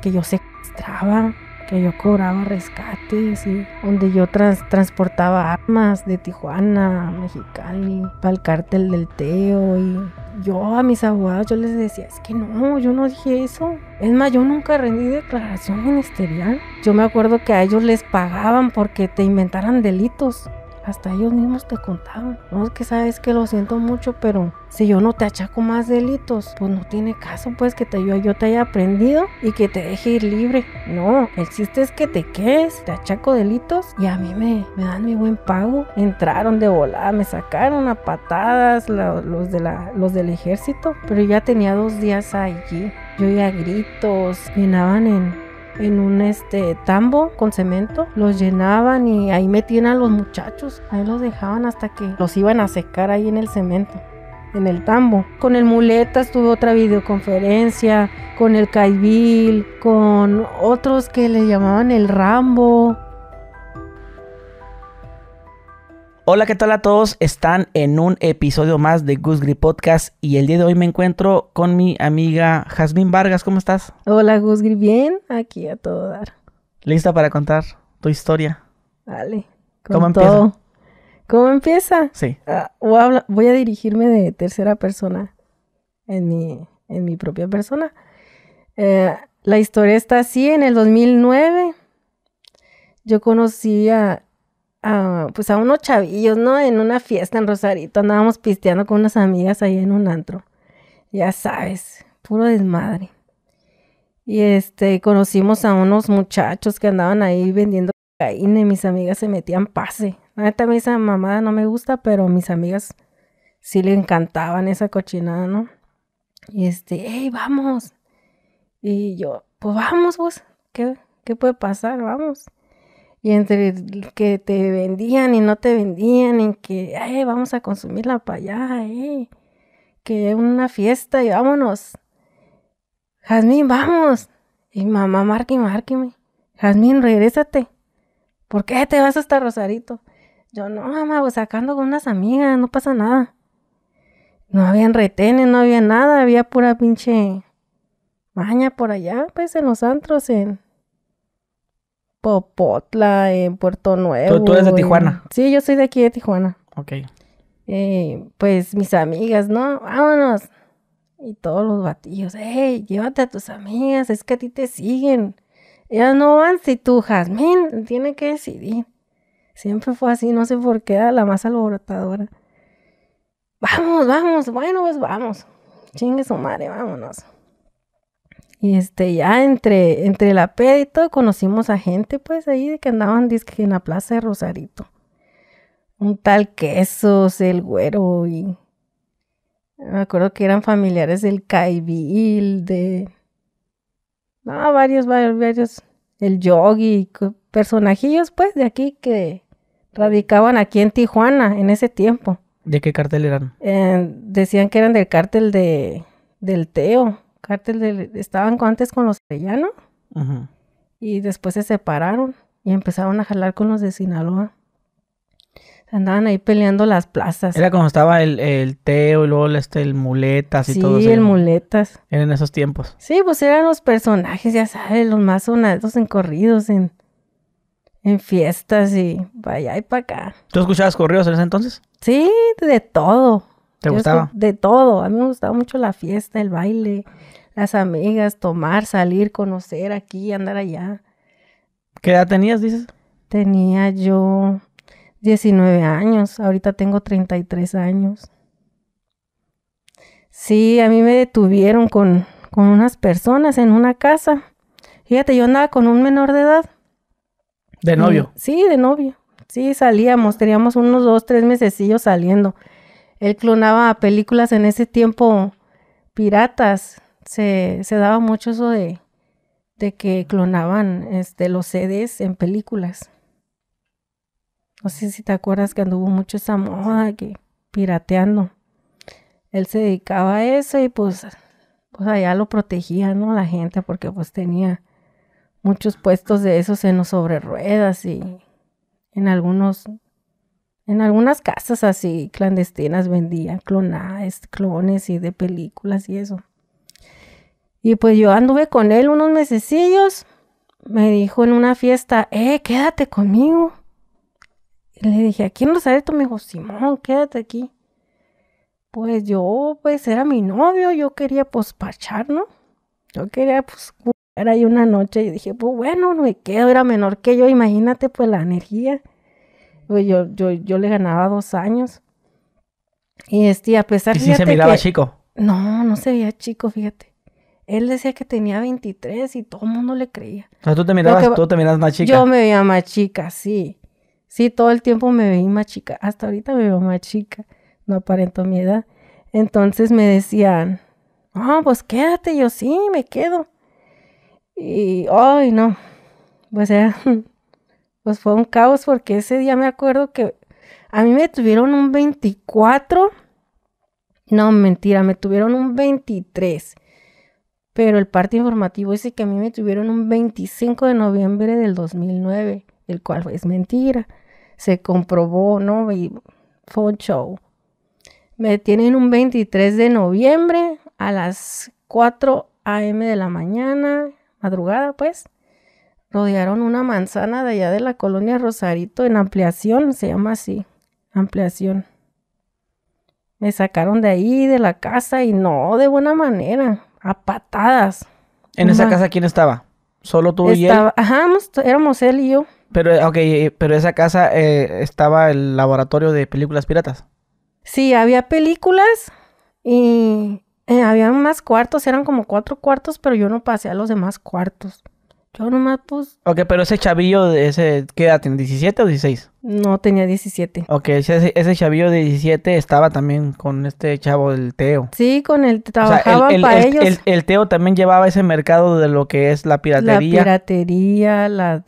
que yo secuestraba, que yo cobraba rescates y donde yo transportaba armas de Tijuana a Mexicali para el cártel del Teo y yo a mis abogados yo les decía, es que no, yo no dije eso. Es más, yo nunca rendí declaración ministerial. Yo me acuerdo que a ellos les pagaban porque te inventaran delitos hasta ellos mismos te contaban. No es que sabes que lo siento mucho, pero si yo no te achaco más delitos, pues no tiene caso, pues que te, yo, yo te haya aprendido y que te deje ir libre. No, el chiste es que te quedes, te achaco delitos y a mí me, me dan mi buen pago. Entraron de volada, me sacaron a patadas los, de la, los del ejército, pero ya tenía dos días allí. Yo ya gritos, llenaban en en un este tambo con cemento, los llenaban y ahí metían a los muchachos, ahí los dejaban hasta que los iban a secar ahí en el cemento en el tambo. Con el muleta estuve otra videoconferencia, con el Caibil, con otros que le llamaban el Rambo, Hola, ¿qué tal a todos? Están en un episodio más de Guzgri Podcast y el día de hoy me encuentro con mi amiga Jazmín Vargas. ¿Cómo estás? Hola, Guzgri. Bien, aquí a todo dar. ¿Lista para contar tu historia? Vale. ¿Cómo empieza? ¿Cómo empieza? Sí. Ah, voy, a dirigirme de tercera persona en mi, en mi propia persona. Eh, la historia está así, en el 2009 yo conocí a pues a unos chavillos, ¿no? En una fiesta en Rosarito, andábamos pisteando con unas amigas ahí en un antro. Ya sabes, puro desmadre. Y este, conocimos a unos muchachos que andaban ahí vendiendo cocaína y mis amigas se metían pase. A mí también esa mamada no me gusta, pero mis amigas sí le encantaban esa cochinada, ¿no? Y este, hey, vamos. Y yo, pues vamos, vos, ¿qué, qué puede pasar? Vamos y entre que te vendían y no te vendían, y que vamos a consumirla para allá, eh, que una fiesta y vámonos. Jazmín, vamos. Y mamá, marque, márqueme. Jazmín, regrésate. ¿Por qué te vas hasta Rosarito? Yo, no, mamá, voy pues sacando con unas amigas, no pasa nada. No habían retenes, no había nada, había pura pinche maña por allá, pues en los antros, en, Popotla, en Puerto Nuevo. ¿Tú, eres de Tijuana? Sí, yo soy de aquí de Tijuana. Ok. Eh, pues mis amigas, ¿no? Vámonos. Y todos los batillos, hey, llévate a tus amigas, es que a ti te siguen. Ya no van si tú, Jazmín, tiene que decidir. Siempre fue así, no sé por qué, la más alborotadora. Vamos, vamos, bueno, pues vamos. Chingue su madre, vámonos. Y este, ya entre, entre la peda y todo, conocimos a gente, pues, ahí que andaban en la plaza de Rosarito. Un tal Quesos, el güero, y me acuerdo que eran familiares del Caibil, de. No, varios, varios, varios. El yogi, personajillos, pues, de aquí que radicaban aquí en Tijuana en ese tiempo. ¿De qué cartel eran? Eh, decían que eran del cartel de, del Teo cártel de, estaban antes con los de Ajá. y después se separaron y empezaron a jalar con los de Sinaloa. Andaban ahí peleando las plazas. Era cuando estaba el, el Teo y luego este, el Muletas y todo eso. Sí, el Muletas. en esos tiempos. Sí, pues eran los personajes, ya sabes, los más sonados en corridos, en, en fiestas y para allá y para acá. ¿Tú escuchabas corridos en ese entonces? Sí, de todo. ¿Te gustaba? De todo. A mí me gustaba mucho la fiesta, el baile, las amigas, tomar, salir, conocer aquí, andar allá. ¿Qué edad tenías, dices? Tenía yo 19 años, ahorita tengo 33 años. Sí, a mí me detuvieron con, con unas personas en una casa. Fíjate, yo andaba con un menor de edad. ¿De novio? sí, de novio. Sí, salíamos, teníamos unos dos, tres mesecillos saliendo. Él clonaba películas en ese tiempo piratas. Se, daba mucho eso de, de que clonaban este, los CDs en películas. No sé si te acuerdas que anduvo mucho esa moda que pirateando. Él se dedicaba a eso y pues, pues allá lo protegía, ¿no? La gente porque pues tenía muchos puestos de esos en los sobre ruedas y en algunos en algunas casas así clandestinas vendían clonadas, clones y de películas y eso. Y pues yo anduve con él unos mesecillos. Me dijo en una fiesta, eh, quédate conmigo. Y le dije, quién ¿a quién sabe esto? me dijo, Simón, quédate aquí. Pues yo, pues era mi novio, yo quería pues ¿no? Yo quería pues era ahí una noche y dije, pues bueno, no me quedo, era menor que yo, imagínate pues la energía. Pues yo, yo, le ganaba dos años. Y este, a pesar de. ¿Y si se miraba chico? No, no se veía chico, fíjate. Él decía que tenía 23 y todo el mundo le creía. O tú te mirabas, tú más chica. Yo me veía más chica, sí. Sí, todo el tiempo me veía más chica. Hasta ahorita me veo más chica. No aparento mi edad. Entonces me decían, Ah, pues quédate. Yo sí, me quedo. Y, ay, no. Pues sea... pues fue un caos porque ese día me acuerdo que a mí me tuvieron un 24. No, mentira, me tuvieron un 23. Pero el parte informativo dice que a mí me tuvieron un 25 de noviembre del 2009, el cual es mentira. Se comprobó, ¿no? Y fue un show. Me tienen un 23 de noviembre a las 4 a.m. de la mañana, madrugada, pues rodearon una manzana de allá de la colonia Rosarito en ampliación, se llama así, ampliación. Me sacaron de ahí, de la casa, y no, de buena manera, a patadas. ¿En esa casa quién estaba? ¿Solo tú y él? Ajá, éramos él y yo. Pero, ok, pero esa casa eh, estaba el laboratorio de películas piratas. Sí, había películas y eh, había más cuartos, eran como cuatro cuartos, pero yo no pasé a los demás cuartos. Yo nomás, pues. Ok, pero ese chavillo, ese, ¿qué edad tiene? ¿17 o 16? No, tenía 17. Ok, ese, ese chavillo de 17 estaba también con este chavo del Teo. Sí, con el trabajaba el, para el, ellos. El, Teo también llevaba ese mercado de lo que es la piratería. La piratería, la,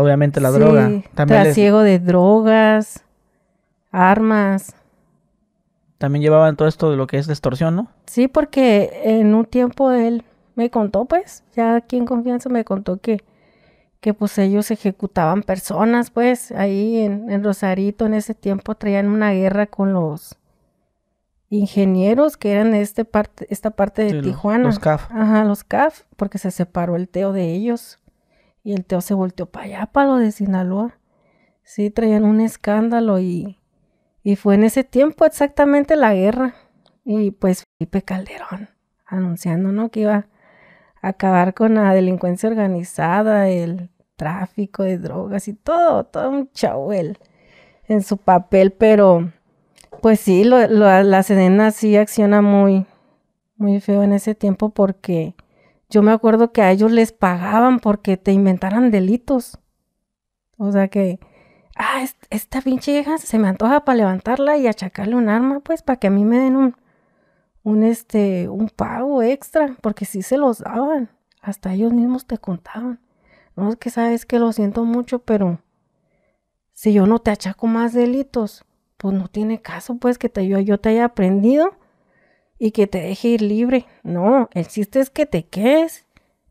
obviamente la droga. También trasiego de drogas, armas. También llevaban todo esto de lo que es la extorsión, ¿no? Sí, porque en un tiempo él me contó pues, ya aquí en confianza me contó que, que pues ellos ejecutaban personas pues, ahí en, Rosarito en ese tiempo traían una guerra con los ingenieros que eran este parte, esta parte de Tijuana. Los CAF. Ajá, los CAF, porque se separó el Teo de ellos. Y el Teo se volteó para allá, para lo de Sinaloa. Sí, traían un escándalo y, y fue en ese tiempo exactamente la guerra. Y pues Felipe Calderón anunciando, ¿no? Que iba acabar con la delincuencia organizada, el tráfico de drogas y todo, todo un chabuel en su papel, pero pues sí, lo, lo, la Sedena sí acciona muy, muy feo en ese tiempo porque yo me acuerdo que a ellos les pagaban porque te inventaran delitos. O sea que, ah, esta pinche vieja se me antoja para levantarla y achacarle un arma, pues, para que a mí me den un, un, este, un pago extra, porque si se los daban, hasta ellos mismos te contaban. No es que sabes que lo siento mucho, pero si yo no te achaco más delitos, pues no tiene caso pues que te, yo, yo te haya aprendido y que te deje ir libre. No, el chiste es que te quedes,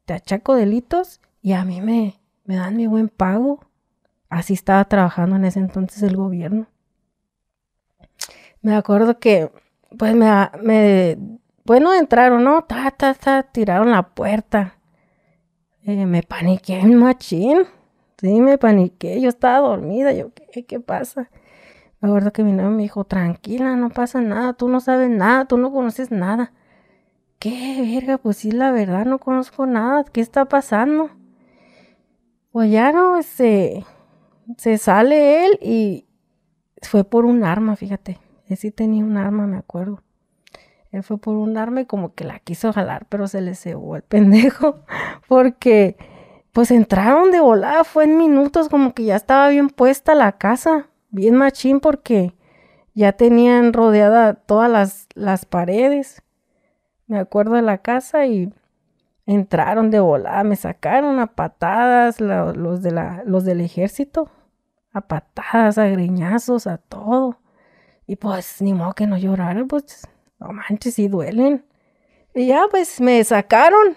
te achaco delitos y a mí me, me dan mi buen pago. Así estaba trabajando en ese entonces el gobierno. Me acuerdo que pues me, me bueno, pues entraron, ¿no? Ta, ta, ta, tiraron la puerta. Eh, me paniqué en machín. Sí, me paniqué. Yo estaba dormida. Yo, ¿qué, pasa? Me acuerdo que mi novio me dijo, tranquila, no pasa nada. Tú no sabes nada. Tú no conoces nada. ¿Qué, verga? Pues sí, la verdad, no conozco nada. ¿Qué está pasando? Pues ya no, se, este, se sale él y fue por un arma, fíjate. Él sí tenía un arma, me acuerdo. Él fue por un arma y como que la quiso jalar, pero se le cebó el pendejo. Porque pues entraron de volada, fue en minutos, como que ya estaba bien puesta la casa, bien machín, porque ya tenían rodeada todas las, paredes. Me acuerdo de la casa y entraron de volada, me sacaron a patadas los, de la, los del ejército, a patadas, a greñazos, a todo. Y pues ni modo que no llorara, pues no manches, sí duelen. Y ya pues me sacaron.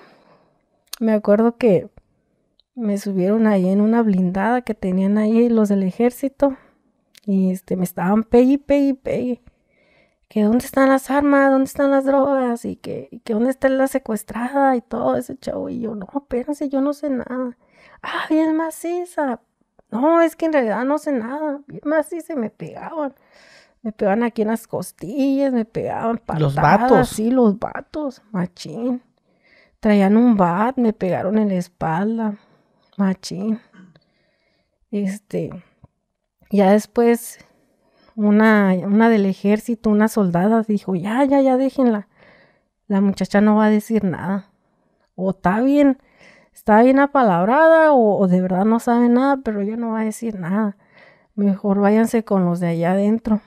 Me acuerdo que me subieron ahí en una blindada que tenían ahí los del ejército. Y este, me estaban pegui, pegui, pegui. Que dónde están las armas, dónde están las drogas y que, dónde está la secuestrada y todo ese chavo. Y yo, no, espérense, yo no sé nada. Ah, bien maciza. No, es que en realidad no sé nada. Bien maciza y me pegaban. Me pegaban aquí en las costillas, me pegaban para Los vatos. Sí, los vatos, machín. Traían un bat, me pegaron en la espalda, machín. Este, ya después, una, una del ejército, una soldada, dijo, ya, ya, ya, déjenla. La muchacha no va a decir nada. O está bien, está bien apalabrada, o, o de verdad no sabe nada, pero ella no va a decir nada. Mejor váyanse con los de allá adentro.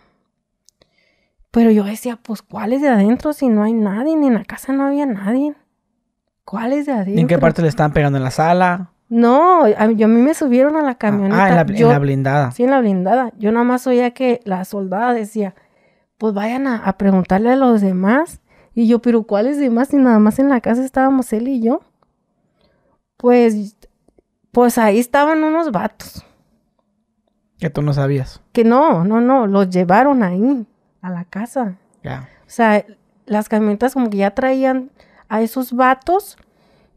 Pero yo decía, pues, ¿cuáles de adentro si no hay nadie? ni En la casa no había nadie. ¿Cuáles de adentro? ¿En qué parte le estaban pegando? ¿En la sala? No, a mí, me subieron a la camioneta. Ah, ah, en la, blindada. Sí, en la blindada. Yo nada más oía que la soldada decía, pues vayan a, preguntarle a los demás. Y yo, pero ¿cuáles demás? Si nada más en la casa estábamos él y yo. Pues, pues ahí estaban unos vatos. Que tú no sabías. Que no, no, no, los llevaron ahí a la casa. O sea, las camionetas como que ya traían a esos vatos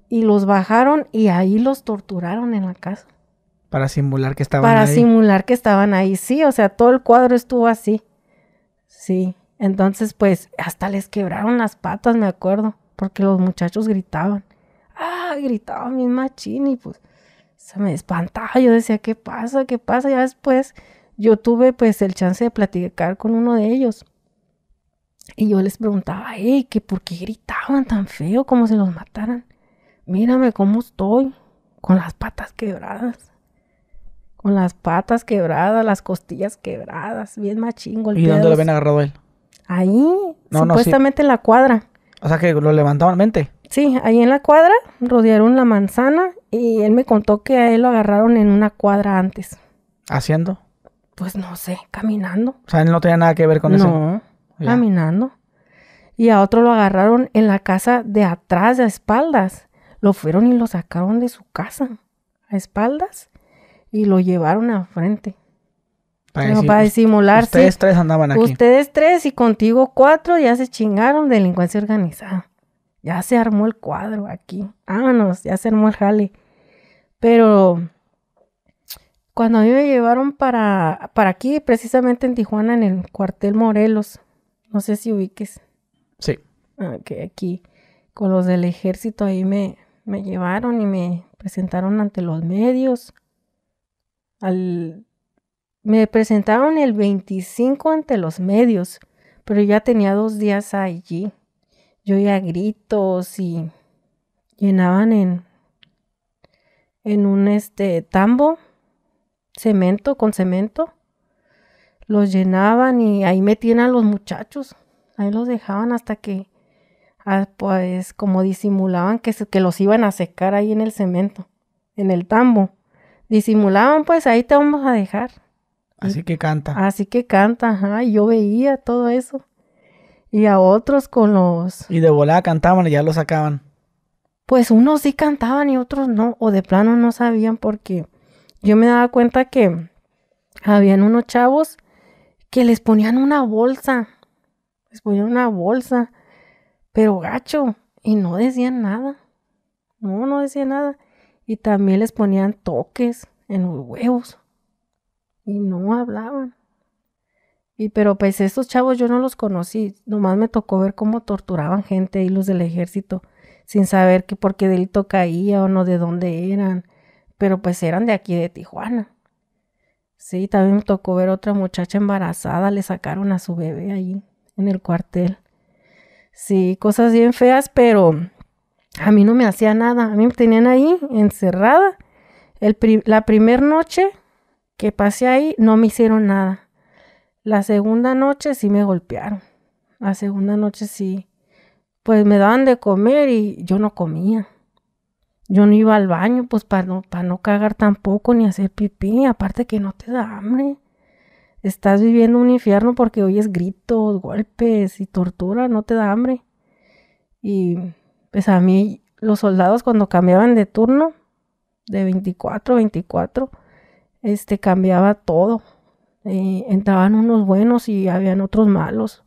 y los bajaron y ahí los torturaron en la casa. Para simular que estaban ahí. Para simular que estaban ahí, sí, o sea, todo el cuadro estuvo así. Sí, entonces pues hasta les quebraron las patas, me acuerdo, porque los muchachos gritaban. Ah, gritaba mi machín y pues se me espantaba, yo decía, ¿qué pasa? ¿Qué pasa? Ya después yo tuve pues el chance de platicar con uno de ellos. Y yo les preguntaba, hey, que por qué gritaban tan feo como si los mataran. Mírame cómo estoy, con las patas quebradas. Con las patas quebradas, las costillas quebradas, bien machín ¿Y dónde lo habían agarrado él? Ahí, supuestamente en la cuadra. O sea que lo levantaban mente. Sí, ahí en la cuadra rodearon la manzana y él me contó que a él lo agarraron en una cuadra antes. ¿Haciendo? Pues no sé, caminando. O sea, no tenía nada que ver con eso. No, caminando. Y a otro lo agarraron en la casa de atrás, a espaldas. Lo fueron y lo sacaron de su casa, a espaldas, y lo llevaron a frente. Para, decir, para disimularse. Ustedes tres andaban aquí. Ustedes tres y contigo cuatro ya se chingaron delincuencia organizada. Ya se armó el cuadro aquí. Vámonos, ya se armó el jale. Pero cuando a mí me llevaron para, para aquí, precisamente en Tijuana, en el cuartel Morelos, no sé si ubiques. Sí. Ah, aquí, con los del ejército, ahí me, me llevaron y me presentaron ante los medios. me presentaron el 25 ante los medios, pero ya tenía dos días allí. Yo ya gritos y llenaban en, en un este tambo cemento con cemento. Los llenaban y ahí metían a los muchachos. Ahí los dejaban hasta que, ah, pues, como disimulaban que, que los iban a secar ahí en el cemento, en el tambo. Disimulaban, pues, ahí te vamos a dejar. Así que canta. Así que canta, ajá. Y yo veía todo eso. Y a otros con los... Y de volada cantaban y ya los sacaban. Pues unos sí cantaban y otros no. O de plano no sabían porque yo me daba cuenta que habían unos chavos que les ponían una bolsa, les ponían una bolsa, pero gacho, y no decían nada, no, no decían nada, y también les ponían toques en los huevos, y no hablaban. Y pero pues estos chavos yo no los conocí, nomás me tocó ver cómo torturaban gente y los del ejército, sin saber que por qué delito caía o no de dónde eran pero pues eran de aquí de Tijuana. Sí, también me tocó ver otra muchacha embarazada, le sacaron a su bebé ahí en el cuartel. Sí, cosas bien feas, pero a mí no me hacía nada. A mí me tenían ahí encerrada. El la primera noche que pasé ahí no me hicieron nada. La segunda noche sí me golpearon. La segunda noche sí. Pues me daban de comer y yo no comía. Yo no iba al baño, pues para no, no cagar tampoco ni hacer pipí, aparte que no te da hambre. Estás viviendo un infierno porque oyes gritos, golpes y tortura, no te da hambre. Y pues a mí los soldados cuando cambiaban de turno, de 24 24, este cambiaba todo. entraban unos buenos y habían otros malos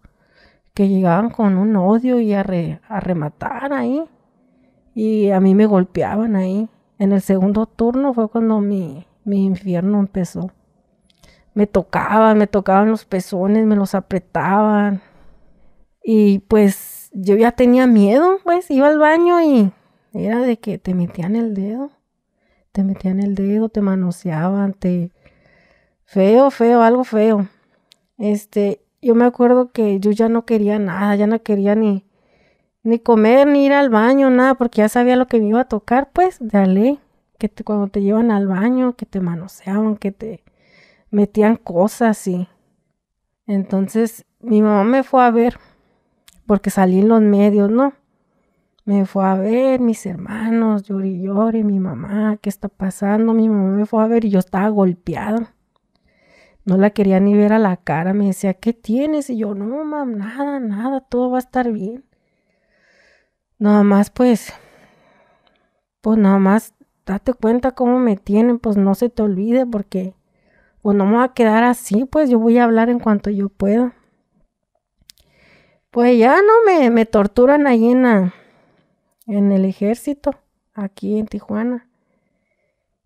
que llegaban con un odio y a, a rematar ahí. Y a mí me golpeaban ahí. En el segundo turno fue cuando mi, infierno empezó. Me tocaban, me tocaban los pezones, me los apretaban. Y pues yo ya tenía miedo, pues iba al baño y era de que te metían el dedo. Te metían el dedo, te manoseaban, te... Feo, feo, algo feo. Este, yo me acuerdo que yo ya no quería nada, ya no quería ni, ni comer, ni ir al baño, nada, porque ya sabía lo que me iba a tocar, pues, dale, que cuando te llevan al baño, que te manoseaban, que te metían cosas y... Entonces, mi mamá me fue a ver, porque salí en los medios, ¿no? Me fue a ver, mis hermanos, llori, y mi mamá, ¿qué está pasando? Mi mamá me fue a ver y yo estaba golpeada. No la quería ni ver a la cara, me decía, ¿qué tienes? Y yo, no, mamá, nada, nada, todo va a estar bien nada más pues, pues nada más date cuenta cómo me tienen, pues no se te olvide porque pues no me va a quedar así, pues yo voy a hablar en cuanto yo pueda. Pues ya no me, me torturan ahí en, en el ejército, aquí en Tijuana.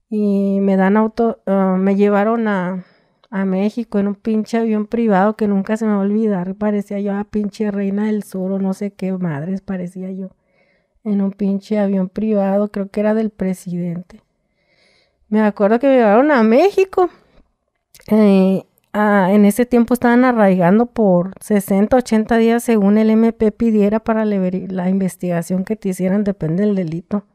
Y me dan auto, ah, me llevaron a, a México en un pinche avión privado que nunca se me va a olvidar. Parecía yo a pinche reina del sur o no sé qué madres parecía yo en un pinche avión privado, creo que era del presidente. Me acuerdo que me llevaron a México. Eh, en ese tiempo estaban arraigando por 60, 80 días según el MP pidiera para la investigación que te hicieran, depende del delito.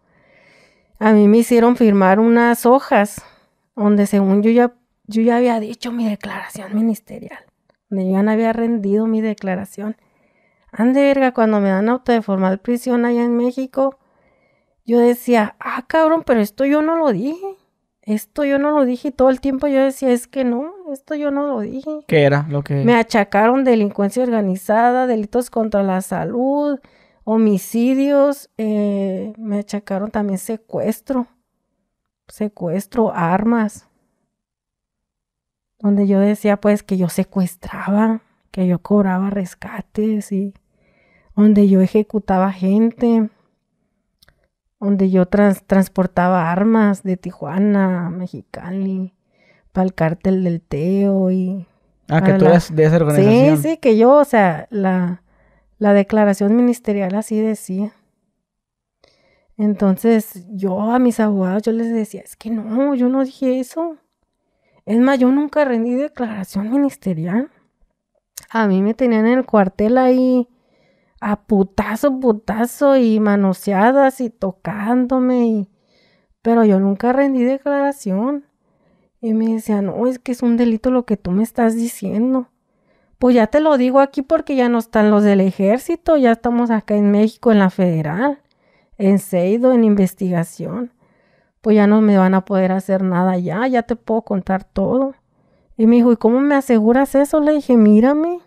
A mí me hicieron firmar unas hojas donde según yo ya, yo ya había dicho mi declaración ministerial, donde yo ya no había rendido mi declaración. Ande verga, cuando me dan auto de formal prisión allá en México, yo decía, ah, cabrón, pero esto yo no lo dije. Esto yo no lo dije y todo el tiempo yo decía, es que no, esto yo no lo dije. ¿Qué era lo que...? Me achacaron delincuencia organizada, delitos contra la salud, homicidios, eh, me achacaron también secuestro, secuestro, armas. Donde yo decía, pues, que yo secuestraba, que yo cobraba rescates y donde yo ejecutaba gente, donde yo transportaba armas de Tijuana, Mexicali, para el cártel del Teo y... Ah, que tú de esa organización. Sí, sí, que yo, o sea, la, la declaración ministerial así decía. Entonces, yo a mis abogados, yo les decía, es que no, yo no dije eso. Es más, yo nunca rendí declaración ministerial. A mí me tenían en el cuartel ahí a putazo, putazo y manoseadas y tocándome. Y... Pero yo nunca rendí declaración. Y me decían, no, es que es un delito lo que tú me estás diciendo. Pues ya te lo digo aquí porque ya no están los del ejército, ya estamos acá en México, en la federal, en Seido, en investigación. Pues ya no me van a poder hacer nada ya, ya te puedo contar todo. Y me dijo, ¿y cómo me aseguras eso? Le dije, mírame.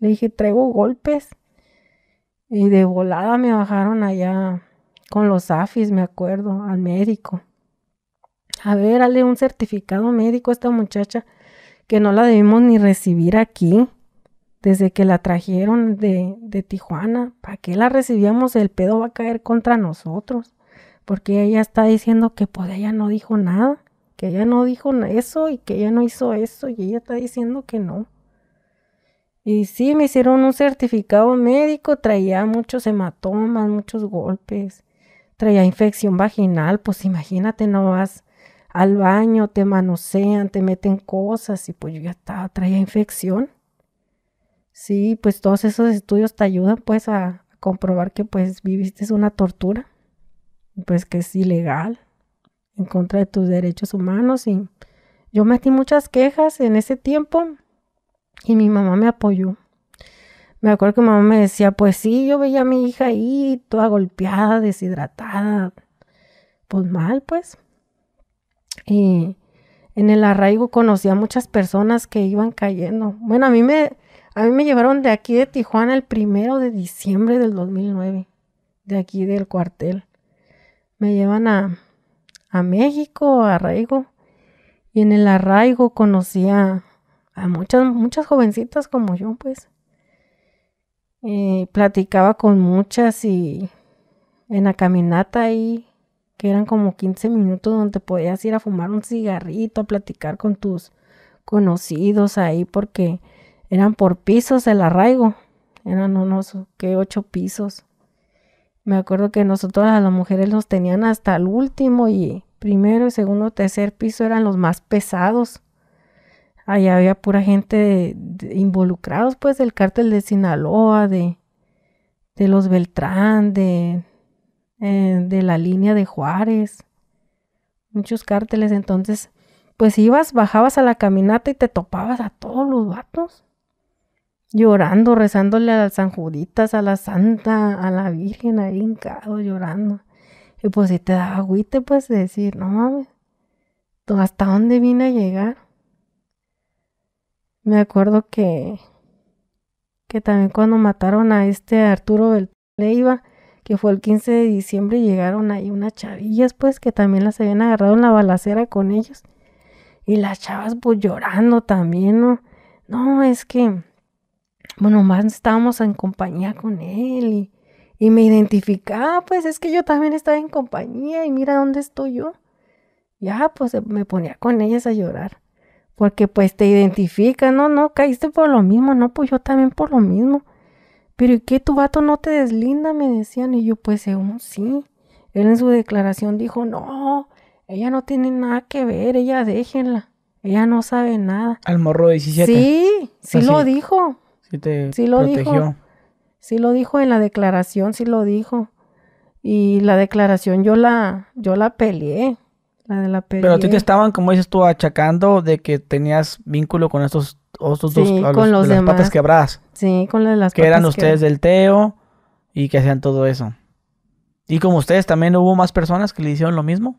Le dije, traigo golpes. Y de volada me bajaron allá con los AFIS, me acuerdo, al médico. A ver, dale un certificado médico a esta muchacha que no la debimos ni recibir aquí desde que la trajeron de, de Tijuana. ¿Para qué la recibíamos? El pedo va a caer contra nosotros. Porque ella está diciendo que pues ella no dijo nada, que ella no dijo eso y que ella no hizo eso y ella está diciendo que no. Y sí, me hicieron un certificado médico, traía muchos hematomas, muchos golpes, traía infección vaginal, pues imagínate, no vas al baño, te manosean, te meten cosas y pues yo ya estaba, traía infección. Sí, pues todos esos estudios te ayudan pues a, comprobar que pues viviste una tortura, pues que es ilegal, en contra de tus derechos humanos y yo metí muchas quejas en ese tiempo y mi mamá me apoyó. Me acuerdo que mi mamá me decía, pues sí, yo veía a mi hija ahí, toda golpeada, deshidratada, pues mal, pues. Y en el arraigo conocí a muchas personas que iban cayendo. Bueno, a mí me, a mí me llevaron de aquí de Tijuana el primero de diciembre del 2009, de aquí del cuartel. Me llevan a, a México, a arraigo. Y en el arraigo conocía a, a muchas, muchas jovencitas como yo, pues. Eh, platicaba con muchas y en la caminata ahí, que eran como 15 minutos donde podías ir a fumar un cigarrito, a platicar con tus conocidos ahí, porque eran por pisos el arraigo, eran unos que ocho pisos. Me acuerdo que nosotros las mujeres nos tenían hasta el último y primero, segundo, tercer piso eran los más pesados allá había pura gente involucrados, pues, del cártel de Sinaloa, de, de los Beltrán, de, eh, de la línea de Juárez, muchos cárteles. Entonces, pues ibas, bajabas a la caminata y te topabas a todos los vatos, llorando, rezándole a las San Juditas, a la Santa, a la Virgen, ahí hincado, llorando. Y pues si te daba agüite, pues decir, no mames, ¿hasta dónde vine a llegar? Me acuerdo que, que también cuando mataron a este Arturo del que fue el 15 de diciembre, llegaron ahí unas chavillas, pues, que también las habían agarrado en la balacera con ellos. Y las chavas, pues, llorando también, ¿no? No, es que, bueno, pues, más estábamos en compañía con él y, y me identificaba, pues, es que yo también estaba en compañía y mira dónde estoy yo. Ya, pues, me ponía con ellas a llorar porque pues te identifica, no, no, caíste por lo mismo, no, pues yo también por lo mismo. Pero ¿y qué tu vato no te deslinda? Me decían, y yo pues según sí. Él en su declaración dijo, no, ella no tiene nada que ver, ella déjenla, ella no sabe nada. Al morro 17. Sí, ah, sí lo dijo. Sí, lo dijo. Sí lo dijo en la declaración, sí lo dijo. Y la declaración yo la, yo la peleé. La Pero a ti te ¿eh? estaban, como dices tú, achacando de que tenías vínculo con estos, otros dos, con los, de demás. las patas quebradas. Sí, con las Que eran ustedes del Teo y que hacían todo eso. ¿Y como ustedes también hubo más personas que le hicieron lo mismo?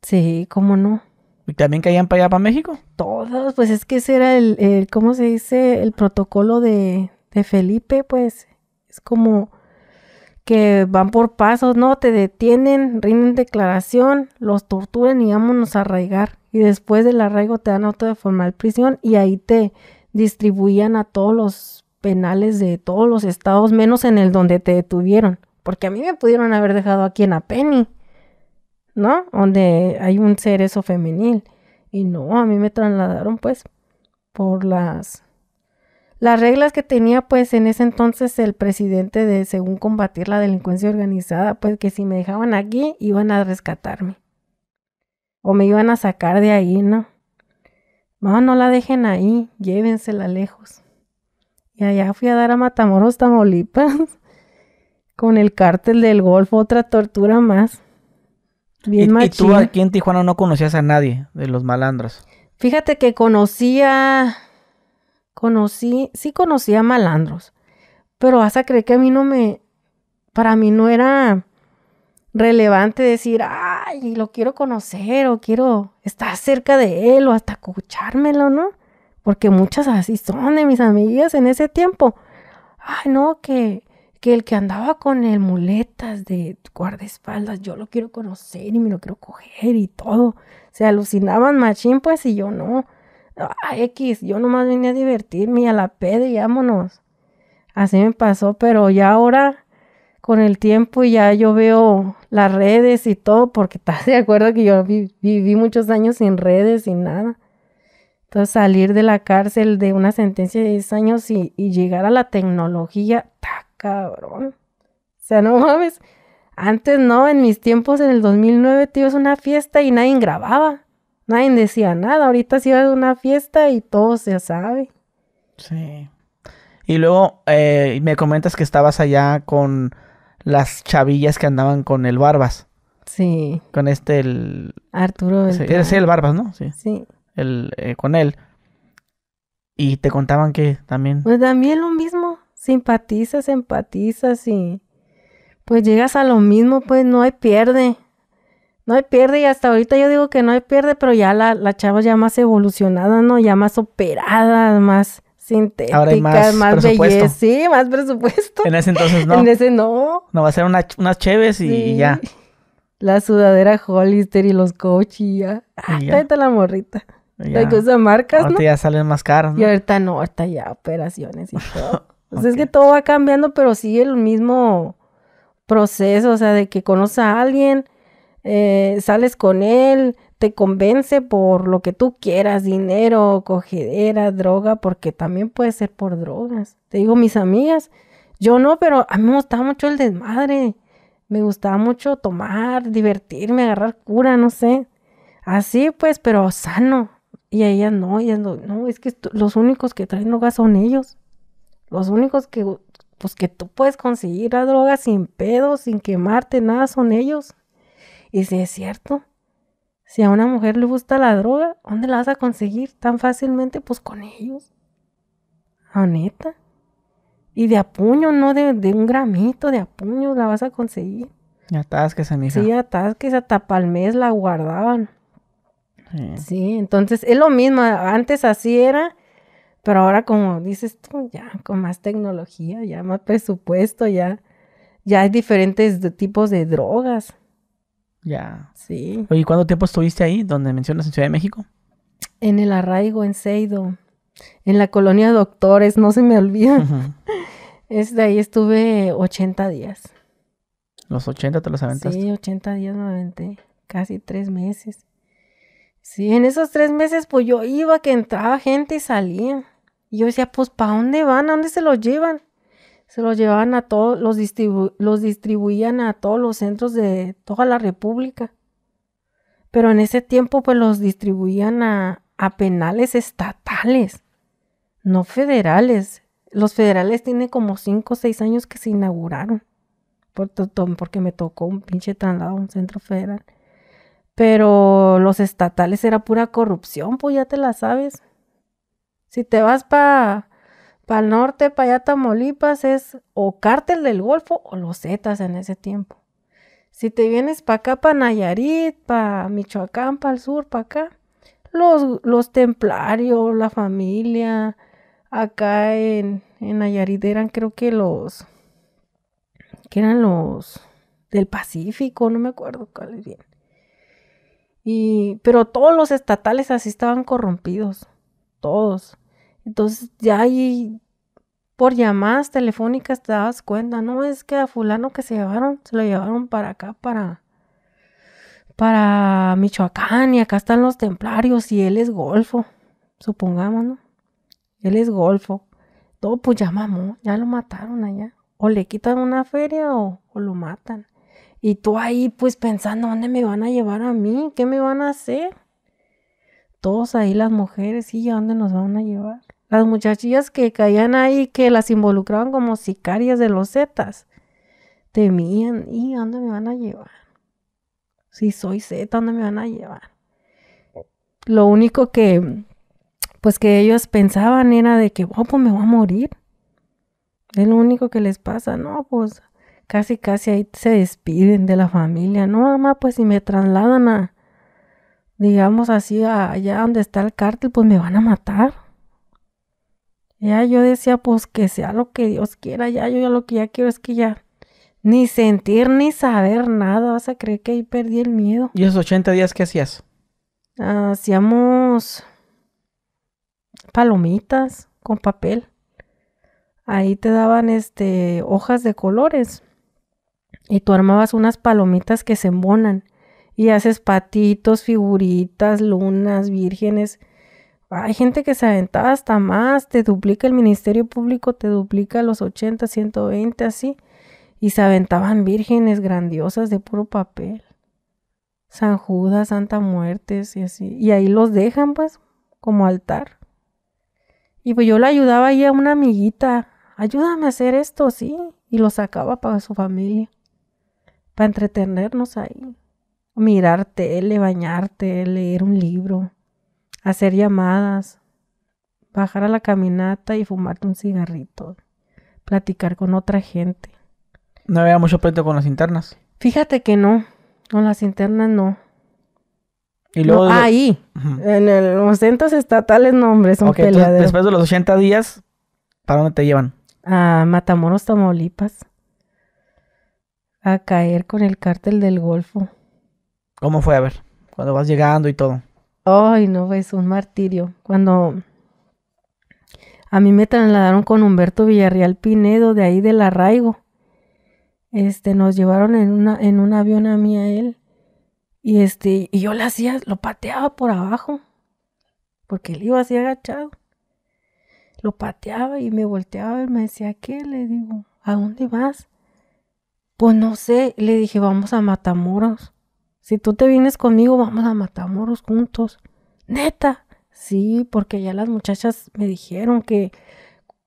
Sí, cómo no. ¿Y también caían para allá, para México? Todos, pues es que ese era el, ¿cómo se dice? El protocolo de, de Felipe, pues. Es como que van por pasos, no, te detienen, rinden declaración, los torturan y vámonos a arraigar. Y después del arraigo te dan auto de formal prisión y ahí te distribuían a todos los penales de todos los estados, menos en el donde te detuvieron. Porque a mí me pudieron haber dejado aquí en Apeni, ¿no? Donde hay un cerezo femenil. Y no, a mí me trasladaron pues por las las reglas que tenía pues en ese entonces el presidente de según combatir la delincuencia organizada, pues que si me dejaban aquí iban a rescatarme. O me iban a sacar de ahí, ¿no? No, no la dejen ahí, llévensela lejos. Y allá fui a dar a Matamoros, Tamolipas, con el cártel del Golfo, otra tortura más. Bien ¿Y tú aquí en Tijuana no conocías a nadie de los malandros? Fíjate que conocía conocí, sí conocía malandros, pero vas a creer que a mí no me, para mí no era relevante decir, ay, lo quiero conocer o quiero estar cerca de él o hasta escuchármelo, ¿no? Porque muchas así son de mis amigas en ese tiempo. Ay, no, que, que el que andaba con el muletas de guardaespaldas, yo lo quiero conocer y me lo quiero coger y todo. Se alucinaban machín, pues, y yo no. X, yo nomás vine a divertirme a la peda y vámonos. Así me pasó, pero ya ahora con el tiempo ya yo veo las redes y todo, porque estás de acuerdo que yo viví muchos años sin redes, sin nada. Entonces salir de la cárcel de una sentencia de 10 años y, llegar a la tecnología, ta cabrón. O sea, no mames. Antes no, en mis tiempos, en el 2009, tío, es una fiesta y nadie grababa. Nadie decía nada. Ahorita si va a una fiesta y todo se sabe. Sí. Y luego eh, me comentas que estabas allá con las chavillas que andaban con el Barbas. Sí. Con este, el... Arturo Sí, el Barbas, ¿no? Sí. sí. Eh, con él. Y te contaban que también... Pues también lo mismo. Simpatizas, empatizas y... Pues llegas a lo mismo, pues no hay pierde no hay pierde y hasta ahorita yo digo que no hay pierde, pero ya la, la chava ya más evolucionada, ¿no? Ya más operada, más sintética. Ahora hay más, sí, más presupuesto. En ese entonces no. En ese no. No, va a ser unas chéves y, ya. La sudadera Hollister y los coach y ya. Ah, la morrita. Hay cosas marcas, ahorita ya salen más caras, ¿no? Y ahorita no, ahorita ya operaciones y todo. Entonces pues es que todo va cambiando, pero sigue el mismo proceso, o sea, de que conoce a alguien, eh, sales con él, te convence por lo que tú quieras, dinero, cogedera, droga, porque también puede ser por drogas. Te digo, mis amigas, yo no, pero a mí me gustaba mucho el desmadre, me gustaba mucho tomar, divertirme, agarrar cura, no sé. Así pues, pero sano. Y a ellas no, no, no, es que los únicos que traen droga son ellos. Los únicos que, pues que tú puedes conseguir la droga sin pedo, sin quemarte, nada, son ellos. Y si es cierto, si a una mujer le gusta la droga, ¿dónde la vas a conseguir tan fácilmente? Pues con ellos. ¿Ah, neta. Y de apuño, no de, un gramito, de apuño la vas a conseguir. Y amiga. Sí, atasques, hasta palmés la guardaban. Sí. entonces es lo mismo. Antes así era, pero ahora como dices tú, ya con más tecnología, ya más presupuesto, ya, ya hay diferentes tipos de drogas. Ya. Sí. ¿y ¿cuánto tiempo estuviste ahí, donde mencionas en Ciudad de México? En el arraigo, en Seido, en la colonia de doctores, no se me olvida. es de ahí estuve 80 días. ¿Los 80 te los aventaste? Sí, 80 días me aventé, casi tres meses. Sí, en esos tres meses, pues yo iba, que entraba gente y salía. Y yo decía, pues, ¿para dónde van? ¿A dónde se los llevan? se los llevaban a todos, los, los distribuían a todos los centros de toda la República. Pero en ese tiempo pues los distribuían a, penales estatales, no federales. Los federales tienen como cinco o seis años que se inauguraron, porque me tocó un pinche traslado a un centro federal. Pero los estatales era pura corrupción, pues ya te la sabes. Si te vas para para el norte, para allá Tamaulipas, es o Cártel del Golfo o los Zetas en ese tiempo. Si te vienes para acá, para Nayarit, para Michoacán, para el sur, para acá, los, los templarios, la familia, acá en, en Nayarit eran creo que los, que eran los del Pacífico, no me acuerdo cuál es bien. Y, pero todos los estatales así estaban corrompidos, todos. Entonces ya ahí por llamadas telefónicas te dabas cuenta, no, es que a fulano que se llevaron, se lo llevaron para acá, para, para Michoacán y acá están los templarios y él es golfo, supongamos, ¿no? Él es golfo. Todo pues ya mamó, ya lo mataron allá. O le quitan una feria o, lo matan. Y tú ahí pues pensando, ¿dónde me van a llevar a mí? ¿Qué me van a hacer? Todos ahí las mujeres, ¿y a dónde nos van a llevar? las muchachillas que caían ahí, que las involucraban como sicarias de los Zetas, temían, ¿y dónde me van a llevar? Si soy Zeta, ¿dónde me van a llevar? Lo único que, pues que ellos pensaban era de que, oh, pues me voy a morir. Es lo único que les pasa, no, pues casi, casi ahí se despiden de la familia. No, mamá, pues si me trasladan a, digamos así, allá donde está el cártel, pues me van a matar. Ya yo decía, pues que sea lo que Dios quiera, ya yo ya lo que ya quiero es que ya ni sentir ni saber nada, vas a creer que ahí perdí el miedo. ¿Y esos 80 días qué hacías? Hacíamos palomitas con papel. Ahí te daban este hojas de colores y tú armabas unas palomitas que se embonan y haces patitos, figuritas, lunas, vírgenes hay gente que se aventaba hasta más, te duplica el Ministerio Público, te duplica los 80, 120, así. Y se aventaban vírgenes grandiosas de puro papel. San Judas, Santa Muertes y así. Y ahí los dejan, pues, como altar. Y pues yo le ayudaba ahí a una amiguita. Ayúdame a hacer esto, sí. Y lo sacaba para su familia. Para entretenernos ahí. Mirar tele, bañarte, leer un libro hacer llamadas, bajar a la caminata y fumarte un cigarrito, platicar con otra gente. ¿No había mucho pleito con las internas? Fíjate que no, con las internas no. Y Ahí, en los centros estatales, no, hombre, son okay, después de los 80 días, ¿para dónde te llevan? A Matamoros, Tamaulipas. A caer con el cártel del Golfo. ¿Cómo fue? A ver, cuando vas llegando y todo. Ay, no, es un martirio. Cuando a mí me trasladaron con Humberto Villarreal Pinedo, de ahí del arraigo. Este, nos llevaron en, una, en un avión a mí a él. Y este, y yo lo hacía, lo pateaba por abajo. Porque él iba así agachado. Lo pateaba y me volteaba y me decía, ¿qué? Le digo, ¿a dónde vas? Pues no sé. Le dije, vamos a Matamoros. Si tú te vienes conmigo, vamos a Matamoros juntos. Neta. Sí, porque ya las muchachas me dijeron que,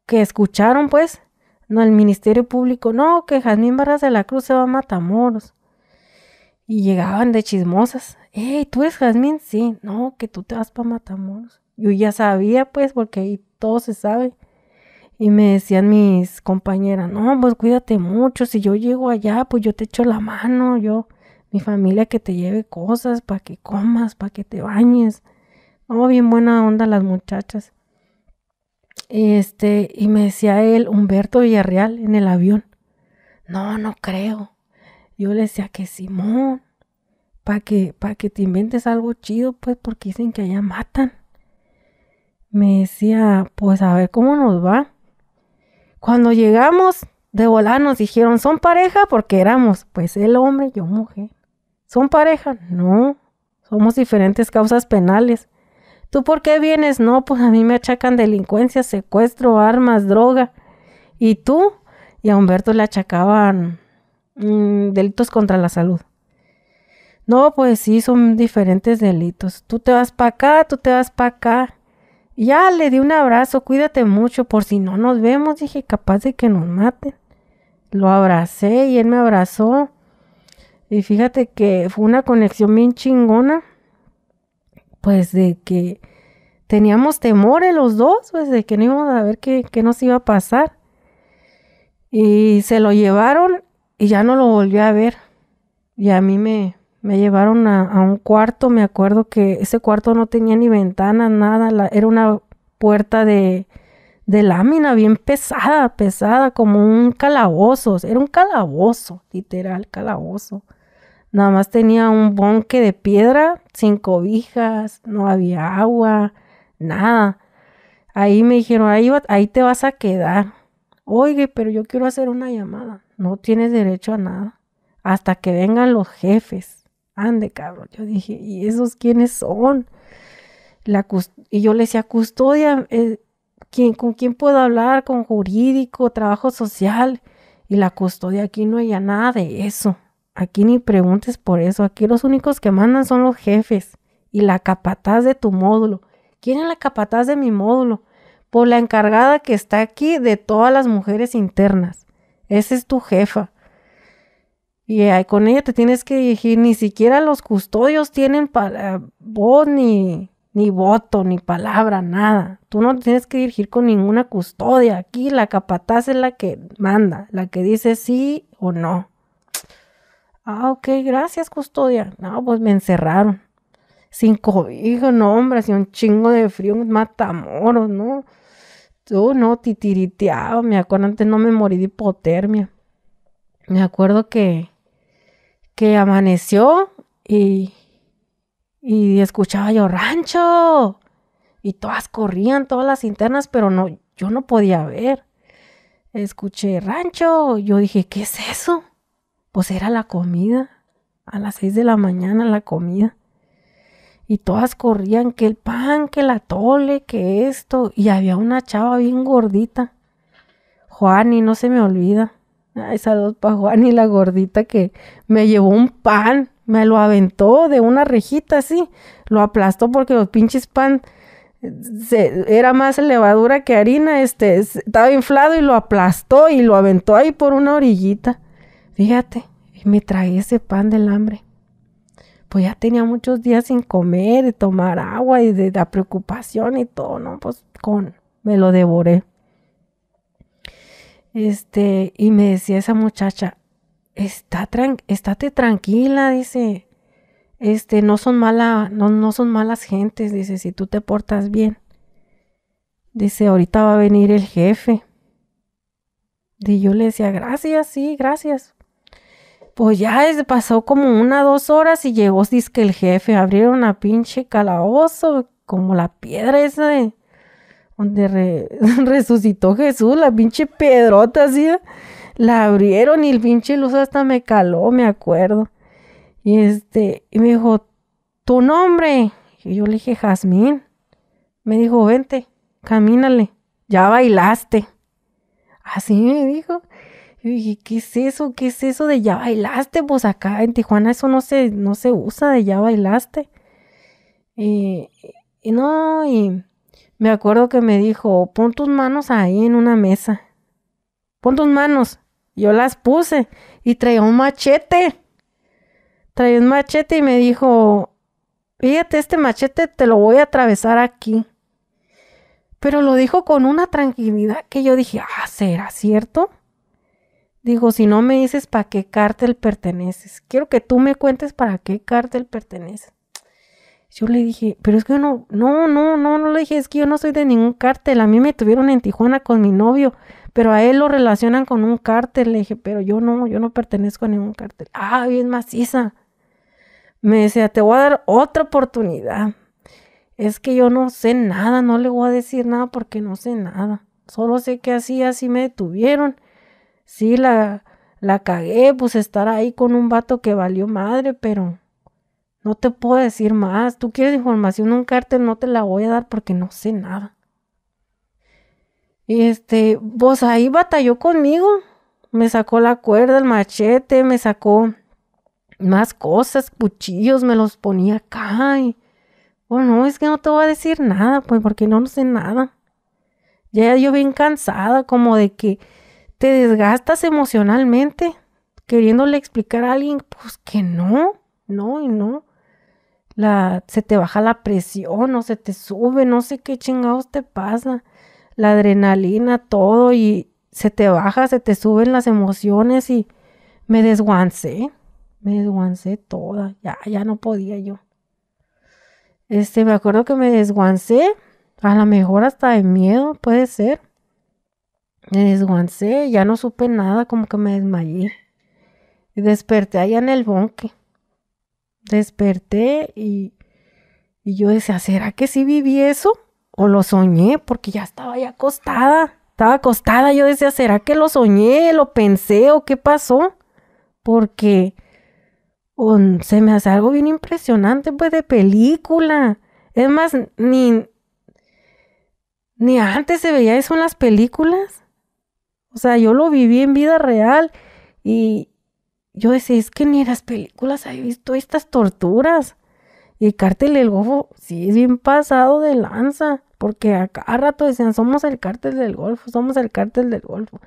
que escucharon, pues. No, el Ministerio Público, no, que Jazmín Barras de la Cruz se va a Matamoros. Y llegaban de chismosas. Ey, ¿tú eres Jazmín? Sí, no, que tú te vas para Matamoros. Yo ya sabía, pues, porque ahí todo se sabe. Y me decían mis compañeras, no, pues cuídate mucho, si yo llego allá, pues yo te echo la mano, yo mi familia que te lleve cosas para que comas, para que te bañes. No, bien buena onda las muchachas. Este, y me decía él, Humberto Villarreal, en el avión. No, no creo. Yo le decía que Simón, para que, que te inventes algo chido, pues, porque dicen que allá matan. Me decía, pues a ver cómo nos va. Cuando llegamos, de volar nos dijeron, son pareja porque éramos, pues, el hombre y yo mujer. ¿Son pareja? No, somos diferentes causas penales. ¿Tú por qué vienes? No, pues a mí me achacan delincuencia, secuestro, armas, droga. ¿Y tú? Y a Humberto le achacaban mm, delitos contra la salud. No, pues sí, son diferentes delitos. Tú te vas para acá, tú te vas para acá. Ya le di un abrazo, cuídate mucho, por si no nos vemos, dije, capaz de que nos maten. Lo abracé y él me abrazó. Y fíjate que fue una conexión bien chingona, pues de que teníamos temores los dos, pues de que no íbamos a ver qué, nos iba a pasar. Y se lo llevaron y ya no lo volví a ver. Y a mí me, me llevaron a, un cuarto, me acuerdo que ese cuarto no tenía ni ventana, nada, era una puerta de, de lámina bien pesada, pesada, como un calabozo, era un calabozo, literal, calabozo. Nada más tenía un bonque de piedra, sin cobijas, no había agua, nada. Ahí me dijeron, ahí, ahí te vas a quedar. Oye, pero yo quiero hacer una llamada. No tienes derecho a nada. Hasta que vengan los jefes. Ande, cabrón. Yo dije, ¿y esos quiénes son? La y yo le decía, custodia, eh, ¿con quién puedo hablar? ¿Con jurídico, trabajo social? Y la custodia aquí no haya nada de eso. Aquí ni preguntes por eso. Aquí los únicos que mandan son los jefes y la capataz de tu módulo. ¿Quién es la capataz de mi módulo? Por pues la encargada que está aquí de todas las mujeres internas. Esa es tu jefa. Y con ella te tienes que dirigir. Ni siquiera los custodios tienen voz ni voto, ni palabra, nada. Tú no tienes que dirigir con ninguna custodia. Aquí la capataz es la que manda, la que dice sí o no. Ah, ok, gracias, custodia. No, pues me encerraron. Sin cobijo, no, hombre, hacía un chingo de frío, un matamoros, ¿no? Tú, no, titiriteaba. Me acuerdo, antes no me morí de hipotermia. Me acuerdo que, que amaneció y, y escuchaba yo, rancho. Y todas corrían, todas las internas, pero no, yo no podía ver. Escuché, rancho. Yo dije, ¿qué es eso? pues era la comida. A las seis de la mañana la comida. Y todas corrían que el pan, que la tole, que esto. Y había una chava bien gordita. Juani, no se me olvida. esa dos para Juani, la gordita que me llevó un pan. Me lo aventó de una rejita así. Lo aplastó porque los pinches pan era más levadura que harina, este, estaba inflado y lo aplastó y lo aventó ahí por una orillita. Fíjate, me traía ese pan del hambre. Pues ya tenía muchos días sin comer y tomar agua y de la preocupación y todo, ¿no? Pues con, me lo devoré. Este, y me decía esa muchacha, Está estate tranquila, dice, este, no son mala, no, no son malas gentes, dice, si tú te portas bien. Dice, ahorita va a venir el jefe. Y yo le decía, gracias, sí, gracias. Pues ya pasó como una, dos horas y llegó, dice que el jefe abrieron una pinche calabozo, como la piedra esa de donde resucitó Jesús, la pinche pedrota así, ¿eh? la abrieron y el pinche luz hasta me caló, me acuerdo. Y este, me dijo, tu nombre. Y yo le dije, Jazmín. Me dijo, vente, camínale, ya bailaste. Así me dijo. Y ¿qué es eso? ¿Qué es eso de ya bailaste? Pues acá en Tijuana eso no se, no se usa de ya bailaste. Y, eh, y no, y me acuerdo que me dijo, pon tus manos ahí en una mesa. Pon tus manos. Yo las puse y traía un machete. Traía un machete y me dijo, fíjate, este machete te lo voy a atravesar aquí. Pero lo dijo con una tranquilidad que yo dije, ah, ¿será cierto? Digo, si no me dices para qué cártel perteneces, quiero que tú me cuentes para qué cártel perteneces. Yo le dije, pero es que yo no, no, no, no, no le dije, es que yo no soy de ningún cártel. A mí me tuvieron en Tijuana con mi novio, pero a él lo relacionan con un cártel. Le dije, pero yo no, yo no pertenezco a ningún cártel. Ah, bien maciza. Me decía, te voy a dar otra oportunidad. Es que yo no sé nada, no le voy a decir nada porque no sé nada. Solo sé que así, así me detuvieron sí, la, la cagué, pues estar ahí con un vato que valió madre, pero no te puedo decir más. Tú quieres información de un cártel, no te la voy a dar porque no sé nada. Y este, pues ahí batalló conmigo. Me sacó la cuerda, el machete, me sacó más cosas, cuchillos, me los ponía acá. Y, bueno, pues, es que no te voy a decir nada, pues porque no, no sé nada. Ya yo bien cansada, como de que te desgastas emocionalmente queriéndole explicar a alguien, pues que no, no y no. La, se te baja la presión o se te sube, no sé qué chingados te pasa. La adrenalina, todo y se te baja, se te suben las emociones y me desguancé, me desguancé toda, ya, ya no podía yo. Este, me acuerdo que me desguancé, a lo mejor hasta de miedo, puede ser. Me desguancé, ya no supe nada, como que me desmayé. Y desperté allá en el bonque. Desperté y, yo decía, ¿será que sí viví eso? ¿O lo soñé? Porque ya estaba ya acostada. Estaba acostada, yo decía, ¿será que lo soñé, lo pensé o qué pasó? Porque se me hace algo bien impresionante, pues, de película. Es más, ni, ni antes se veía eso en las películas. O sea, yo lo viví en vida real y yo decía, es que ni en las películas he visto estas torturas. Y el cártel del Golfo, sí, es bien pasado de lanza, porque a rato decían, somos el cártel del Golfo, somos el cártel del Golfo.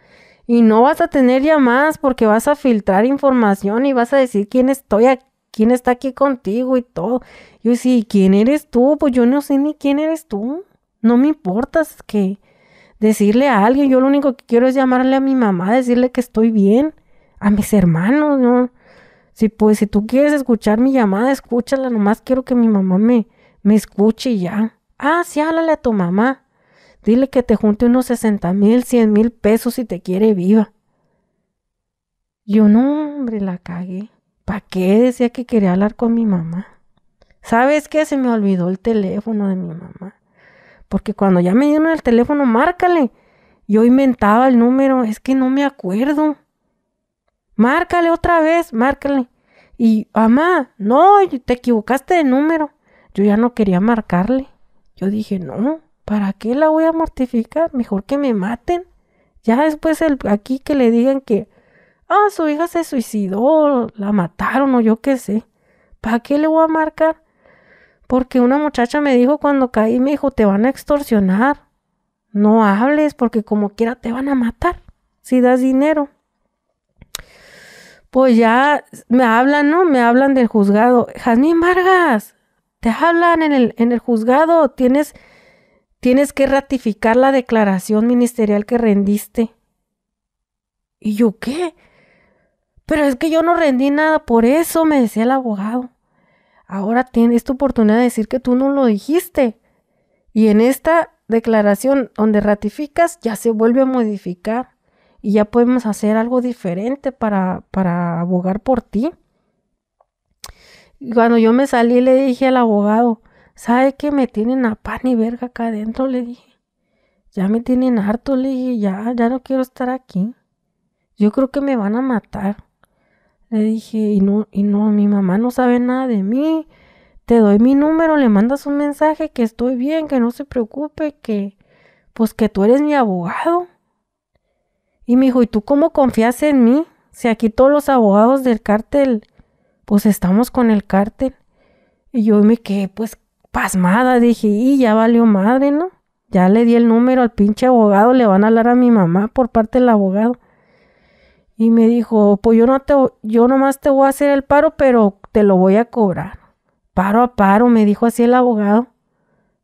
Y no vas a tener llamadas porque vas a filtrar información y vas a decir quién estoy quién está aquí contigo y todo. Yo decía ¿quién eres tú? Pues yo no sé ni quién eres tú. No me importas que decirle a alguien. Yo lo único que quiero es llamarle a mi mamá, decirle que estoy bien, a mis hermanos, ¿no? Si pues, si tú quieres escuchar mi llamada, escúchala, nomás quiero que mi mamá me, me escuche y ya. Ah, sí, háblale a tu mamá. Dile que te junte unos 60 mil, 100 mil pesos si te quiere viva. Yo no, hombre, la cagué. ¿Para qué decía que quería hablar con mi mamá? ¿Sabes qué? Se me olvidó el teléfono de mi mamá. Porque cuando ya me dieron el teléfono, márcale. Yo inventaba el número, es que no me acuerdo. Márcale otra vez, márcale. Y, mamá, no, te equivocaste de número. Yo ya no quería marcarle. Yo dije, no, ¿para qué la voy a mortificar? Mejor que me maten. Ya después aquí que le digan que, ah, su hija se suicidó, la mataron o yo qué sé. ¿Para qué le voy a marcar? Porque una muchacha me dijo cuando caí, me dijo, te van a extorsionar. No hables porque como quiera te van a matar si das dinero. Pues ya me hablan, ¿no? Me hablan del juzgado. Jazmín Vargas, te hablan en el, en el juzgado. Tienes, tienes que ratificar la declaración ministerial que rendiste. ¿Y yo qué? Pero es que yo no rendí nada por eso, me decía el abogado ahora tienes tu oportunidad de decir que tú no lo dijiste. Y en esta declaración donde ratificas, ya se vuelve a modificar y ya podemos hacer algo diferente para, abogar por ti. cuando yo me salí, le dije al abogado, ¿sabe que me tienen a pan y verga acá adentro? Le dije, ya me tienen harto, le dije, ya, ya no quiero estar aquí. Yo creo que me van a matar. Le dije, y no, y no, mi mamá no sabe nada de mí. Te doy mi número, le mandas un mensaje que estoy bien, que no se preocupe, que pues que tú eres mi abogado. Y me dijo, ¿y tú cómo confías en mí? Si aquí todos los abogados del cártel, pues estamos con el cártel. Y yo me quedé pues pasmada, dije, y ya valió madre, ¿no? Ya le di el número al pinche abogado, le van a hablar a mi mamá por parte del abogado. Y me dijo, pues yo no te, yo nomás te voy a hacer el paro, pero te lo voy a cobrar. Paro a paro, me dijo así el abogado.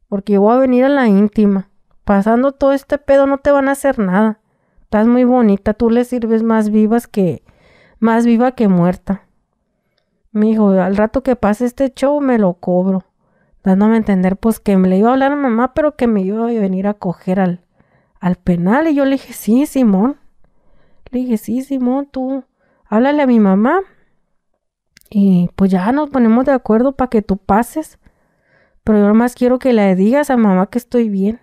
Porque yo voy a venir a la íntima. Pasando todo este pedo no te van a hacer nada. Estás muy bonita, tú le sirves más vivas que, más viva que muerta. Me dijo, al rato que pase este show me lo cobro. Dándome a entender, pues que me le iba a hablar a mamá, pero que me iba a venir a coger al, al penal. Y yo le dije, sí, Simón. Le dije, sí, Simón, tú háblale a mi mamá y pues ya nos ponemos de acuerdo para que tú pases. Pero yo más quiero que le digas a mamá que estoy bien.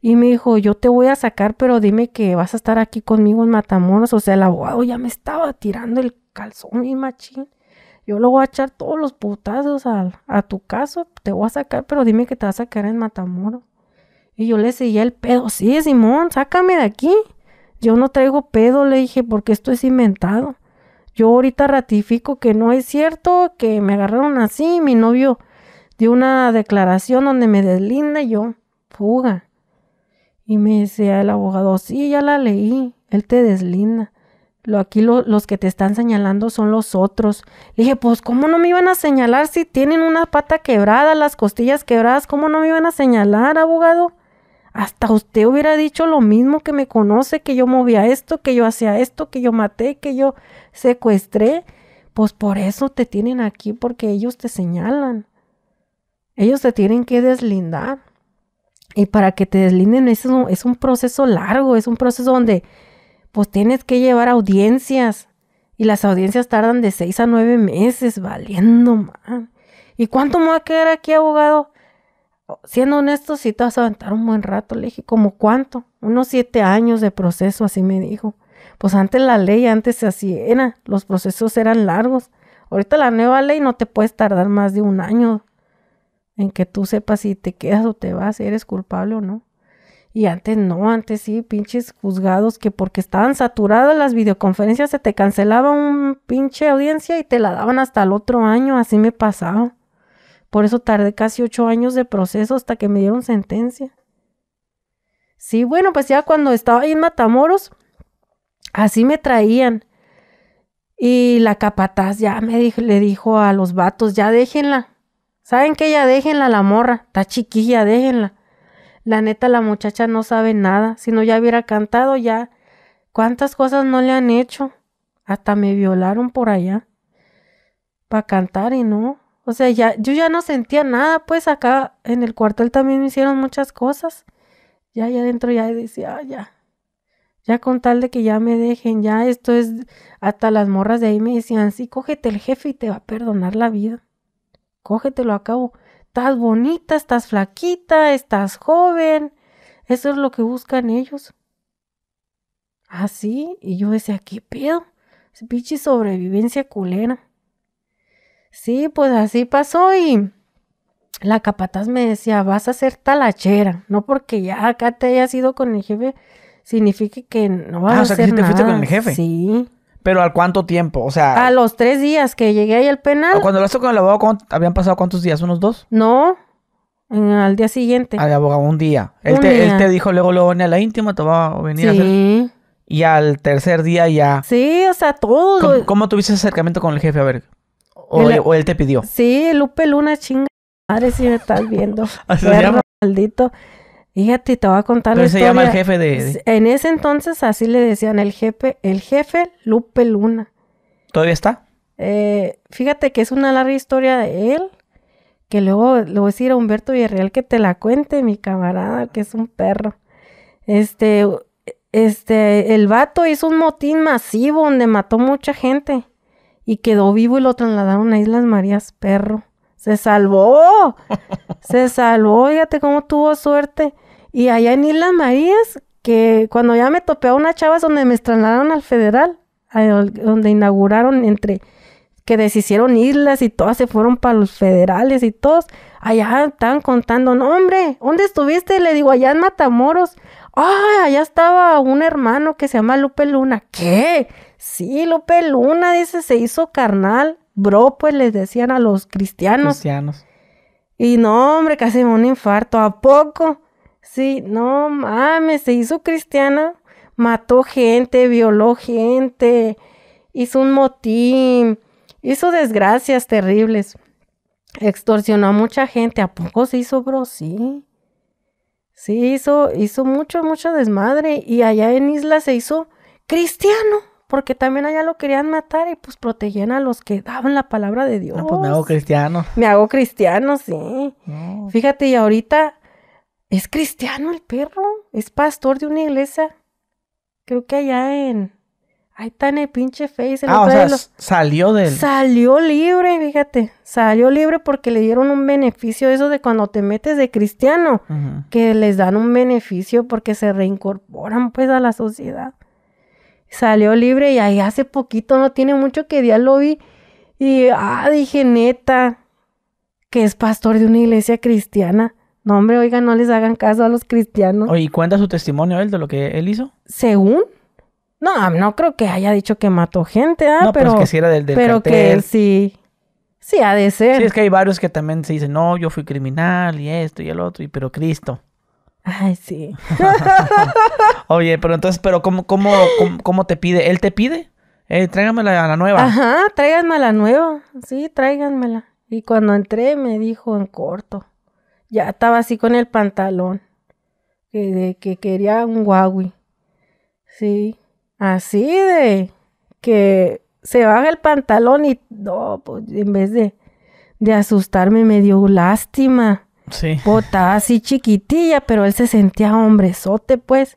Y me dijo, yo te voy a sacar, pero dime que vas a estar aquí conmigo en Matamoros. O sea, el abogado ya me estaba tirando el calzón y machín. Yo lo voy a echar todos los putazos a, tu caso. Te voy a sacar, pero dime que te vas a quedar en Matamoros. Y yo le seguía el pedo. Sí, Simón, sácame de aquí. Yo no traigo pedo, le dije, porque esto es inventado. Yo ahorita ratifico que no es cierto, que me agarraron así, mi novio dio una declaración donde me deslinda y yo, fuga. Y me decía el abogado, sí, ya la leí, él te deslinda. Lo, aquí los que te están señalando son los otros. Le dije, pues, ¿cómo no me iban a señalar si tienen una pata quebrada, las costillas quebradas? ¿Cómo no me iban a señalar, abogado? Hasta usted hubiera dicho lo mismo que me conoce, que yo movía esto, que yo hacía esto, que yo maté, que yo secuestré. Pues por eso te tienen aquí, porque ellos te señalan. Ellos te tienen que deslindar. Y para que te deslinden es un, es un proceso largo, es un proceso donde pues tienes que llevar audiencias. Y las audiencias tardan de seis a nueve meses, valiendo más. ¿Y cuánto me va a quedar aquí, abogado? siendo honesto, si te vas a aventar un buen rato. Le dije, ¿cómo cuánto? Unos siete años de proceso, así me dijo. Pues antes la ley, antes así era, los procesos eran largos. Ahorita la nueva ley no te puedes tardar más de un año en que tú sepas si te quedas o te vas, si eres culpable o no. Y antes no, antes sí, pinches juzgados que porque estaban saturadas las videoconferencias se te cancelaba un pinche audiencia y te la daban hasta el otro año, así me pasaba. Por eso tardé casi ocho años de proceso hasta que me dieron sentencia. Sí, bueno, pues ya cuando estaba ahí en Matamoros, así me traían. Y la capataz ya me dijo, le dijo a los vatos, ya déjenla. ¿Saben qué? Ya déjenla la morra. Está chiquilla, déjenla. La neta, la muchacha no sabe nada. Si no ya hubiera cantado, ya. ¿Cuántas cosas no le han hecho? Hasta me violaron por allá. Para cantar y no. O sea, ya, yo ya no sentía nada, pues acá en el cuartel también me hicieron muchas cosas. Ya, ya adentro ya decía, ah, ya. Ya con tal de que ya me dejen, ya esto es, hasta las morras de ahí me decían, sí, cógete el jefe y te va a perdonar la vida. Cógetelo a cabo. Estás bonita, estás flaquita, estás joven. Eso es lo que buscan ellos. Así, y yo decía, ¿qué pedo? Pinche sobrevivencia culera. Sí, pues así pasó y la capataz me decía, vas a ser talachera, no porque ya acá te hayas ido con el jefe, significa que no vas ah, a ser. o sea, que te fuiste con el jefe. Sí. ¿Pero al cuánto tiempo? O sea... A los tres días que llegué ahí al penal. Cuando hizo con el abogado, ¿habían pasado cuántos días? ¿Unos dos? No, al día siguiente. Al abogado, un día. él, te, día. él te dijo luego, luego, a la íntima te va a venir a hacer... Y al tercer día ya... Sí, o sea, todo... ¿Cómo, ¿Cómo tuviste acercamiento con el jefe? A ver... O, él te pidió. Sí, Lupe Luna, chinga. Madre, si me estás viendo. Así se maldito. Fíjate, te voy a contar Pero se llama el jefe de, En ese entonces así le decían el jefe, el jefe Lupe Luna. ¿Todavía está? Eh, fíjate que es una larga historia de él, que luego le voy a decir a Humberto Villarreal que te la cuente, mi camarada, que es un perro. Este, e, este, el vato hizo un motín masivo donde mató mucha gente y quedó vivo y lo trasladaron a Islas Marías Perro. Se salvó, se salvó, fíjate cómo tuvo suerte. Y allá en Islas Marías, que cuando ya me topé a una chava donde me trasladaron al federal, donde inauguraron entre que deshicieron islas y todas se fueron para los federales y todos. Allá estaban contando, no hombre, ¿dónde estuviste? Le digo, allá en Matamoros. Ay, ah, allá estaba un hermano que se llama Lupe Luna. ¿Qué? Sí, Lupe Luna, dice, se hizo carnal. Bro, pues les decían a los cristianos. Cristianos. Y no, hombre, casi un infarto. ¿A poco? Sí, no mames, se hizo cristiano. Mató gente, violó gente, hizo un motín, hizo desgracias terribles. Extorsionó a mucha gente. ¿A poco se hizo, bro? Sí. Sí, hizo, hizo mucho, mucho desmadre. Y allá en Isla se hizo cristiano porque también allá lo querían matar y pues protegían a los que daban la palabra de Dios. Ah, pues me hago cristiano. Me hago cristiano, sí. Fíjate, y ahorita es cristiano el perro, es pastor de una iglesia. Creo que allá en... Ahí está en el pinche Face. ah, o sea, salió del... Salió libre, fíjate. Salió libre porque le dieron un beneficio. Eso de cuando te metes de cristiano. Que les dan un beneficio porque se reincorporan, pues, a la sociedad. Salió libre y ahí hace poquito, no tiene mucho que día vi. Y ah, dije, neta, que es pastor de una iglesia cristiana. No, hombre, oiga, no les hagan caso a los cristianos. Oye, ¿y cuenta su testimonio él de lo que él hizo? Según. No, no creo que haya dicho que mató gente, ¿ah? No, pero, pues pero que era del, del Pero que él sí. Sí, ha de ser. Sí, es que hay varios que también se dicen, no, yo fui criminal y esto y el otro, y, pero Cristo. Ay, sí. Oye, pero entonces, pero cómo, cómo, cómo, te pide? ¿Él te pide? Eh, a la nueva. Ajá, tráiganme la nueva. Sí, tráiganmela. Y cuando entré me dijo en corto. Ya estaba así con el pantalón. Que, que quería un Huawei. Sí. Así de que se baja el pantalón y no, pues en vez de, de asustarme me dio lástima. Sí. estaba así chiquitilla, pero él se sentía hombrezote, pues.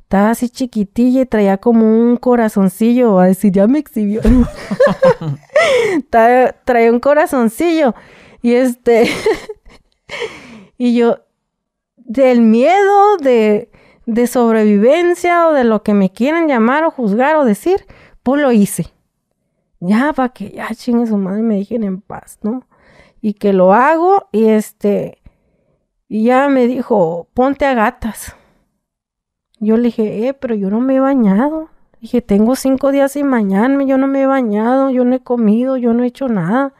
Estaba así chiquitilla y traía como un corazoncillo. a decir, ya me exhibió. traía un corazoncillo. Y este. y yo. Del miedo, de, de sobrevivencia o de lo que me quieran llamar o juzgar o decir, pues lo hice. Ya, para que ya chingue su madre me dijeron en paz, ¿no? y que lo hago y este, y ya me dijo, ponte a gatas. Yo le dije, eh, pero yo no me he bañado. Dije, tengo cinco días sin bañarme, yo no me he bañado, yo no he comido, yo no he hecho nada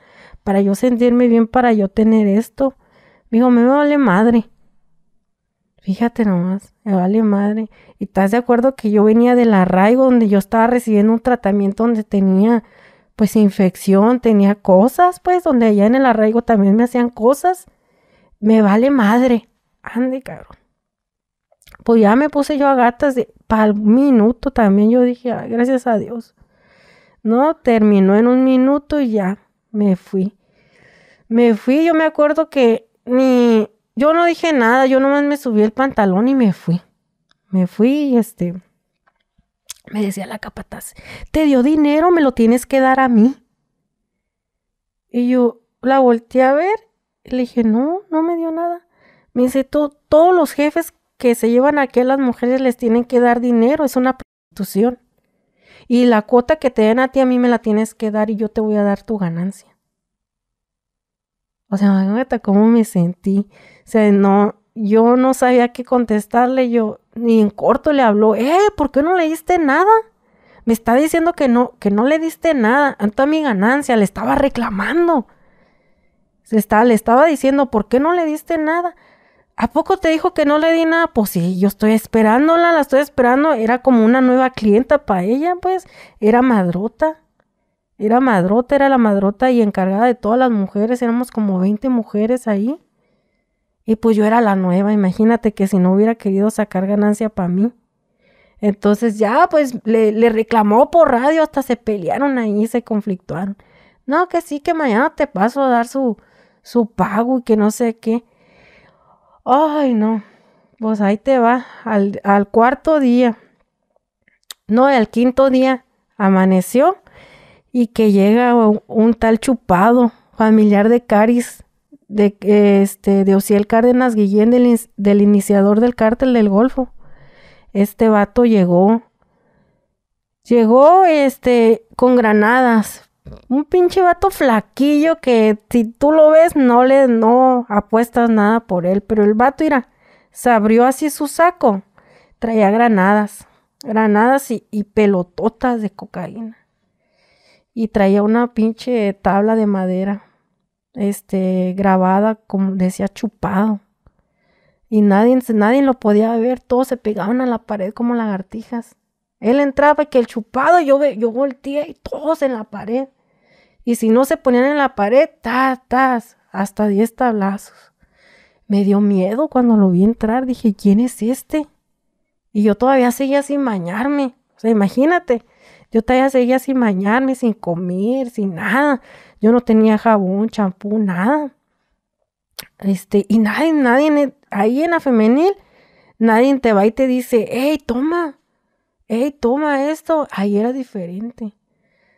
para yo sentirme bien, para yo tener esto. Me dijo, me vale madre. Fíjate nomás, me vale madre. Y estás de acuerdo que yo venía del arraigo donde yo estaba recibiendo un tratamiento donde tenía pues infección, tenía cosas, pues donde allá en el arraigo también me hacían cosas. Me vale madre. Ande, cabrón. Pues ya me puse yo a gatas de para minuto también. Yo dije, gracias a Dios. No, terminó en un minuto y ya me fui. Me fui, yo me acuerdo que ni yo no dije nada, yo nomás me subí el pantalón y me fui. Me fui y este me decía la capataz, te dio dinero, me lo tienes que dar a mí. Y yo la volteé a ver y le dije, no, no me dio nada. Me dice, todos los jefes que se llevan aquí a las mujeres les tienen que dar dinero, es una prostitución. Y la cuota que te den a ti a mí me la tienes que dar y yo te voy a dar tu ganancia. O sea, cómo me sentí. O sea, no, yo no sabía qué contestarle. Yo, ni en corto le habló, eh, ¿por qué no le diste nada? Me está diciendo que no, que no le diste nada, anta mi ganancia, le estaba reclamando. Se está, le estaba diciendo, ¿por qué no le diste nada? ¿A poco te dijo que no le di nada? Pues sí, yo estoy esperándola, la estoy esperando. Era como una nueva clienta para ella, pues. Era madrota. Era madrota, era la madrota y encargada de todas las mujeres. Éramos como 20 mujeres ahí. Y pues yo era la nueva, imagínate que si no hubiera querido sacar ganancia para mí. Entonces ya pues le, reclamó por radio, hasta se pelearon ahí, se conflictuaron. No, que sí, que mañana te paso a dar su, su pago y que no sé qué. Ay, no. Pues ahí te va, al, al cuarto día. No, al quinto día amaneció y que llega un tal chupado, familiar de Caris, de, este, de Ociel Cárdenas Guillén, del, iniciador del cártel del Golfo. Este vato llegó. Llegó este con granadas, un pinche vato flaquillo que si tú lo ves no le no apuestas nada por él, pero el vato mira, se abrió así su saco, traía granadas, granadas y, y, pelototas de cocaína. Y traía una pinche tabla de madera este, grabada, como decía, chupado. Y nadie, nadie lo podía ver, todos se pegaban a la pared como lagartijas. Él entraba y que el chupado, yo, yo volteé y todos en la pared. Y si no se ponían en la pared, tas, tas, hasta diez tablazos. Me dio miedo cuando lo vi entrar, dije, ¿quién es este? Y yo todavía seguía sin bañarme. O sea, imagínate, yo todavía seguía sin bañarme, sin comer, sin nada. Yo no tenía jabón, champú, nada. Este, y nadie, nadie, ahí en la femenil, nadie te va y te dice, hey, toma, hey, toma esto. Ahí era diferente.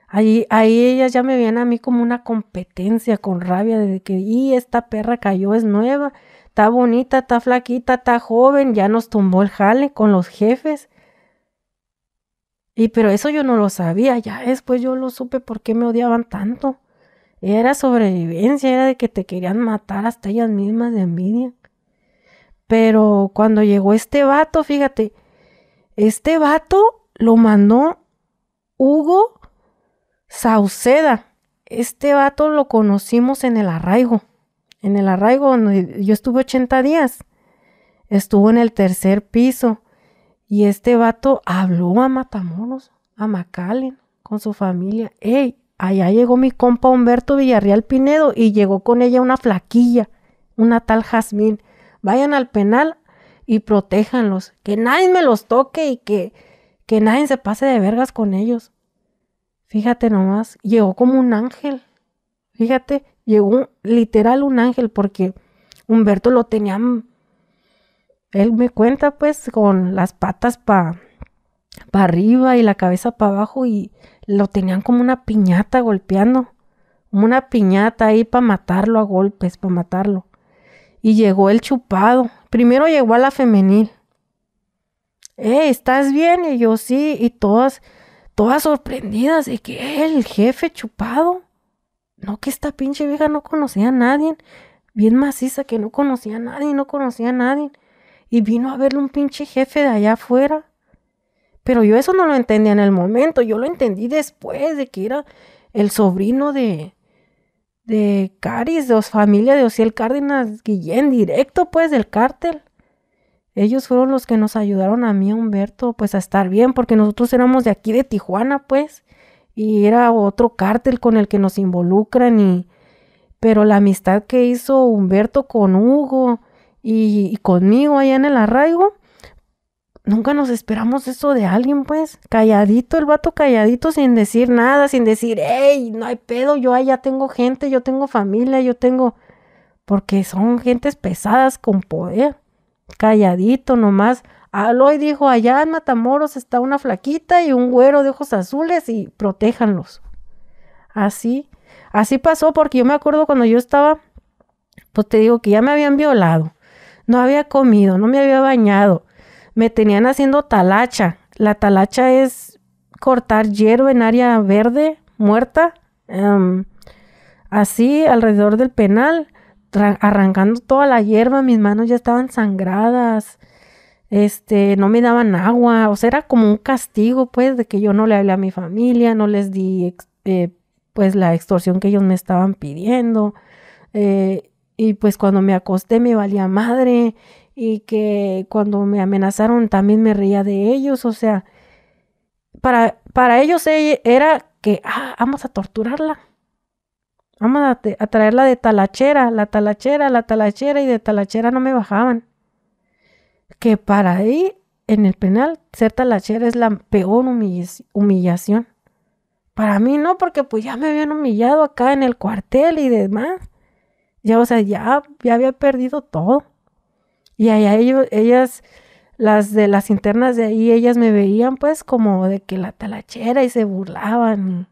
Ahí, ahí ellas ya me veían a mí como una competencia con rabia de que, y esta perra cayó, es nueva, está bonita, está flaquita, está joven, ya nos tumbó el jale con los jefes. Y pero eso yo no lo sabía, ya después yo lo supe por qué me odiaban tanto. Era sobrevivencia, era de que te querían matar hasta ellas mismas de envidia. Pero cuando llegó este vato, fíjate, este vato lo mandó Hugo Sauceda. Este vato lo conocimos en el arraigo. En el arraigo, yo estuve 80 días. Estuvo en el tercer piso. Y este vato habló a Matamoros, a Macalen, con su familia. ¡Ey! allá llegó mi compa Humberto Villarreal Pinedo y llegó con ella una flaquilla, una tal Jazmín. Vayan al penal y protéjanlos, que nadie me los toque y que, que nadie se pase de vergas con ellos. Fíjate nomás, llegó como un ángel. Fíjate, llegó literal un ángel porque Humberto lo tenía, él me cuenta pues con las patas para para arriba y la cabeza para abajo y lo tenían como una piñata golpeando, una piñata ahí para matarlo a golpes, para matarlo. Y llegó el chupado. Primero llegó a la femenil. Eh, ¿estás bien? Y yo sí, y todas, todas sorprendidas de que eh, el jefe chupado. No, que esta pinche vieja no conocía a nadie. Bien maciza, que no conocía a nadie, no conocía a nadie. Y vino a verle un pinche jefe de allá afuera pero yo eso no lo entendía en el momento, yo lo entendí después de que era el sobrino de, de Caris, de familia de Osiel Cárdenas Guillén, directo pues del cártel. Ellos fueron los que nos ayudaron a mí, a Humberto, pues a estar bien, porque nosotros éramos de aquí, de Tijuana, pues, y era otro cártel con el que nos involucran y... Pero la amistad que hizo Humberto con Hugo y conmigo allá en el arraigo, Nunca nos esperamos eso de alguien, pues. Calladito, el vato calladito, sin decir nada, sin decir, hey, no hay pedo, yo allá tengo gente, yo tengo familia, yo tengo. Porque son gentes pesadas con poder. Calladito nomás. Aloy dijo, allá en Matamoros está una flaquita y un güero de ojos azules y protéjanlos. Así, así pasó porque yo me acuerdo cuando yo estaba, pues te digo que ya me habían violado, no había comido, no me había bañado me tenían haciendo talacha. La talacha es cortar hierba en área verde, muerta, em, así alrededor del penal, arrancando toda la hierba, mis manos ya estaban sangradas, este, no me daban agua, o sea, era como un castigo, pues, de que yo no le hablé a mi familia, no les di, eh, pues, la extorsión que ellos me estaban pidiendo, eh, y pues cuando me acosté me valía madre y que cuando me amenazaron también me reía de ellos, o sea, para, para ellos e-, era que, ah, vamos a torturarla, vamos a, traerla de talachera, la talachera, la talachera y de talachera no me bajaban. Que para ahí, en el penal, ser talachera es la peor humillación. Para mí no, porque pues ya me habían humillado acá en el cuartel y demás. Ya, o sea, ya, ya había perdido todo. Y allá ellos, ellas, las de las internas de ahí, ellas me veían pues como de que la talachera y se burlaban.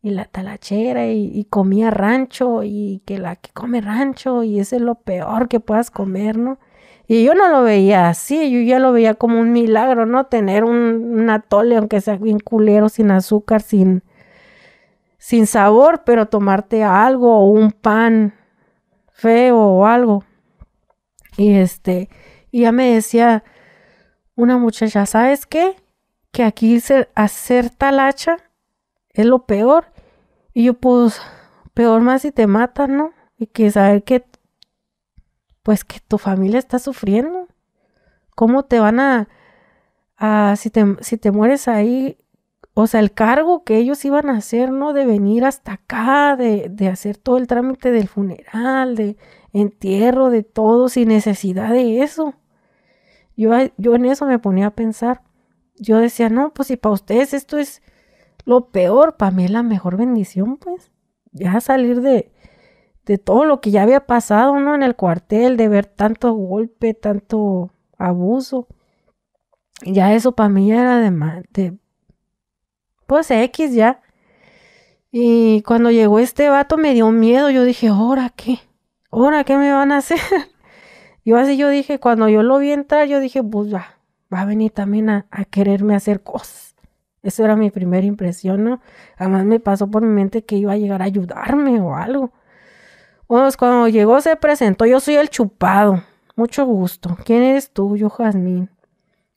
Y la talachera y, comía rancho y que la que come rancho y ese es lo peor que puedas comer, ¿no? Y yo no lo veía así, yo ya lo veía como un milagro, ¿no? Tener un, atole, aunque sea bien culero, sin azúcar, sin, sin sabor, pero tomarte algo o un pan feo o algo. Y este, y ya me decía una muchacha, ¿sabes qué? Que aquí hacer tal hacha es lo peor. Y yo, pues, peor más si te matan, ¿no? Y que saber que, pues, que tu familia está sufriendo. ¿Cómo te van a, a si, te, si te mueres ahí, o sea, el cargo que ellos iban a hacer, ¿no? De venir hasta acá, de, hacer todo el trámite del funeral, de entierro, de todo, sin necesidad de eso. Yo, yo en eso me ponía a pensar. Yo decía, no, pues si para ustedes esto es lo peor, para mí es la mejor bendición, pues. Ya salir de, de todo lo que ya había pasado, ¿no? En el cuartel, de ver tanto golpe, tanto abuso. Ya eso para mí era de, de pues X ya. Y cuando llegó este vato me dio miedo, yo dije, ¿ahora qué? ¿Ahora qué me van a hacer? yo así yo dije, cuando yo lo vi entrar, yo dije, pues va, va a venir también a, quererme hacer cosas. Esa era mi primera impresión, ¿no? Además me pasó por mi mente que iba a llegar a ayudarme o algo. Bueno, pues cuando llegó se presentó, yo soy el chupado. Mucho gusto. ¿Quién eres tú? Yo, Jazmín.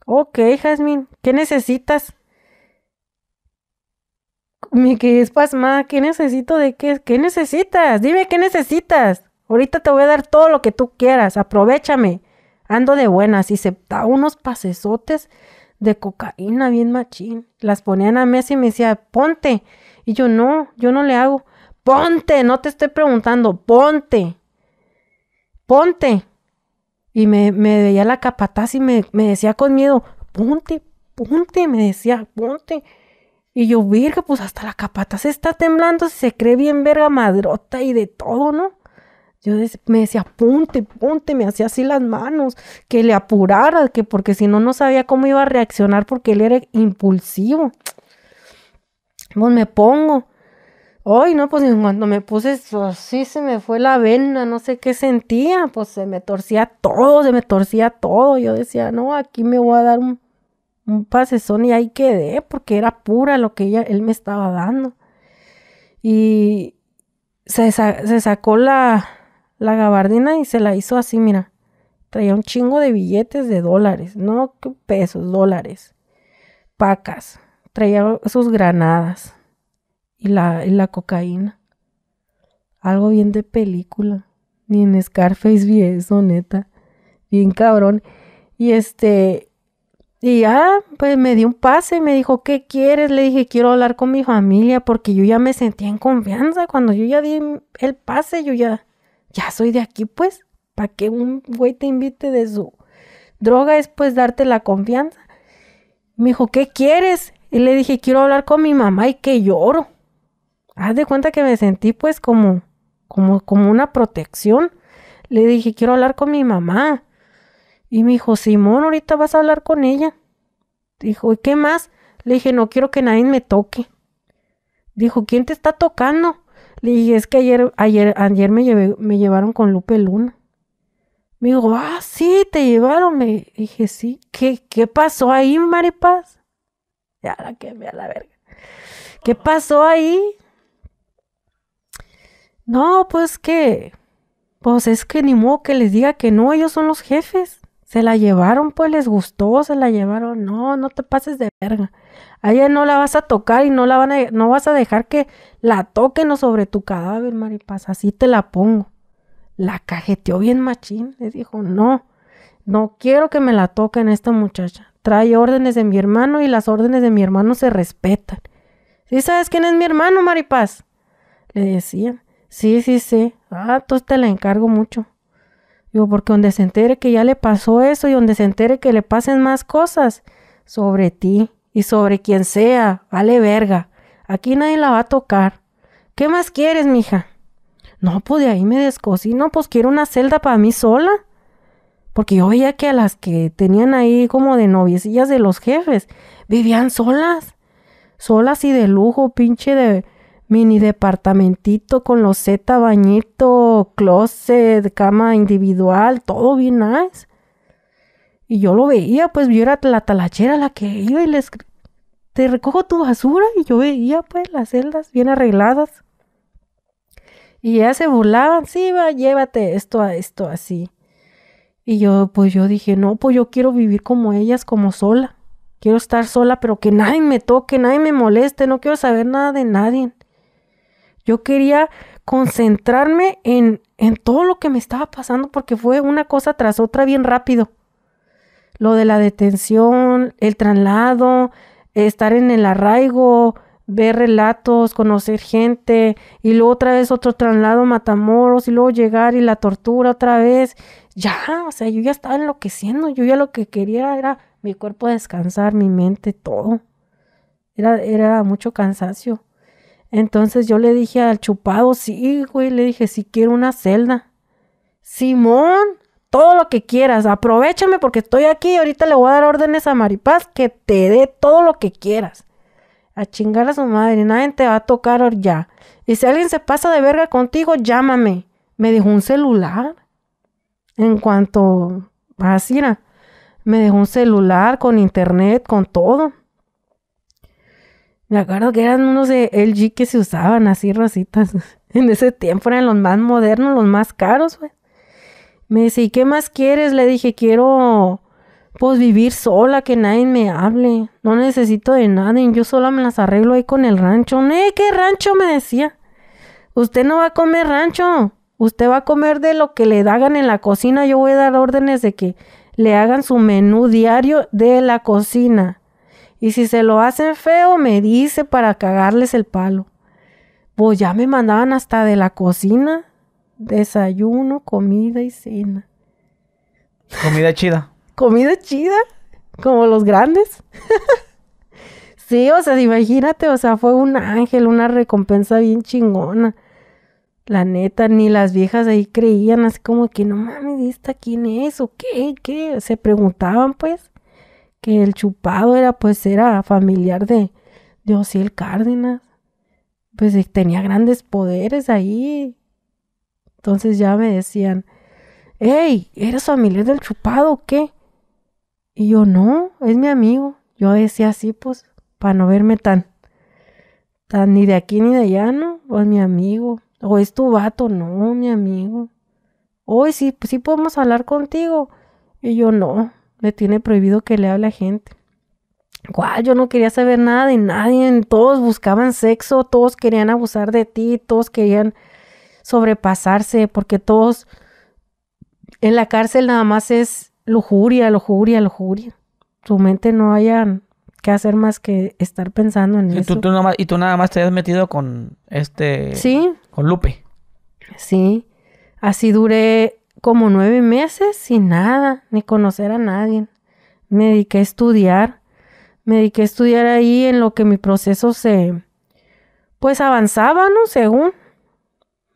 Ok, Jazmín, ¿qué necesitas? me quedé espasmada. ¿Qué necesito de qué? ¿Qué necesitas? Dime qué necesitas. Ahorita te voy a dar todo lo que tú quieras. Aprovechame. Ando de buenas y se unos pasesotes de cocaína bien machín. Las ponían a mesa y me decía, ponte. Y yo, no, yo no le hago. Ponte, no te estoy preguntando, ponte. Ponte. Y me, me veía la capataz y me, me decía con miedo, ponte, ponte, me decía, ponte. Y yo, verga, pues hasta la capata se está temblando, se cree bien verga madrota y de todo, ¿no? Yo me decía, ponte, ponte, me hacía así las manos, que le apurara, que porque si no, no sabía cómo iba a reaccionar porque él era impulsivo. Pues me pongo. Ay, no, pues cuando me puse así pues, se me fue la vena, no sé qué sentía, pues se me torcía todo, se me torcía todo. Yo decía, no, aquí me voy a dar un un pasezón y ahí quedé porque era pura lo que ella, él me estaba dando. Y se, sacó la, la gabardina y se la hizo así, mira. Traía un chingo de billetes de dólares, no pesos, dólares. Pacas. Traía sus granadas y la, y la cocaína. Algo bien de película. Ni en Scarface vi eso, neta. Bien cabrón. Y este, y ya, pues me dio un pase, me dijo, ¿qué quieres? Le dije, quiero hablar con mi familia porque yo ya me sentía en confianza. Cuando yo ya di el pase, yo ya, ya soy de aquí, pues, para que un güey te invite de su droga es pues darte la confianza. Me dijo, ¿qué quieres? Y le dije, quiero hablar con mi mamá y que lloro. Haz de cuenta que me sentí pues como, como, como una protección. Le dije, quiero hablar con mi mamá. Y me dijo, Simón, ahorita vas a hablar con ella. Dijo, ¿y qué más? Le dije, no quiero que nadie me toque. Dijo, ¿quién te está tocando? Le dije, es que ayer, ayer, ayer me, me llevaron con Lupe Luna. Me dijo, ah, sí, te llevaron. Me dije, sí, ¿qué, qué pasó ahí, Maripaz? Ya la me a la verga. ¿Qué pasó ahí? No, pues que, pues es que ni modo que les diga que no, ellos son los jefes. Se la llevaron, pues les gustó, se la llevaron. No, no te pases de verga. A ella no la vas a tocar y no la van a, no vas a dejar que la toquen sobre tu cadáver, maripaz. Así te la pongo. La cajeteó bien machín. Le dijo, no, no quiero que me la toquen esta muchacha. Trae órdenes de mi hermano y las órdenes de mi hermano se respetan. ¿Sí sabes quién es mi hermano, maripaz? Le decía, Sí, sí, sí. Ah, tú te la encargo mucho. Digo, porque donde se entere que ya le pasó eso y donde se entere que le pasen más cosas sobre ti y sobre quien sea, vale verga. Aquí nadie la va a tocar. ¿Qué más quieres, mija? No, pues de ahí me descosí. No, pues quiero una celda para mí sola. Porque yo veía que a las que tenían ahí como de noviecillas de los jefes, vivían solas. Solas y de lujo, pinche de mini departamentito con los Z bañito, closet, cama individual, todo bien nice. Y yo lo veía, pues yo era la talachera la que iba y les te recojo tu basura y yo veía pues las celdas bien arregladas. Y ya se burlaban, sí, va, llévate esto a esto así. Y yo pues yo dije, no, pues yo quiero vivir como ellas, como sola. Quiero estar sola, pero que nadie me toque, nadie me moleste, no quiero saber nada de nadie. Yo quería concentrarme en, todo lo que me estaba pasando porque fue una cosa tras otra bien rápido. Lo de la detención, el traslado, estar en el arraigo, ver relatos, conocer gente, y luego otra vez otro traslado Matamoros, y luego llegar y la tortura otra vez. Ya, o sea, yo ya estaba enloqueciendo, yo ya lo que quería era mi cuerpo descansar, mi mente, todo. Era, era mucho cansancio. Entonces yo le dije al chupado, sí, güey, le dije, si quiero una celda. Simón, todo lo que quieras, aprovechame porque estoy aquí y ahorita le voy a dar órdenes a Maripaz que te dé todo lo que quieras. A chingar a su madre, nadie te va a tocar ya. Y si alguien se pasa de verga contigo, llámame. Me dejó un celular. En cuanto a me dejó un celular con internet, con todo. Me acuerdo que eran unos de LG que se usaban así, rositas. En ese tiempo eran los más modernos, los más caros, güey. Me dice, ¿y qué más quieres? Le dije, quiero, pues, vivir sola, que nadie me hable. No necesito de nadie, yo sola me las arreglo ahí con el rancho. ¡Eh, qué rancho! Me decía. Usted no va a comer rancho. Usted va a comer de lo que le hagan en la cocina. Yo voy a dar órdenes de que le hagan su menú diario de la cocina. Y si se lo hacen feo, me dice para cagarles el palo. Pues ya me mandaban hasta de la cocina. Desayuno, comida y cena. Comida chida. comida chida, como los grandes. sí, o sea, imagínate, o sea, fue un ángel, una recompensa bien chingona. La neta, ni las viejas ahí creían, así como que no mames, ¿esta quién es? ¿O qué? ¿Qué? Se preguntaban, pues que el chupado era pues era familiar de, y el Cárdenas. Pues eh, tenía grandes poderes ahí. Entonces ya me decían, ¡Ey! ¿eres familiar del chupado o qué? Y yo, no, es mi amigo. Yo decía así, pues, para no verme tan, tan ni de aquí ni de allá, ¿no? O es mi amigo. O es tu vato, no, mi amigo. Hoy sí, sí podemos hablar contigo. Y yo, no, me tiene prohibido que le hable a gente. Guau, yo no quería saber nada de nadie, todos buscaban sexo, todos querían abusar de ti, todos querían sobrepasarse, porque todos en la cárcel nada más es lujuria, lujuria, lujuria. Tu mente no haya que hacer más que estar pensando en eso. Tú, y tú nada más te has metido con este... Sí. Con Lupe. Sí. Así duré como nueve meses sin nada, ni conocer a nadie. Me dediqué a estudiar. Me dediqué a estudiar ahí en lo que mi proceso se, pues avanzaba, ¿no? Según.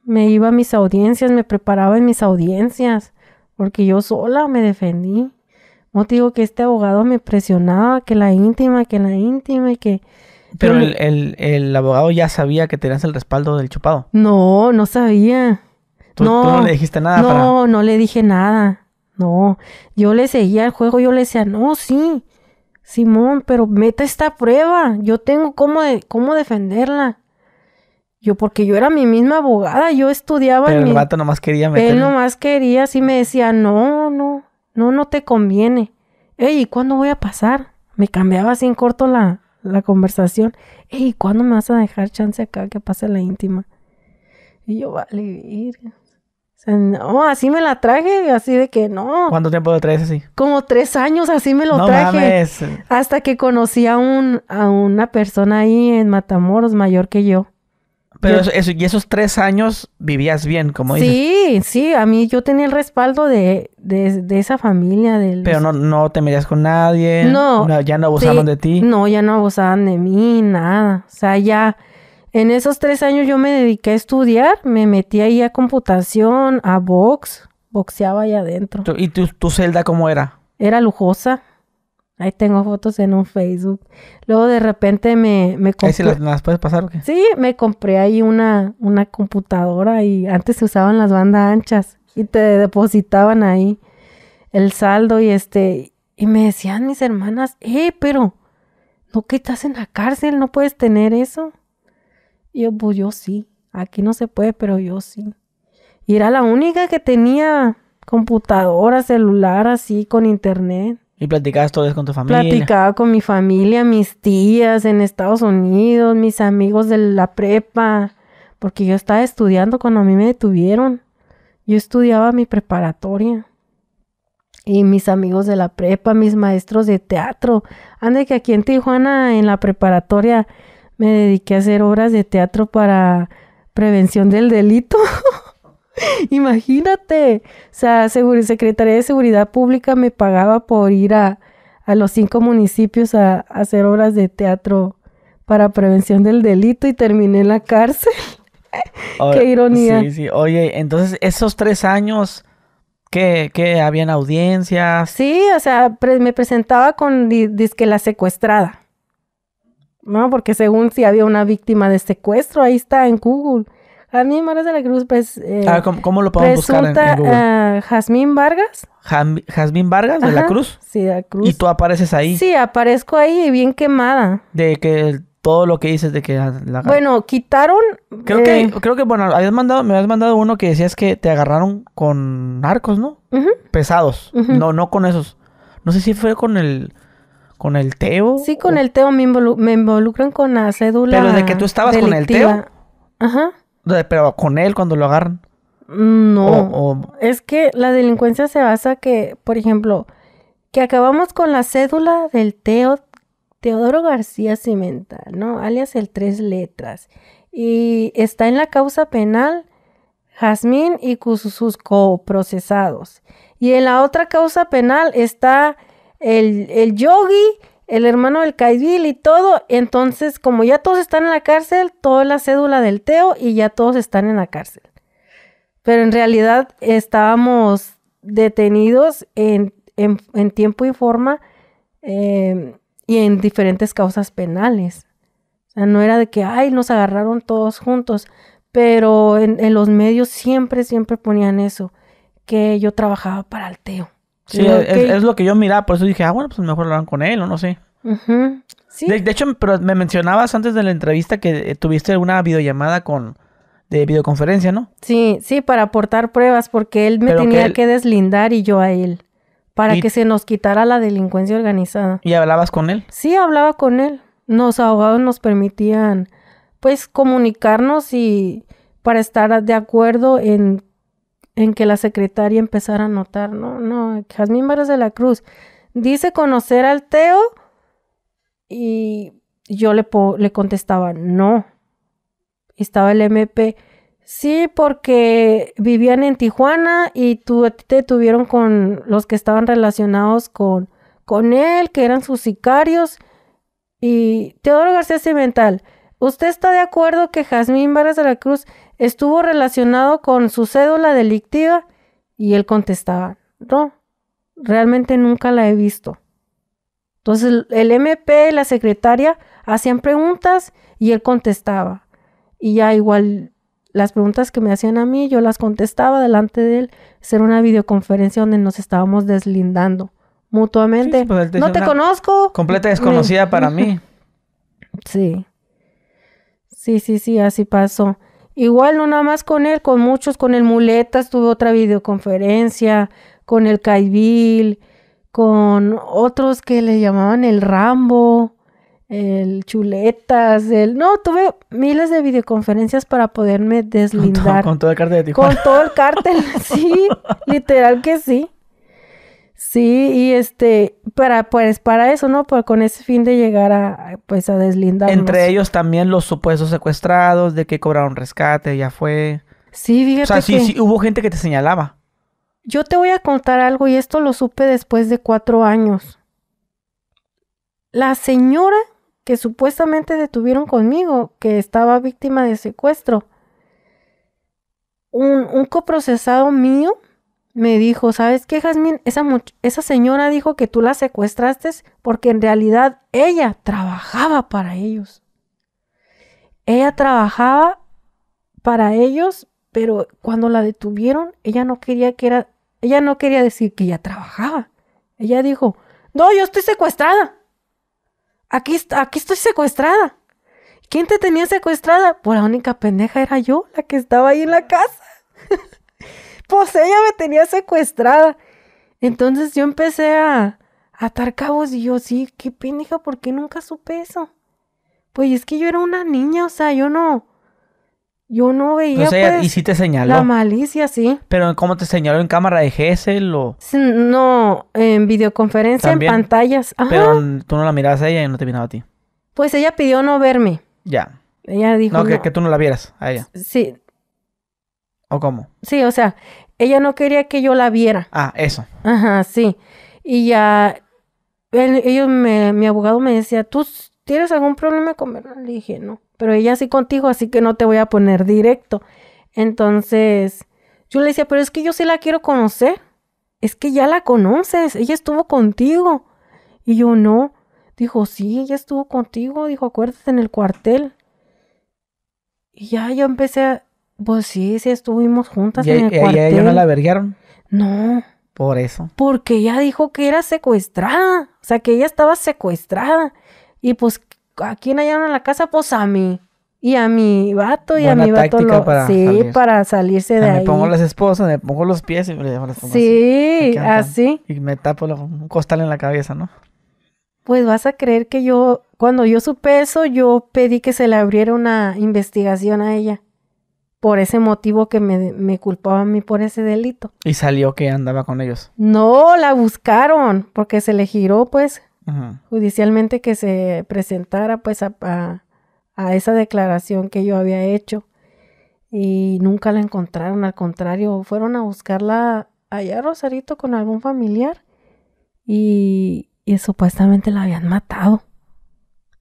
Me iba a mis audiencias, me preparaba en mis audiencias, porque yo sola me defendí. Motivo que este abogado me presionaba, que la íntima, que la íntima y que... Pero el, el, el abogado ya sabía que tenías el respaldo del chupado. No, no sabía no, no le dijiste nada? no le dije nada. No, yo le seguía el juego, yo le decía, no, sí, Simón, pero meta esta prueba, yo tengo cómo, cómo defenderla. Yo, porque yo era mi misma abogada, yo estudiaba. Pero el vato nomás quería meterla. Él nomás quería, sí me decía, no, no, no, no te conviene. Ey, ¿y cuándo voy a pasar? Me cambiaba así en corto la, conversación. Ey, ¿cuándo me vas a dejar chance acá que pase la íntima? Y yo, vale, ir no, así me la traje, así de que no. ¿Cuánto tiempo lo traes así? Como tres años así me lo no traje. Mames. Hasta que conocí a, un, a una persona ahí en Matamoros mayor que yo. Pero eso, y esos tres años vivías bien, como dices. Sí, sí, a mí yo tenía el respaldo de, de, esa familia. De Pero no, no te metías con nadie. No. ya no abusaban de ti. No, ya no abusaban de mí, nada. O sea, ya en esos tres años yo me dediqué a estudiar, me metí ahí a computación, a box, boxeaba ahí adentro. ¿Y tu, celda cómo era? Era lujosa. Ahí tengo fotos en un Facebook. Luego de repente me, me compré. ¿Ahí las, puedes pasar o qué? Sí, me compré ahí una, una computadora y antes se usaban las bandas anchas y te depositaban ahí el saldo y este. Y me decían mis hermanas, eh, pero, ¿no que estás en la cárcel? ¿No puedes tener eso? Y yo, pues yo sí, aquí no se puede, pero yo sí. Y era la única que tenía computadora, celular, así, con internet. ¿Y platicabas todo eso con tu familia? Platicaba con mi familia, mis tías en Estados Unidos, mis amigos de la prepa, porque yo estaba estudiando cuando a mí me detuvieron. Yo estudiaba mi preparatoria. Y mis amigos de la prepa, mis maestros de teatro. Anda, que aquí en Tijuana, en la preparatoria, me dediqué a hacer obras de teatro para prevención del delito. Imagínate, o sea, Secretaría de Seguridad Pública me pagaba por ir a, los cinco municipios a, hacer obras de teatro para prevención del delito y terminé en la cárcel. Qué ironía. Sí, sí. Oye, entonces esos tres años que, que habían audiencias. Sí, o sea, me presentaba con disque la secuestrada. ¿no? Porque según si había una víctima de secuestro, ahí está en Google. Jazmín Vargas de la Cruz, pues... Eh, ah, ¿cómo, lo podemos buscar en, Google? Ah, Jazmín Vargas. Jasmine Vargas de la Cruz. Sí, de la Cruz. Y tú apareces ahí. Sí, aparezco ahí bien quemada. De que todo lo que dices de que la... Bueno, quitaron... Creo que, eh, creo que, bueno, habías mandado, me habías mandado uno que decías que te agarraron con arcos, ¿no? Pesados. No, no con esos. No sé si fue con el... ¿Con el Teo? Sí, con el Teo me, involucran con la cédula. Pero de que tú estabas con el Teo. Ajá. Pero con él cuando lo agarran. No. Es que la delincuencia se basa que, por ejemplo, que acabamos con la cédula del Teo Teodoro García Cimenta, ¿no? Alias el Tres Letras. Y está en la causa penal Jazmín y sus procesados Y en la otra causa penal está el, el yogi, el hermano del Caidil y todo. Entonces, como ya todos están en la cárcel, toda la cédula del Teo y ya todos están en la cárcel. Pero en realidad estábamos detenidos en, tiempo y forma em, y en diferentes causas penales. O sea, no era de que, ay, nos agarraron todos juntos. Pero en los medios siempre, siempre ponían eso, que yo trabajaba para el Teo. Sí, es, lo que yo miraba, por eso dije, ah, bueno, pues mejor hablar con él, o no sé. de, hecho, me mencionabas antes de la entrevista que eh, tuviste una videollamada con de videoconferencia, ¿no? Sí, sí, para aportar pruebas, porque él me tenía que, deslindar y yo a él, para que se nos quitara la delincuencia organizada. ¿Y hablabas con él? Sí, hablaba con él. Los abogados nos permitían, pues, comunicarnos y para estar de acuerdo en en que la secretaria empezara a notar, no, no, Jazmín Varas de la Cruz dice conocer al Teo y yo le, le contestaba, no. estaba el MP, sí, porque vivían en Tijuana y tú, te tuvieron con los que estaban relacionados con, con él, que eran sus sicarios. Y Teodoro García Cimental, ¿Usted está de acuerdo que Jazmín Vargas de la Cruz estuvo relacionado con su cédula delictiva? Y él contestaba, no, realmente nunca la he visto. Entonces el MP y la secretaria hacían preguntas y él contestaba. Y ya igual las preguntas que me hacían a mí, yo las contestaba delante de él. Era una videoconferencia donde nos estábamos deslindando mutuamente. Pues, no te conozco. Completa desconocida para mí. Sí. Sí, sí, sí, así pasó. Igual, no nada más con él, con muchos, con el Muletas, tuve otra videoconferencia, con el Caibil, con otros que le llamaban el Rambo, el Chuletas, el... No, tuve miles de videoconferencias para poderme deslindar. Con todo, el cártel Con todo el cártel, sí, literal que sí. Sí, y este, para, pues, para eso, ¿no? con ese fin de llegar a, pues, a deslindar. Entre ellos también los supuestos secuestrados, de que cobraron rescate, ya fue. Sí, fíjate. O sea, sí, sí, hubo gente que te señalaba. Yo te voy a contar algo, y esto lo supe después de cuatro años. La señora que supuestamente detuvieron conmigo, que estaba víctima de secuestro, un, un coprocesado mío me dijo, ¿sabes qué, Jazmín? Esa, esa señora dijo que tú la secuestraste porque en realidad ella trabajaba para ellos. Ella trabajaba para ellos, pero cuando la detuvieron, ella no quería que era, ella no quería decir que ella trabajaba. Ella dijo, no, yo estoy secuestrada. Aquí, aquí estoy secuestrada. ¿Quién te tenía secuestrada? Pues la única pendeja era yo, la que estaba ahí en la casa. pues ella me tenía secuestrada. Entonces yo empecé a, atar cabos y yo, sí, qué pendeja, ¿por qué nunca supe eso? Pues es que yo era una niña, o sea, yo no. Yo no veía. y pues, sí te señaló. La malicia, sí. Pero ¿cómo te señaló en cámara de Gesell o.? No, en videoconferencia, en pantallas. Pero tú no la mirabas a ella y no te miraba a ti. Pues ella pidió no verme. Ya. Ella dijo. No, que, que tú no la vieras a ella. Sí, ¿O cómo? Sí, o sea, ella no quería que yo la viera. Ah, eso. Ajá, sí. Y ya, ellos me, mi abogado me decía, ¿tú tienes algún problema con Bernal? Le dije, no, pero ella sí contigo, así que no te voy a poner directo. Entonces, yo le decía, pero es que yo sí la quiero conocer. Es que ya la conoces, ella estuvo contigo. Y yo no. Dijo, sí, ella estuvo contigo. Dijo, acuérdate en el cuartel. Y ya yo empecé a, pues sí, sí estuvimos juntas ¿Y en el ¿Y ella no la averguaron? No. Por eso. Porque ella dijo que era secuestrada. O sea, que ella estaba secuestrada. Y pues, ¿a quién hallaron en la casa? Pues a mí. Y a mi vato y a mi vato lo... Para sí, para salirse de ahí. Me pongo las esposas, me pongo los pies y me las pongo Sí, así. así. Y me tapo un costal en la cabeza, ¿no? Pues vas a creer que yo, cuando yo supe eso, yo pedí que se le abriera una investigación a ella por ese motivo que me, culpaba a mí por ese delito. ¿Y salió que andaba con ellos? No, la buscaron porque se le giró, pues, judicialmente que se presentara, pues, a, esa declaración que yo había hecho. Y nunca la encontraron, al contrario, fueron a buscarla allá Rosarito con algún familiar y, y supuestamente la habían matado.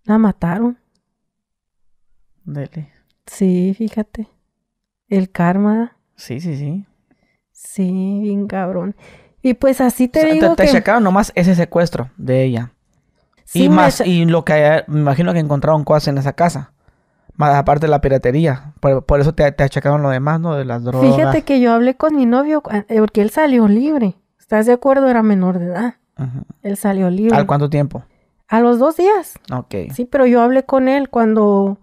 La mataron. Dele. Sí, fíjate. El karma. Sí, sí, sí. Sí, bien cabrón. Y pues así te digo te, te nomás ese secuestro de ella. y más, y lo que me imagino que encontraron cosas en esa casa. Más aparte de la piratería. Por, eso te, te, achacaron lo demás, ¿no? De las drogas. Fíjate que yo hablé con mi novio eh, porque él salió libre. ¿Estás de acuerdo? Era menor de edad. Él salió libre. ¿A cuánto tiempo? A los dos días. Ok. Sí, pero yo hablé con él cuando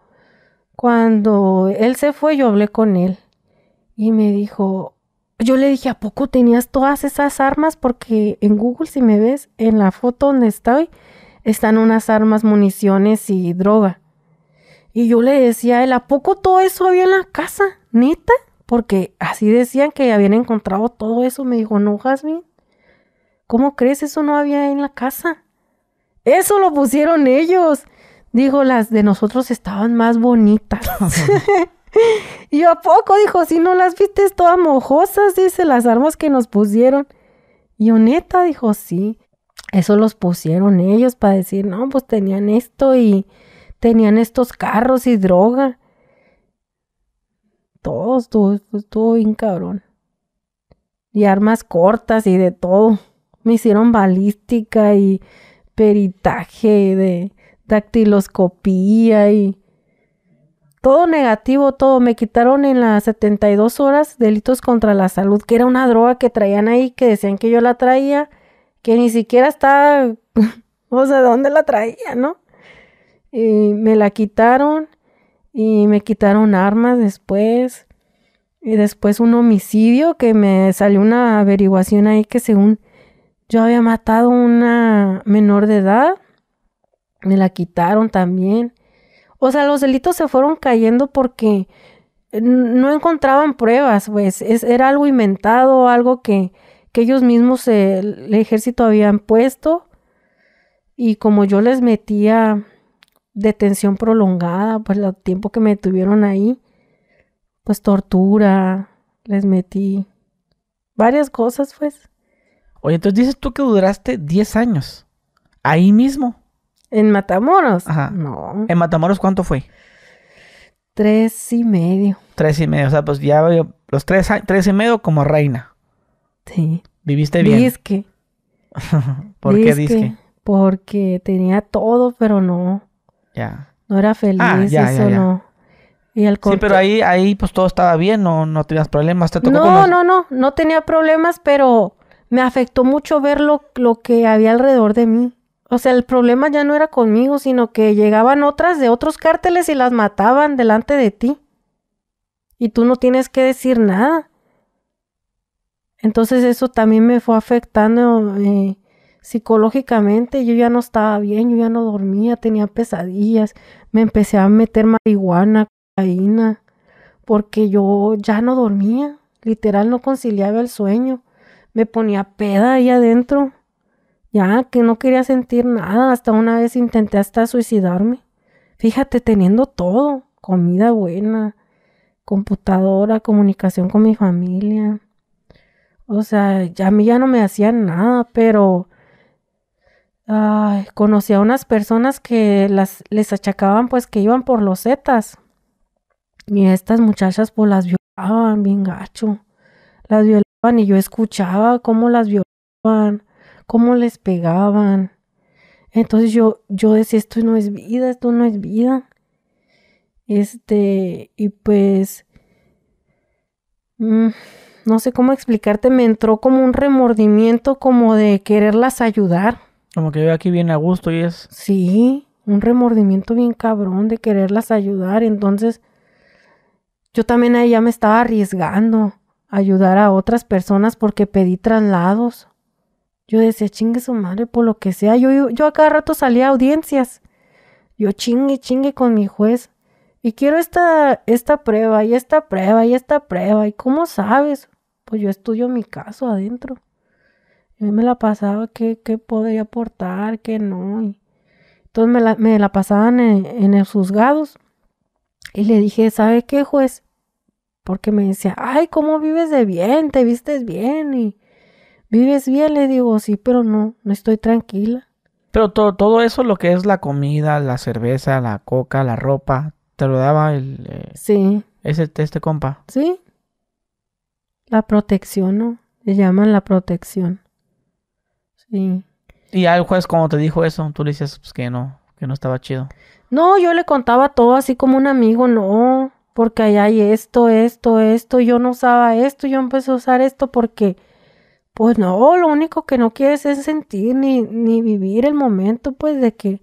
cuando él se fue, yo hablé con él y me dijo, yo le dije, ¿a poco tenías todas esas armas? Porque en Google, si me ves, en la foto donde estoy, están unas armas, municiones y droga. Y yo le decía a él, ¿a poco todo eso había en la casa? Nita Porque así decían que habían encontrado todo eso. Me dijo, no, Jasmine, ¿cómo crees? Eso no había en la casa. Eso lo pusieron ellos. Dijo, las de nosotros estaban más bonitas. y a poco, dijo, si no las viste todas mojosas, dice, las armas que nos pusieron. Y Oneta dijo, sí, eso los pusieron ellos para decir, no, pues tenían esto y tenían estos carros y droga. Todos, todo estuvo bien cabrón. Y armas cortas y de todo. Me hicieron balística y peritaje de dactiloscopía y todo negativo, todo. Me quitaron en las 72 horas delitos contra la salud, que era una droga que traían ahí, que decían que yo la traía, que ni siquiera estaba, o sea, ¿dónde la traía, no? Y me la quitaron y me quitaron armas después. Y después un homicidio que me salió una averiguación ahí que según yo había matado a una menor de edad me la quitaron también. O sea, los delitos se fueron cayendo porque no encontraban pruebas, pues es, era algo inventado, algo que, ellos mismos eh, el ejército habían puesto. Y como yo les metía detención prolongada, pues el tiempo que me tuvieron ahí, pues tortura, les metí varias cosas, pues. Oye, entonces dices tú que duraste 10 años, ahí mismo. ¿En Matamoros? Ajá. No. ¿En Matamoros cuánto fue? Tres y medio. Tres y medio, o sea, pues ya los tres, tres y medio como reina. Sí. ¿Viviste bien? Disque. ¿Por qué disque? Porque tenía todo, pero no. Ya. No era feliz, ah, eso no. Y al Sí, pero ahí, ahí pues todo estaba bien, no, no tenías problemas. no, no, no, no tenía problemas, pero me afectó mucho ver lo, lo que había alrededor de mí. O sea, el problema ya no era conmigo, sino que llegaban otras de otros cárteles y las mataban delante de ti. Y tú no tienes que decir nada. Entonces eso también me fue afectando eh, psicológicamente. Yo ya no estaba bien, yo ya no dormía, tenía pesadillas. Me empecé a meter marihuana, cocaína, porque yo ya no dormía. Literal no conciliaba el sueño. Me ponía peda ahí adentro. Ya, que no quería sentir nada. Hasta una vez intenté hasta suicidarme. Fíjate, teniendo todo. Comida buena, computadora, comunicación con mi familia. O sea, ya a mí ya no me hacían nada, pero ay, conocí a unas personas que las, les achacaban pues que iban por los zetas. Y estas muchachas pues las violaban bien gacho. Las violaban y yo escuchaba cómo las violaban cómo les pegaban. Entonces yo, yo decía, esto no es vida, esto no es vida. Este, y pues, mm, no sé cómo explicarte, me entró como un remordimiento como de quererlas ayudar. Como que yo aquí bien a gusto y es. Sí, un remordimiento bien cabrón de quererlas ayudar. Entonces, yo también ahí ya me estaba arriesgando a ayudar a otras personas porque pedí traslados. Yo decía, chingue su madre, por lo que sea. Yo, yo, a cada rato salía a audiencias. Yo chingue, chingue con mi juez. Y quiero esta, esta prueba, y esta prueba, y esta prueba. ¿Y cómo sabes? Pues yo estudio mi caso adentro. mí me la pasaba, ¿qué, qué podría aportar? ¿Qué no? entonces me la, pasaban en, en el juzgados. Y le dije, ¿sabe qué, juez? Porque me decía, ay, ¿cómo vives de bien? ¿Te vistes bien? Y ¿Vives bien? Le digo, sí, pero no, no estoy tranquila. Pero todo, todo eso, lo que es la comida, la cerveza, la coca, la ropa, te lo daba el... Eh, sí. Ese, este compa. Sí. La protección, ¿no? Le llaman la protección. Sí. Y al juez, cuando te dijo eso, tú le dices pues, que no, que no estaba chido. No, yo le contaba todo así como un amigo, no, porque allá hay esto, esto, esto, yo no usaba esto, yo empecé a usar esto porque pues no, lo único que no quieres es sentir ni, vivir el momento, pues de que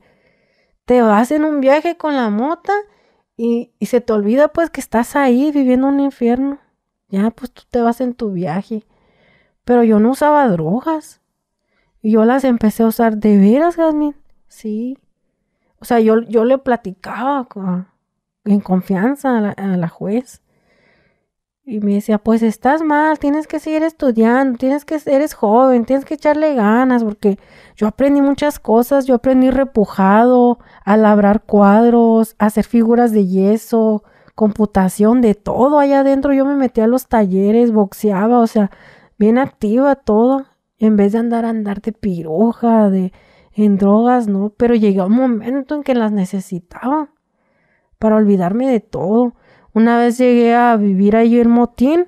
te vas en un viaje con la mota y, se te olvida pues que estás ahí viviendo un infierno. Ya, pues tú te vas en tu viaje. Pero yo no usaba drogas. Y yo las empecé a usar de veras, Jasmine. Sí. O sea, yo, yo le platicaba en confianza a la juez. Y me decía, pues estás mal, tienes que seguir estudiando, tienes que, eres joven, tienes que echarle ganas, porque yo aprendí muchas cosas, yo aprendí repujado, a labrar cuadros, a hacer figuras de yeso, computación, de todo allá adentro. Yo me metía a los talleres, boxeaba, o sea, bien activa todo, en vez de andar a andar de piroja, de en drogas, ¿no? Pero llegó un momento en que las necesitaba para olvidarme de todo una vez llegué a vivir allí el Motín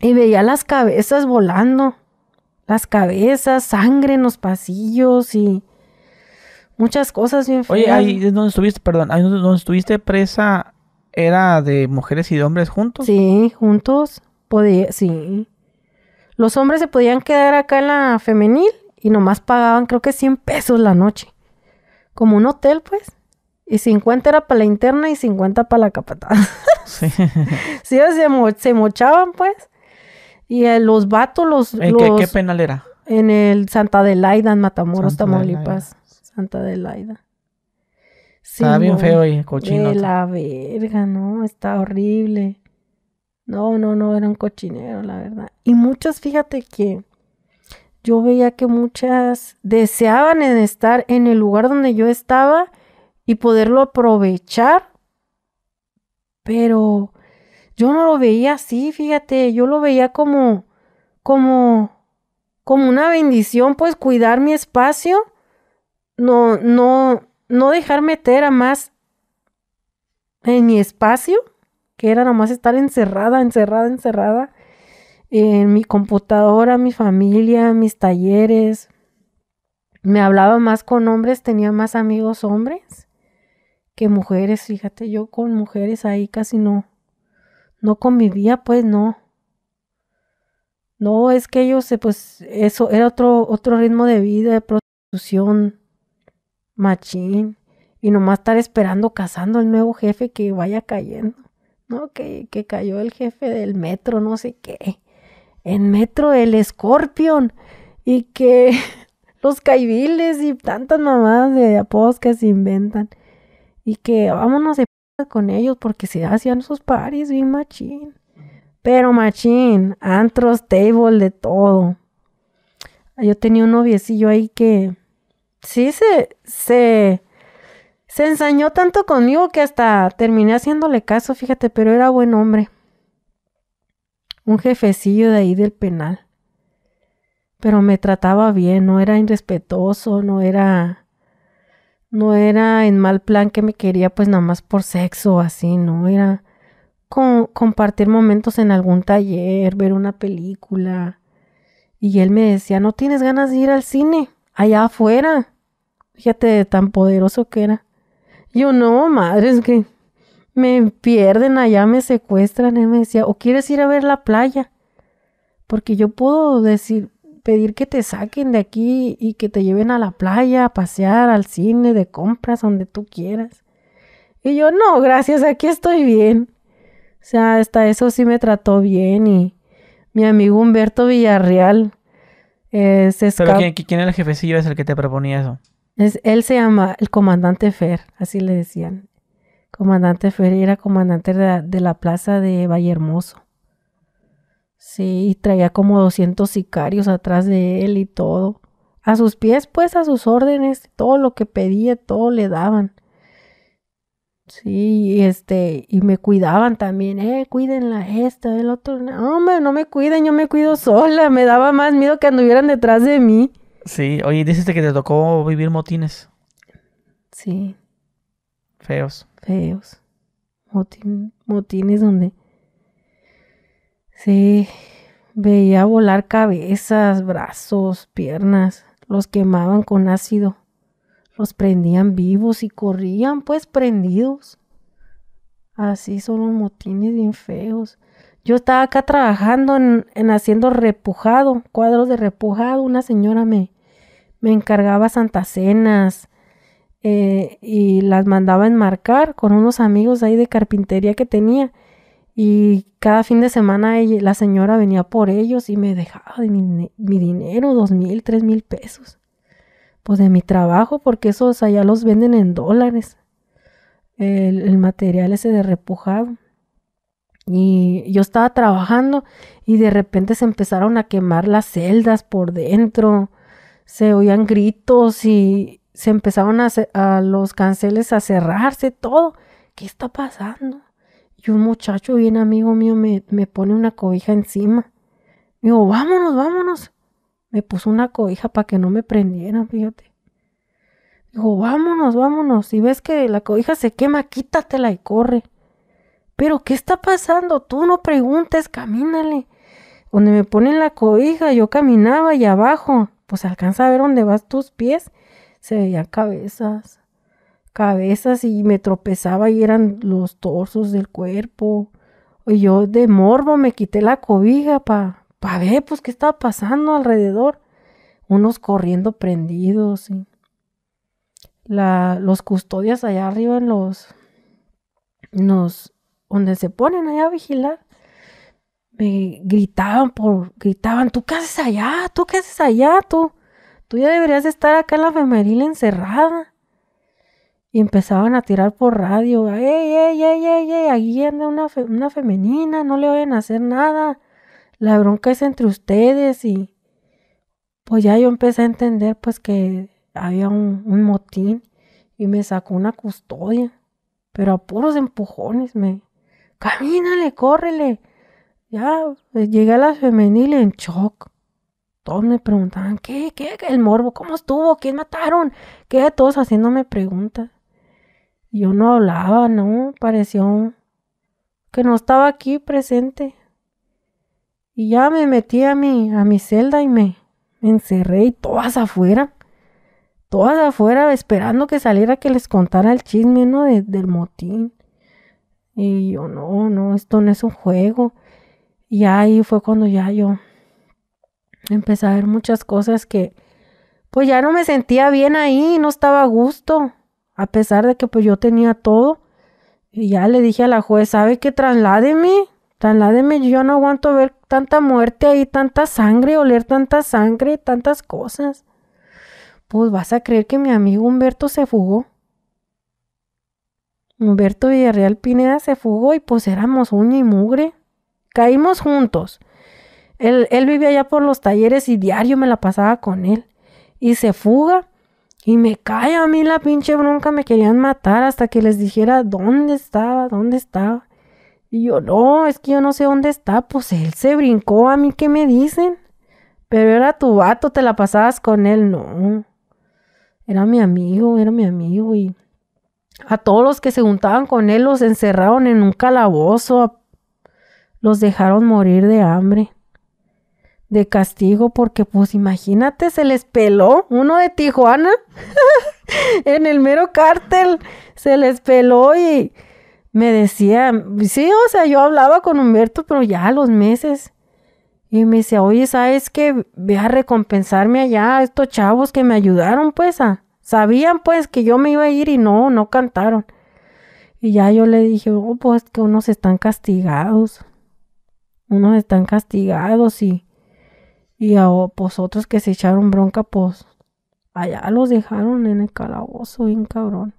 y veía las cabezas volando. Las cabezas, sangre en los pasillos y muchas cosas bien feas. Oye, ahí es donde estuviste, perdón, ahí estuviste presa era de mujeres y de hombres juntos. Sí, juntos. Podía, sí. Los hombres se podían quedar acá en la femenil y nomás pagaban creo que 100 pesos la noche. Como un hotel, pues. Y 50 era para la interna y 50 para la capataz. Sí. se, mochaban, pues. Y eh, los vatos, los. ¿En qué, penal era? En el Santa Adelaida, en Matamoros, Tamaulipas. Santa Adelaida. Sí, Estaba bien feo y cochino. De la verga, ¿no? Está horrible. No, no, no, era un cochinero, la verdad. Y muchas, fíjate que yo veía que muchas deseaban en estar en el lugar donde yo estaba y poderlo aprovechar. Pero yo no lo veía así, fíjate, yo lo veía como, como, como una bendición, pues cuidar mi espacio, no, no, no dejar meter a más en mi espacio, que era nomás estar encerrada, encerrada, encerrada, en mi computadora, mi familia, mis talleres. Me hablaba más con hombres, tenía más amigos hombres que mujeres, fíjate, yo con mujeres ahí casi no, no convivía, pues no. No, es que ellos, eh, pues, eso era otro, otro ritmo de vida, de prostitución, machín, y nomás estar esperando, cazando al nuevo jefe que vaya cayendo, ¿no? Que, que cayó el jefe del metro, no sé qué. En metro, el escorpión, y que los caibiles y tantas mamadas de apodos que se inventan. Y que vámonos de p con ellos porque se hacían sus paris bien machín. Pero machín, antros, table, de todo. Yo tenía un noviecillo ahí que sí se, se, se ensañó tanto conmigo que hasta terminé haciéndole caso, fíjate, pero era buen hombre. Un jefecillo de ahí del penal. Pero me trataba bien, no era irrespetuoso, no era no era en mal plan que me quería pues nada más por sexo así, no era compartir momentos en algún taller, ver una película. Y él me decía, "No tienes ganas de ir al cine allá afuera." Fíjate tan poderoso que era. Yo no, madre, es que me pierden allá, me secuestran. Él me decía, "O quieres ir a ver la playa." Porque yo puedo decir, pedir que te saquen de aquí y que te lleven a la playa, a pasear, al cine, de compras, donde tú quieras. Y yo, no, gracias, aquí estoy bien. O sea, hasta eso sí me trató bien y mi amigo Humberto Villarreal eh, se escapó. quién, era el jefecillo es el que te proponía eso? Es, él se llama el comandante Fer, así le decían. Comandante Fer era comandante de la, de la plaza de Vallehermoso. Sí, traía como 200 sicarios atrás de él y todo. A sus pies, pues, a sus órdenes, todo lo que pedía, todo le daban. Sí, este, y me cuidaban también, eh, cuídenla esta, el otro, no, hombre, no me cuiden, yo me cuido sola, me daba más miedo que anduvieran detrás de mí. Sí, oye, dices que te tocó vivir motines. Sí. Feos. Feos. motines donde Sí, veía volar cabezas, brazos, piernas, los quemaban con ácido, los prendían vivos y corrían pues prendidos. Así son los motines bien feos. Yo estaba acá trabajando en, haciendo repujado, cuadros de repujado. Una señora me, me encargaba santacenas eh, y las mandaba enmarcar con unos amigos ahí de carpintería que tenía. Y cada fin de semana la señora venía por ellos y me dejaba de mi, dinero, dos mil, tres mil pesos. Pues de mi trabajo, porque esos allá los venden en dólares. El, material ese de repujado. Y yo estaba trabajando y de repente se empezaron a quemar las celdas por dentro. Se oían gritos y se empezaron a, a los canceles a cerrarse, todo. ¿Qué está pasando? y un muchacho bien amigo mío me, pone una cobija encima. Digo, vámonos, vámonos. Me puso una cobija para que no me prendieran, fíjate. Digo, vámonos, vámonos. Si ves que la cobija se quema, quítatela y corre. Pero, ¿qué está pasando? Tú no preguntes, camínale. Donde me ponen la cobija, yo caminaba y abajo, pues alcanza a ver dónde vas tus pies, se veían cabezas cabezas y me tropezaba y eran los torsos del cuerpo. Y yo de morbo me quité la cobija para pa ver pues qué estaba pasando alrededor. Unos corriendo prendidos. los custodias allá arriba en los, nos, donde se ponen allá a vigilar, me gritaban por, gritaban, tú qué haces allá, tú qué haces allá, tú, tú ya deberías estar acá en la femeril encerrada y empezaban a tirar por radio, ¡ey, ey, ey, ey, ey! Ahí anda una, una femenina, no le vayan a hacer nada. La bronca es entre ustedes y pues ya yo empecé a entender pues que había un, motín y me sacó una custodia, pero a puros empujones me... ¡Camínale, córrele! Ya eh, llegué a la femenil en shock. Todos me preguntaban, ¿qué, qué, qué, el morbo? ¿Cómo estuvo? ¿Quién mataron? ¿Qué? Todos haciéndome preguntas. Yo no hablaba, ¿no? Pareció que no estaba aquí presente. Y ya me metí a mi, a mi celda y me, encerré y todas afuera. Todas afuera esperando que saliera que les contara el chisme, ¿no? del motín. Y yo, no, no, esto no es un juego. Y ahí fue cuando ya yo empecé a ver muchas cosas que, pues ya no me sentía bien ahí, no estaba a gusto a pesar de que pues yo tenía todo. Y ya le dije a la juez, ¿sabe qué? Trasládeme, trasládeme, yo no aguanto ver tanta muerte ahí, tanta sangre, oler tanta sangre, tantas cosas. Pues vas a creer que mi amigo Humberto se fugó. Humberto Villarreal Pineda se fugó y pues éramos uña y mugre. Caímos juntos. Él, él vivía allá por los talleres y diario me la pasaba con él. Y se fuga y me cae a mí la pinche bronca, me querían matar hasta que les dijera dónde estaba, dónde estaba. Y yo, no, es que yo no sé dónde está, pues él se brincó a mí, ¿qué me dicen? Pero era tu vato, te la pasabas con él, no. Era mi amigo, era mi amigo y a todos los que se juntaban con él los encerraron en un calabozo, los dejaron morir de hambre de castigo porque pues imagínate, se les peló uno de Tijuana en el mero cártel, se les peló y me decía, sí, o sea, yo hablaba con Humberto, pero ya a los meses. Y me decía, oye, ¿sabes qué? Ve a recompensarme allá a estos chavos que me ayudaron, pues, a... Sabían, pues, que yo me iba a ir y no, no cantaron. Y ya yo le dije, oh, pues, que unos están castigados. Unos están castigados y y a pues, otros que se echaron bronca, pues allá los dejaron en el calabozo, bien cabrón.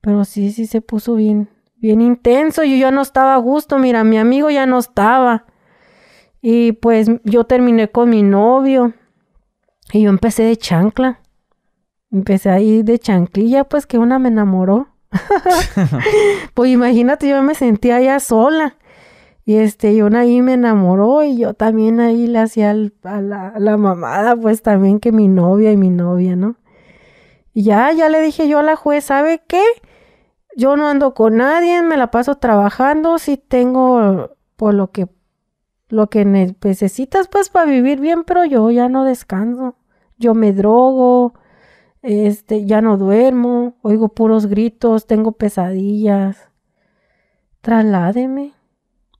Pero sí, sí se puso bien, bien intenso. Yo ya no estaba a gusto, mira, mi amigo ya no estaba. Y pues yo terminé con mi novio. Y yo empecé de chancla. Empecé ahí de chanclilla, pues que una me enamoró. pues imagínate, yo me sentía allá sola. Y este, y una ahí me enamoró y yo también ahí le hacía a, la, mamada, pues también que mi novia y mi novia, ¿no? Y ya, ya le dije yo a la juez, ¿sabe qué? Yo no ando con nadie, me la paso trabajando, si tengo por pues, lo que lo que necesitas pues para vivir bien, pero yo ya no descanso. Yo me drogo, este, ya no duermo, oigo puros gritos, tengo pesadillas. Trasládeme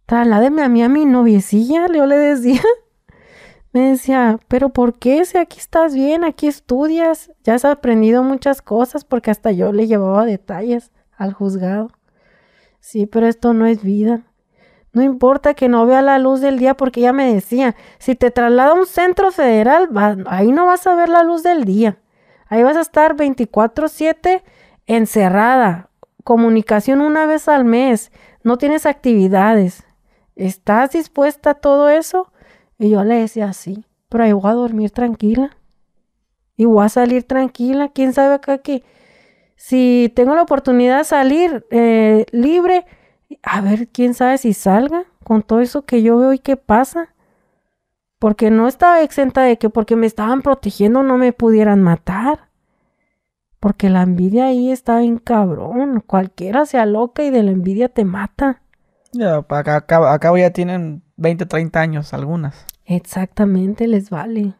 trasládeme a mí a mi noviecilla, yo le decía. Me decía, pero ¿por qué? Si aquí estás bien, aquí estudias, ya has aprendido muchas cosas porque hasta yo le llevaba detalles al juzgado. Sí, pero esto no es vida. No importa que no vea la luz del día porque ella me decía, si te traslada a un centro federal, ahí no vas a ver la luz del día. Ahí vas a estar 24/7 encerrada, comunicación una vez al mes, no tienes actividades. ¿Estás dispuesta a todo eso? Y yo le decía, sí, pero ahí voy a dormir tranquila. Y voy a salir tranquila. ¿Quién sabe acá qué? Si tengo la oportunidad de salir eh, libre, a ver, quién sabe si salga con todo eso que yo veo y qué pasa. Porque no estaba exenta de que porque me estaban protegiendo no me pudieran matar. Porque la envidia ahí está en cabrón. Cualquiera sea loca y de la envidia te mata. Ya, acá, acá, ya tienen 20, 30 años algunas. Exactamente, les vale.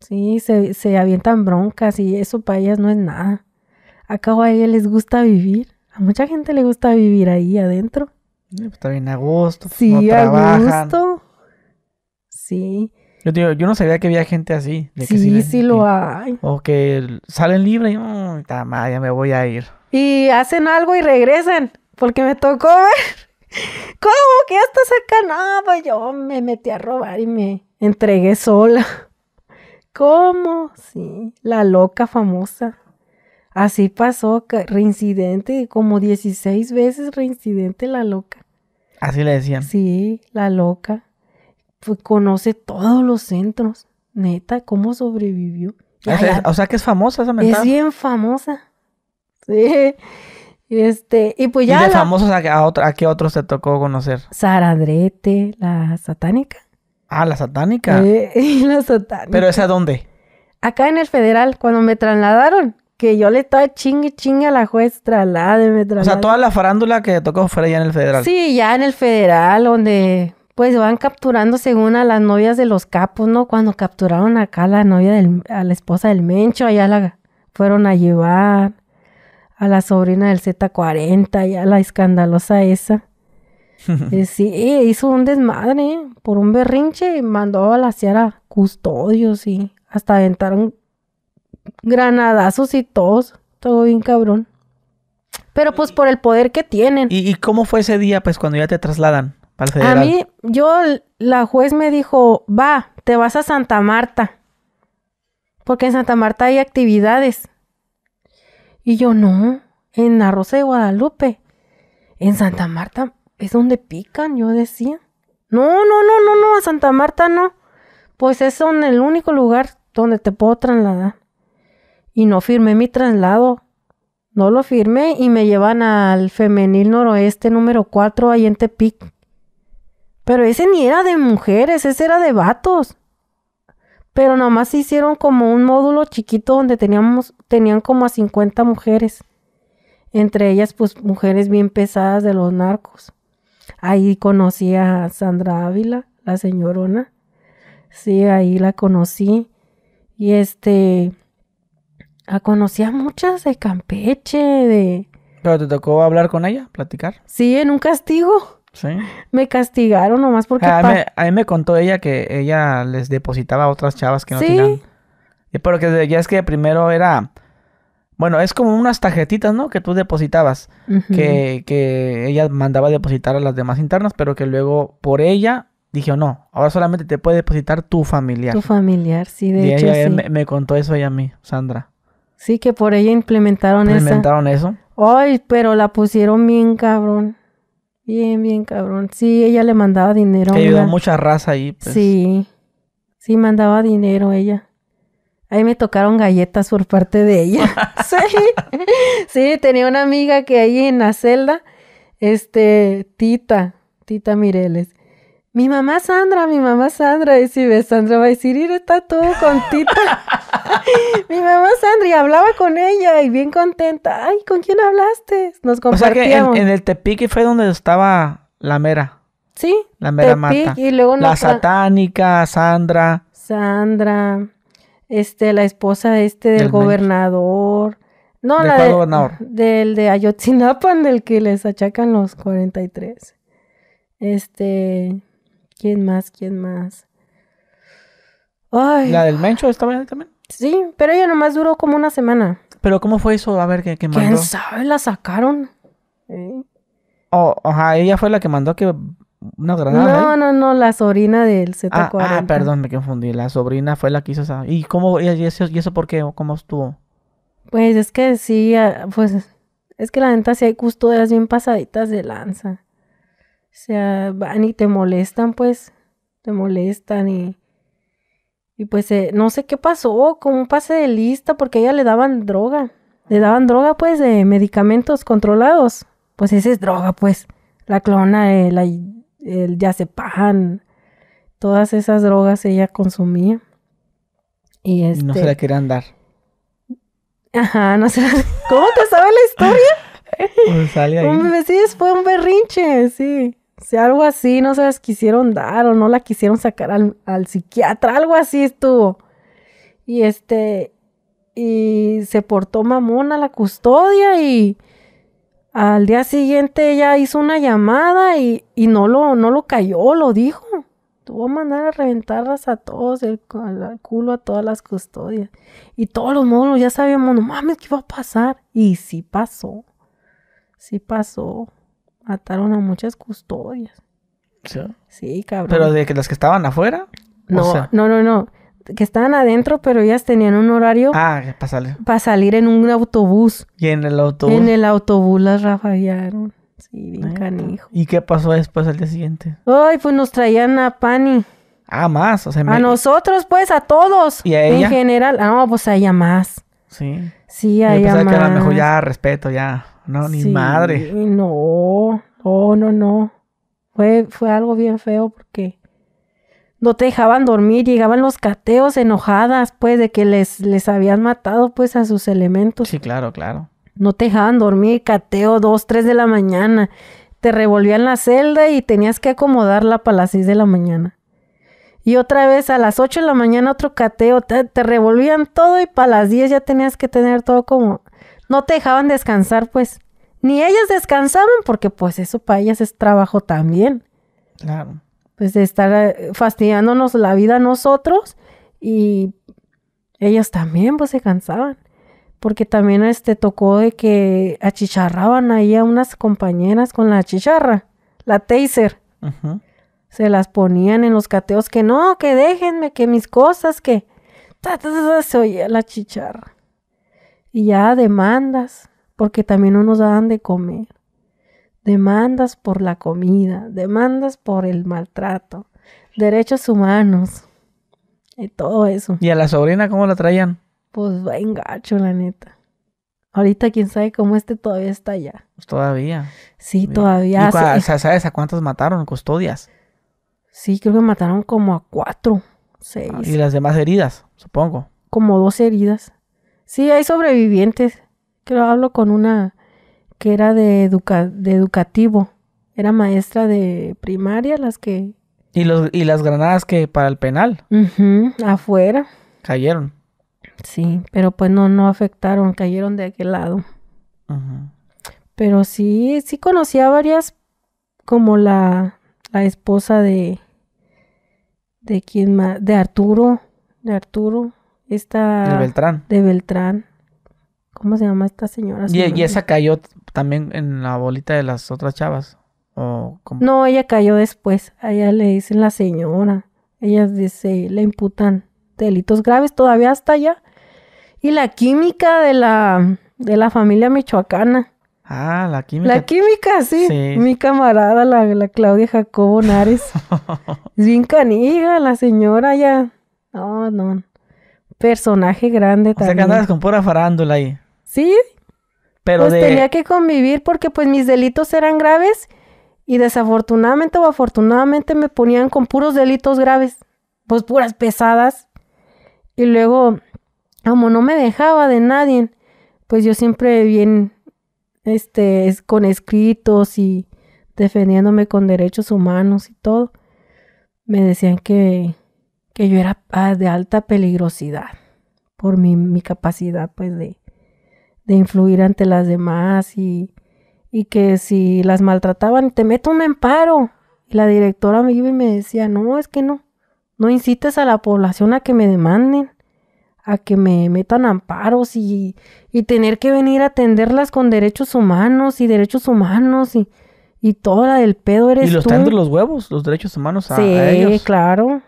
Sí, se, avientan broncas y eso para ellas no es nada. Acá a ella les gusta vivir. A mucha gente le gusta vivir ahí adentro. está pues, bien a gusto. Pues, sí, a gusto. Sí. Yo, digo, yo no sabía que había gente así. sí, sí, lo hay. O que salen libre y, ya me voy a ir. Y hacen algo y regresan, porque me tocó ver. ¿Cómo que ya estás acá? pues yo me metí a robar y me entregué sola. ¿Cómo? Sí, la loca famosa. Así pasó, reincidente, como 16 veces reincidente la loca. Así le decían. Sí, la loca. Pues conoce todos los centros. Neta, ¿cómo sobrevivió? o sea que es famosa esa mentada. Es bien famosa. Sí. Y este, y pues ya. ¿Y de famosos a, qué otros te tocó conocer? Saradrete, la satánica. Ah, la satánica. Eh, sí, la satánica. ¿Pero esa dónde? Acá en el federal, cuando me trasladaron, que yo le estaba chingue chingue a la juez, me trasladaron. O sea, toda la farándula que tocó fuera ya en el federal. Sí, ya en el federal, donde pues van capturando según a las novias de los capos, ¿no? Cuando capturaron acá a la novia del, a la esposa del Mencho, allá la fueron a llevar a la sobrina del Z40 y a la escandalosa esa. Eh, sí, hizo un desmadre por un berrinche y mandó a la a custodios y hasta aventaron granadazos y todos. Todo bien cabrón. Pero pues por el poder que tienen. ¿Y, cómo fue ese día, pues, cuando ya te trasladan para el A mí, yo, la juez me dijo, va, te vas a Santa Marta. Porque en Santa Marta hay actividades. Y yo no, en la de Guadalupe, en Santa Marta es donde pican, yo decía. No, no, no, no, no, a Santa Marta no. Pues es el único lugar donde te puedo trasladar. Y no firmé mi traslado. No lo firmé y me llevan al femenil noroeste número 4 ahí en Tepic. Pero ese ni era de mujeres, ese era de vatos pero nomás hicieron como un módulo chiquito donde teníamos, tenían como a 50 mujeres. Entre ellas, pues mujeres bien pesadas de los narcos. Ahí conocí a Sandra Ávila, la señorona. Sí, ahí la conocí. Y este, la ah, conocí a muchas de Campeche, de... ¿Pero te tocó hablar con ella, platicar? Sí, en un castigo. ¿Sí? Me castigaron nomás porque... Ah, a, mí, me contó ella que ella les depositaba a otras chavas que no ¿Sí? y Pero que ya es que primero era... Bueno, es como unas tarjetitas, ¿no? Que tú depositabas. que, que ella mandaba a depositar a las demás internas, pero que luego por ella Dije, no, ahora solamente te puede depositar tu familiar. Tu familiar, sí, de y hecho. Ella, eh, Me, contó eso ella a mí, Sandra. Sí, que por ella implementaron, implementaron eso. Implementaron eso. Ay, pero la pusieron bien, cabrón. Bien, bien cabrón. Sí, ella le mandaba dinero. Que ayudó mucha raza ahí. Pues. Sí, sí, mandaba dinero ella. Ahí me tocaron galletas por parte de ella. sí. sí, tenía una amiga que ahí en la celda, este, Tita, Tita Mireles mi mamá Sandra, mi mamá Sandra, y si ves, Sandra va a decir, está todo contita. mi mamá Sandra, y hablaba con ella, y bien contenta, ay, ¿con quién hablaste? Nos compartíamos. O sea que en, el Tepic fue donde estaba la mera. Sí. La mera mata. la satánica, Sandra. Sandra, este, la esposa este del, gobernador. No, la cuál de, gobernador? Del de Ayotzinapa, del que les achacan los 43. Este, ¿Quién más? ¿Quién más? ¿La del Mencho estaba ahí también? Sí, pero ella nomás duró como una semana. ¿Pero cómo fue eso? A ver, ¿qué, qué ¿Quién sabe? ¿La sacaron? ¿Eh? ajá, ella fue la que mandó que una granada. No, ¿eh? no, no, la sobrina del Z40. Ah, ah, perdón, me confundí. La sobrina fue la que hizo esa. ¿Y cómo? ¿Y eso, por qué? ¿Cómo estuvo? Pues es que sí, ah, pues es que la venta sí hay custodias bien pasaditas de lanza. O sea, van y te molestan, pues, te molestan y... Y pues eh, no sé qué pasó, como un pase de lista, porque a ella le daban droga. Le daban droga, pues, de medicamentos controlados. Pues esa es droga, pues. La clona, eh, el ya el todas esas drogas ella consumía. Y este... No se la querían dar. Ajá, no sé. ¿Cómo te sabe la historia? pues ahí. fue un berrinche, sí. Si algo así, no se las quisieron dar o no la quisieron sacar al, psiquiatra, algo así estuvo. Y este, y se portó mamón a la custodia y al día siguiente ella hizo una llamada y, no, lo, no lo cayó, lo dijo. Tuvo a mandar a reventarlas a todos, el, culo a todas las custodias. Y todos los módulos ya sabíamos, no mames, ¿qué va a pasar? Y sí pasó, sí pasó. Ataron a muchas custodias. ¿Sí? Sí, cabrón. ¿Pero de que las que estaban afuera? No, no, no, no. Que estaban adentro, pero ellas tenían un horario... Ah, para salir. Para salir en un autobús. ¿Y en el autobús? En el autobús las rafallaron. Sí, bien canijo. ¿Y qué pasó después al día siguiente? Ay, pues nos traían a Pani. Ah, más, A nosotros, pues, a todos. ¿Y a ella? En general. Ah, no, pues a ella más. Sí. Sí, a ella más. que a lo mejor ya respeto, ya... No, ni madre. No, no, oh, no, no. Fue, fue algo bien feo porque no te dejaban dormir, llegaban los cateos enojadas, pues, de que les, les habían matado, pues, a sus elementos. Sí, claro, claro. No te dejaban dormir, cateo dos, tres de la mañana. Te revolvían la celda y tenías que acomodarla para las seis de la mañana. Y otra vez a las 8 de la mañana otro cateo, te, revolvían todo y para las 10 ya tenías que tener todo como no te dejaban descansar, pues. Ni ellas descansaban porque pues eso para ellas es trabajo también. Claro. Pues de estar eh, fastidiándonos la vida a nosotros y ellas también pues se cansaban. Porque también este tocó de que achicharraban ahí a unas compañeras con la chicharra, la taser. Se las ponían en los cateos que no, que déjenme, que mis cosas, que... se oía la chicharra. Y ya demandas, porque también no nos daban de comer. Demandas por la comida, demandas por el maltrato, derechos humanos y todo eso. ¿Y a la sobrina cómo la traían? Pues venga gacho, la neta. Ahorita quién sabe cómo este todavía está allá. Pues todavía. Sí, todavía. Eh ¿Sabes a cuántos mataron custodias? Sí, creo que mataron como a cuatro, seis. Ah, y las demás heridas, supongo. Como dos heridas. Sí, hay sobrevivientes. Creo hablo con una que era de, de educativo. Era maestra de primaria, las que... Y, y las granadas que para el penal. afuera. Cayeron. Sí, pero pues no, no afectaron, cayeron de aquel lado. Pero sí, sí conocía varias, como la, esposa de... ¿De quién más? De Arturo. De Arturo. Esta... De Beltrán. De Beltrán. ¿Cómo se llama esta señora? ¿Y, esa cayó también en la bolita de las otras chavas? No, ella cayó después. A le dicen la señora. Ellas dice, le imputan delitos graves todavía hasta allá. Y la química de la, de la familia michoacana. Ah, la química. La química, sí. Mi camarada, la, Claudia Jacobo Nares. es bien la señora ya. No, no personaje grande o también. O sea, con pura farándula ahí. Sí. Pero pues tenía que convivir porque pues mis delitos eran graves y desafortunadamente o afortunadamente me ponían con puros delitos graves, pues puras pesadas. Y luego, como no me dejaba de nadie, pues yo siempre bien, este, con escritos y defendiéndome con derechos humanos y todo. Me decían que, que yo era ah, de alta peligrosidad por mi, mi capacidad pues de, de, influir ante las demás y, y, que si las maltrataban, te meto un amparo. Y la directora me iba y me decía, no, es que no, no incites a la población a que me demanden, a que me metan amparos y, y tener que venir a atenderlas con derechos humanos y derechos humanos y, y toda la del pedo eres tú. Y los traen los huevos, los derechos humanos a, a Sí, claro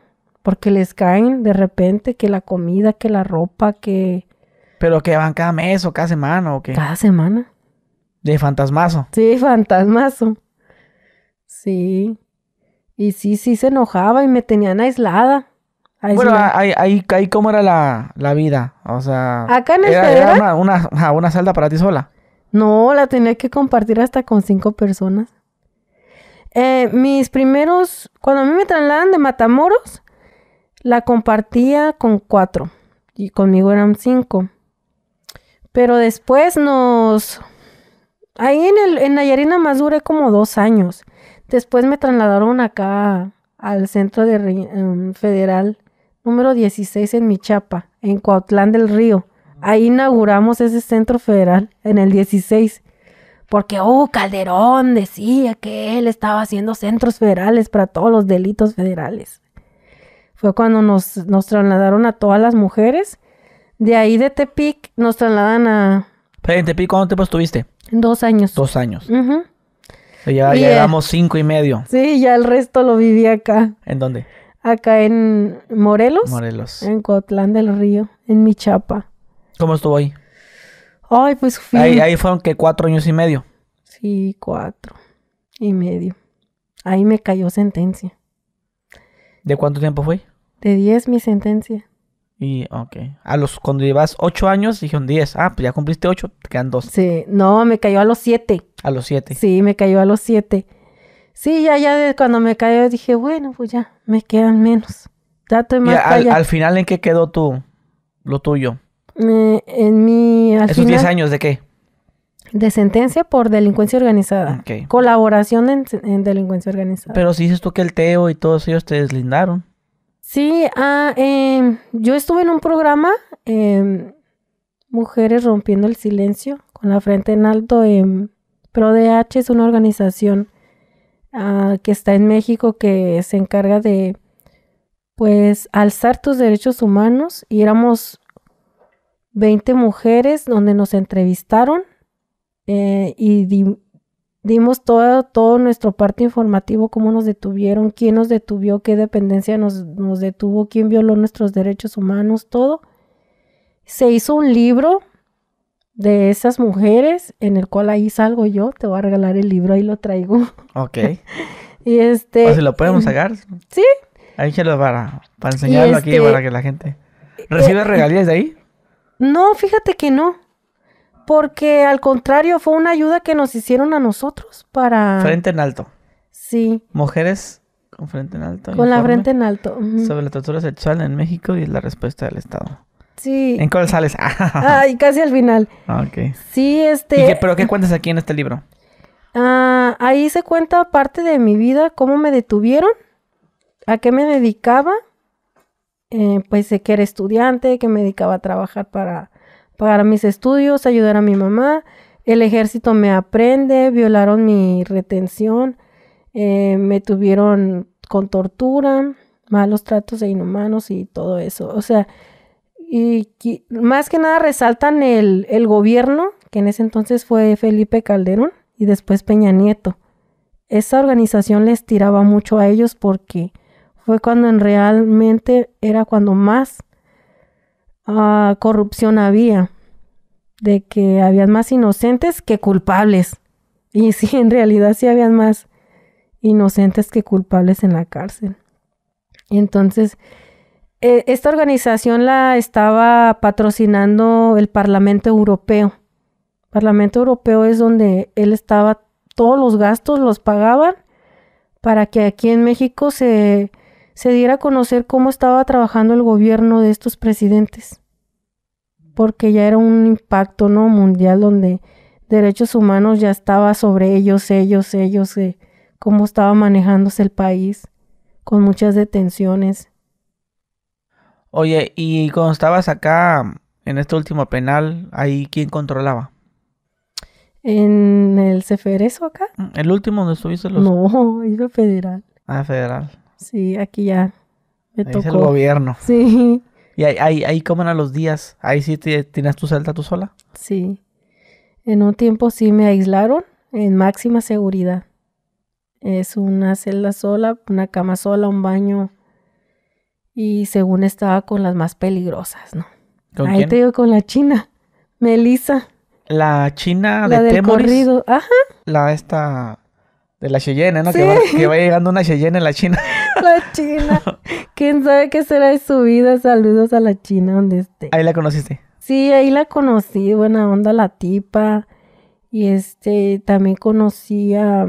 porque les caen de repente que la comida, que la ropa, que... Pero que van cada mes o cada semana o qué. Cada semana. De fantasmazo. Sí, fantasmazo. Sí. Y sí, sí se enojaba y me tenían aislada. Bueno, ahí, ahí, cómo era la, la, vida. O sea. Acá en el era, una, una, salda para ti sola. No, la tenía que compartir hasta con cinco personas. Eh, mis primeros. Cuando a mí me trasladan de Matamoros, la compartía con cuatro y conmigo eran cinco. Pero después nos... Ahí en, el, en Nayarina más duré como dos años. Después me trasladaron acá al centro em, federal número 16 en Michapa, en Coatlán del Río. Ahí inauguramos ese centro federal en el 16. Porque, oh, Calderón decía que él estaba haciendo centros federales para todos los delitos federales fue cuando nos, trasladaron a todas las mujeres. De ahí de Tepic nos trasladan a... en Tepic, ¿cuánto tiempo estuviste? Dos años. Dos años. Ya, eh, llevamos cinco y medio. Sí, ya el resto lo viví acá. ¿En dónde? Acá en Morelos. Morelos. En Cotlán del Río, en Michapa. ¿Cómo estuvo ahí? Ay, pues Ahí, ahí fueron que cuatro años y medio. Sí, cuatro y medio. Ahí me cayó sentencia. ¿De cuánto tiempo fue? De 10 mi sentencia. Y, ok. A los, cuando llevas 8 años, dije un 10. Ah, pues ya cumpliste 8, te quedan 2. Sí, no, me cayó a los 7. A los 7. Sí, me cayó a los 7. Sí, ya, ya, de, cuando me cayó dije, bueno, pues ya, me quedan menos. Trato de más. Y al, final, ¿en qué quedó tú, lo tuyo? Eh, en mi. Al ¿Esos 10 años de qué? de sentencia por delincuencia organizada. Colaboración en, delincuencia organizada. Pero si dices tú que el Teo y todos ellos te deslindaron. Sí, ah, em, yo estuve en un programa, em, Mujeres Rompiendo el Silencio, con la frente en alto. Eh, em, ProDH es una organización ah, que está en México que se encarga de, pues, alzar tus derechos humanos. Y éramos 20 mujeres donde nos entrevistaron eh, y dimos todo, todo nuestro parte informativo, cómo nos detuvieron, quién nos detuvió, qué dependencia nos, detuvo, quién violó nuestros derechos humanos, todo. Se hizo un libro de esas mujeres, en el cual ahí salgo yo, te voy a regalar el libro, ahí lo traigo. Ok. y este... si lo podemos sacar? Sí. Ahí se lo para, para enseñarlo aquí este para que la gente... ¿Recibe eh, regalías de ahí? No, fíjate que no. Porque al contrario, fue una ayuda que nos hicieron a nosotros para... Frente en alto. Sí. Mujeres con frente en alto. Con la frente en alto. Sobre la tortura sexual en México y la respuesta del Estado. Sí. ¿En cuál sales? Ah. Ay, casi al final. Ah, ok. Sí, este... ¿Pero qué cuentas aquí en este libro? Ah, ahí se cuenta parte de mi vida, cómo me detuvieron, a qué me dedicaba. Eh, pues sé que era estudiante, que me dedicaba a trabajar para para mis estudios, ayudar a mi mamá. El ejército me aprende, violaron mi retención, eh, me tuvieron con tortura, malos tratos e inhumanos y todo eso. O sea, y, más que nada resaltan el, el, gobierno, que en ese entonces fue Felipe Calderón y después Peña Nieto. Esa organización les tiraba mucho a ellos porque fue cuando en realmente era cuando más Ah, corrupción había, de que habían más inocentes que culpables. Y sí, en realidad sí habían más inocentes que culpables en la cárcel. Entonces, e, esta organización la estaba patrocinando el Parlamento Europeo. Parlamento Europeo es donde él estaba, todos los gastos los pagaban para que aquí en México se se diera a conocer cómo estaba trabajando el gobierno de estos presidentes, porque ya era un impacto ¿no? mundial donde derechos humanos ya estaba sobre ellos, ellos, ellos, eh, cómo estaba manejándose el país, con muchas detenciones. Oye, y cuando estabas acá en este último penal, ¿ahí quién controlaba? ¿En el Cefereso acá? Mm, ¿El último donde estuviste los.? No, el federal. Ah, federal. Sí, aquí ya me Es el gobierno. Sí. Y ahí, ahí, ahí a los días. Ahí sí tienes tu celda tú sola. Sí. En un tiempo sí me aislaron en máxima seguridad. Es una celda sola, una cama sola, un baño. Y según estaba con las más peligrosas, ¿no? ¿Con ahí te digo con la china, Melissa. La china de la del ajá. La esta de la Cheyenne, ¿no? Que, va, llegando una Cheyenne en la China. La China. ¿Quién sabe qué será de su vida? Saludos a la China donde esté. Ahí la conociste. Sí, ahí la conocí, buena onda la tipa. Y este, también conocí a...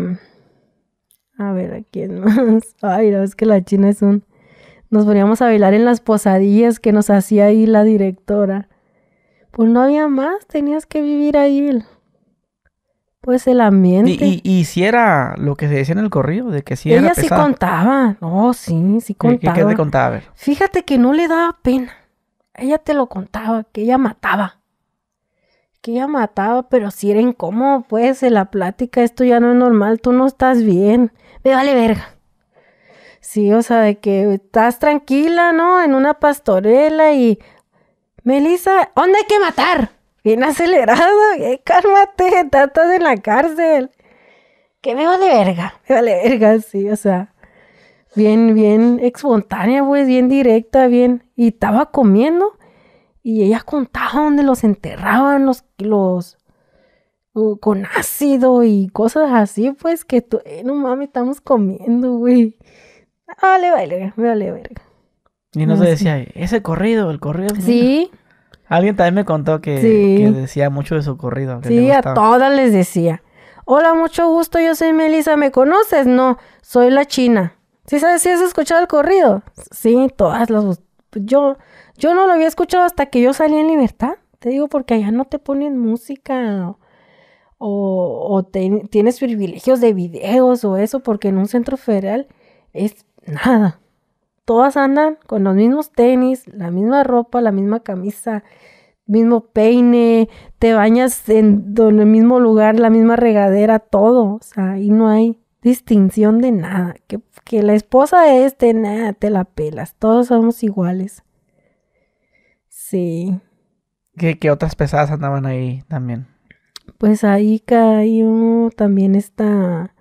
A ver, ¿a quién más? Ay, no, es que la China es un... Nos poníamos a bailar en las posadillas que nos hacía ahí la directora. Pues no había más, tenías que vivir ahí pues el ambiente. Y, y, si era lo que se decía en el corrido, de que si Ella sí contaba. No, sí, sí contaba. ¿Qué, qué, te contaba? ver. Fíjate que no le daba pena. Ella te lo contaba, que ella mataba. Que ella mataba, pero si era incómodo, pues, en la plática, esto ya no es normal, tú no estás bien. Me vale verga. Sí, o sea, de que estás tranquila, ¿no? En una pastorela y. Melissa, ¿dónde hay que matar? bien acelerado, eh, cálmate, estás en la cárcel. Que me vale verga, me vale verga, sí, o sea, bien, bien espontánea, pues, bien directa, bien. Y estaba comiendo y ella contaba dónde los enterraban, los, los, con ácido y cosas así, pues, que tú, eh, no mames, estamos comiendo, güey. Me ah, vale verga, me vale verga. Y no se decía, ese corrido, el corrido. sí. Alguien también me contó que, decía mucho de su corrido. sí, a todas les decía. Hola, mucho gusto, yo soy Melissa, ¿me conoces? No, soy la china. ¿Sí sabes si has escuchado el corrido? Sí, todas las... Yo, yo no lo había escuchado hasta que yo salí en libertad. Te digo porque allá no te ponen música o, tienes privilegios de videos o eso porque en un centro federal es nada todas andan con los mismos tenis, la misma ropa, la misma camisa, mismo peine, te bañas en, el mismo lugar, la misma regadera, todo. O sea, ahí no hay distinción de nada. Que, la esposa de este, nada, te la pelas. Todos somos iguales. Sí. ¿Qué, qué otras pesadas andaban ahí también? Pues ahí cayó también esta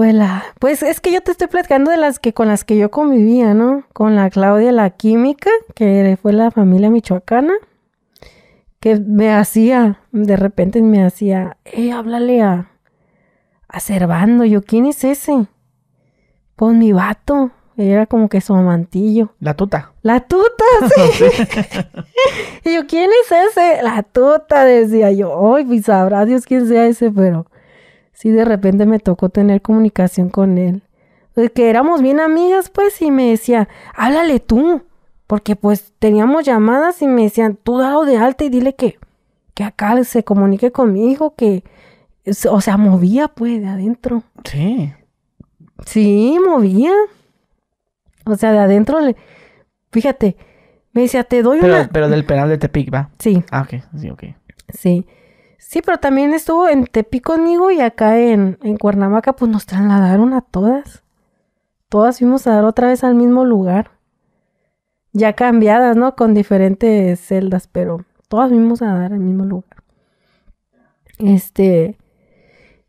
Hola, pues es que yo te estoy platicando de las que con las que yo convivía, ¿no? Con la Claudia la química, que fue la familia michoacana, que me hacía, de repente me hacía, eh, háblale a, a Cervando, yo, ¿quién es ese? pon pues mi vato, era como que su amantillo. La tuta. La tuta, sí. y yo, ¿quién es ese? La tuta, decía yo, ay, pues sabrá Dios quién sea ese, pero sí de repente me tocó tener comunicación con él. que éramos bien amigas, pues, y me decía, háblale tú, porque pues teníamos llamadas y me decían, tú dado de alta y dile que, que acá se comunique con mi hijo, que, o sea, movía, pues, de adentro. Sí. Sí, movía. O sea, de adentro, le... fíjate, me decía, te doy pero, una... Pero del penal de Tepic, ¿va? Sí. Ah, ok, sí, ok. Sí. Sí, pero también estuvo en Tepi conmigo y acá en, en Cuernavaca, pues nos trasladaron a todas. Todas fuimos a dar otra vez al mismo lugar. Ya cambiadas, ¿no? Con diferentes celdas, pero todas fuimos a dar al mismo lugar. Este.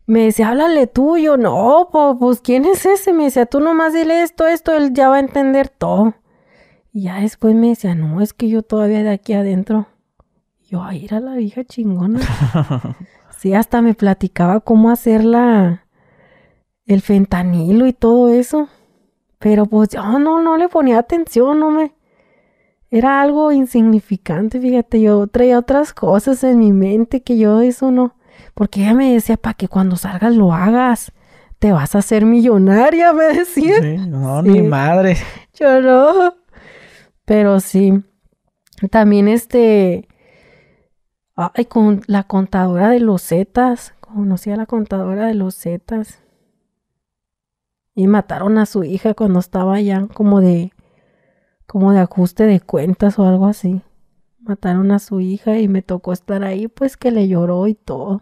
Me decía, háblale tú. Yo, no, pues, ¿quién es ese? Me decía, tú nomás dile esto, esto, él ya va a entender todo. Y ya después me decía, no, es que yo todavía de aquí adentro yo, ay, era la hija chingona. sí, hasta me platicaba cómo hacer la, el fentanilo y todo eso. Pero pues yo ah, no, no le ponía atención, no me... Era algo insignificante, fíjate, yo traía otras cosas en mi mente que yo eso no. Porque ella me decía, para que cuando salgas lo hagas te vas a hacer millonaria, me decía. Sí, no, ni madre. Yo no. Pero sí. También este, Ay, con la contadora de los Zetas. Conocí a la contadora de los Zetas. Y mataron a su hija cuando estaba allá como de. como de ajuste de cuentas o algo así. Mataron a su hija y me tocó estar ahí, pues que le lloró y todo.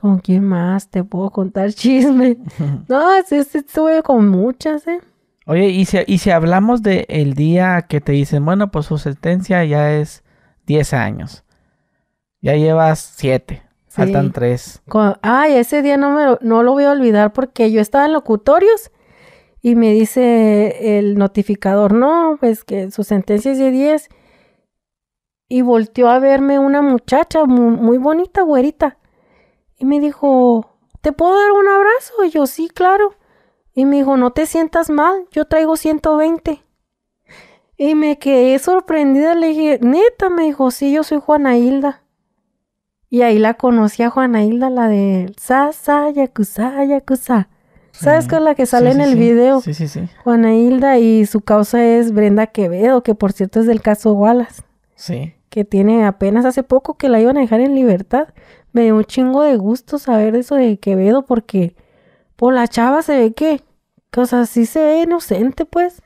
¿Con quién más te puedo contar chisme? no, sí, estuve con muchas, ¿eh? Oye, y si, y si hablamos del el día que te dicen, bueno, pues su sentencia ya es Diez años. Ya llevas siete, Faltan tres. Ay, ese día no, me, no lo voy a olvidar porque yo estaba en locutorios y me dice el notificador, no, pues que su sentencia es de 10. Y volteó a verme una muchacha muy, bonita, güerita. Y me dijo, ¿te puedo dar un abrazo? Y yo, sí, claro. Y me dijo, no te sientas mal, yo traigo 120. Y me quedé sorprendida, le dije, neta, me dijo, sí, yo soy Juana Hilda. Y ahí la conocí a Juana Hilda, la de Sasa, Sa, Yakuza, Yakuza. ¿Sabes con la que sale en el video? Sí, sí, sí. Juana Hilda y su causa es Brenda Quevedo, que por cierto es del caso Wallace. Sí. Que tiene apenas hace poco que la iban a dejar en libertad. Me dio un chingo de gusto saber eso de Quevedo porque por la chava se ve que, o sea, sí se ve inocente, pues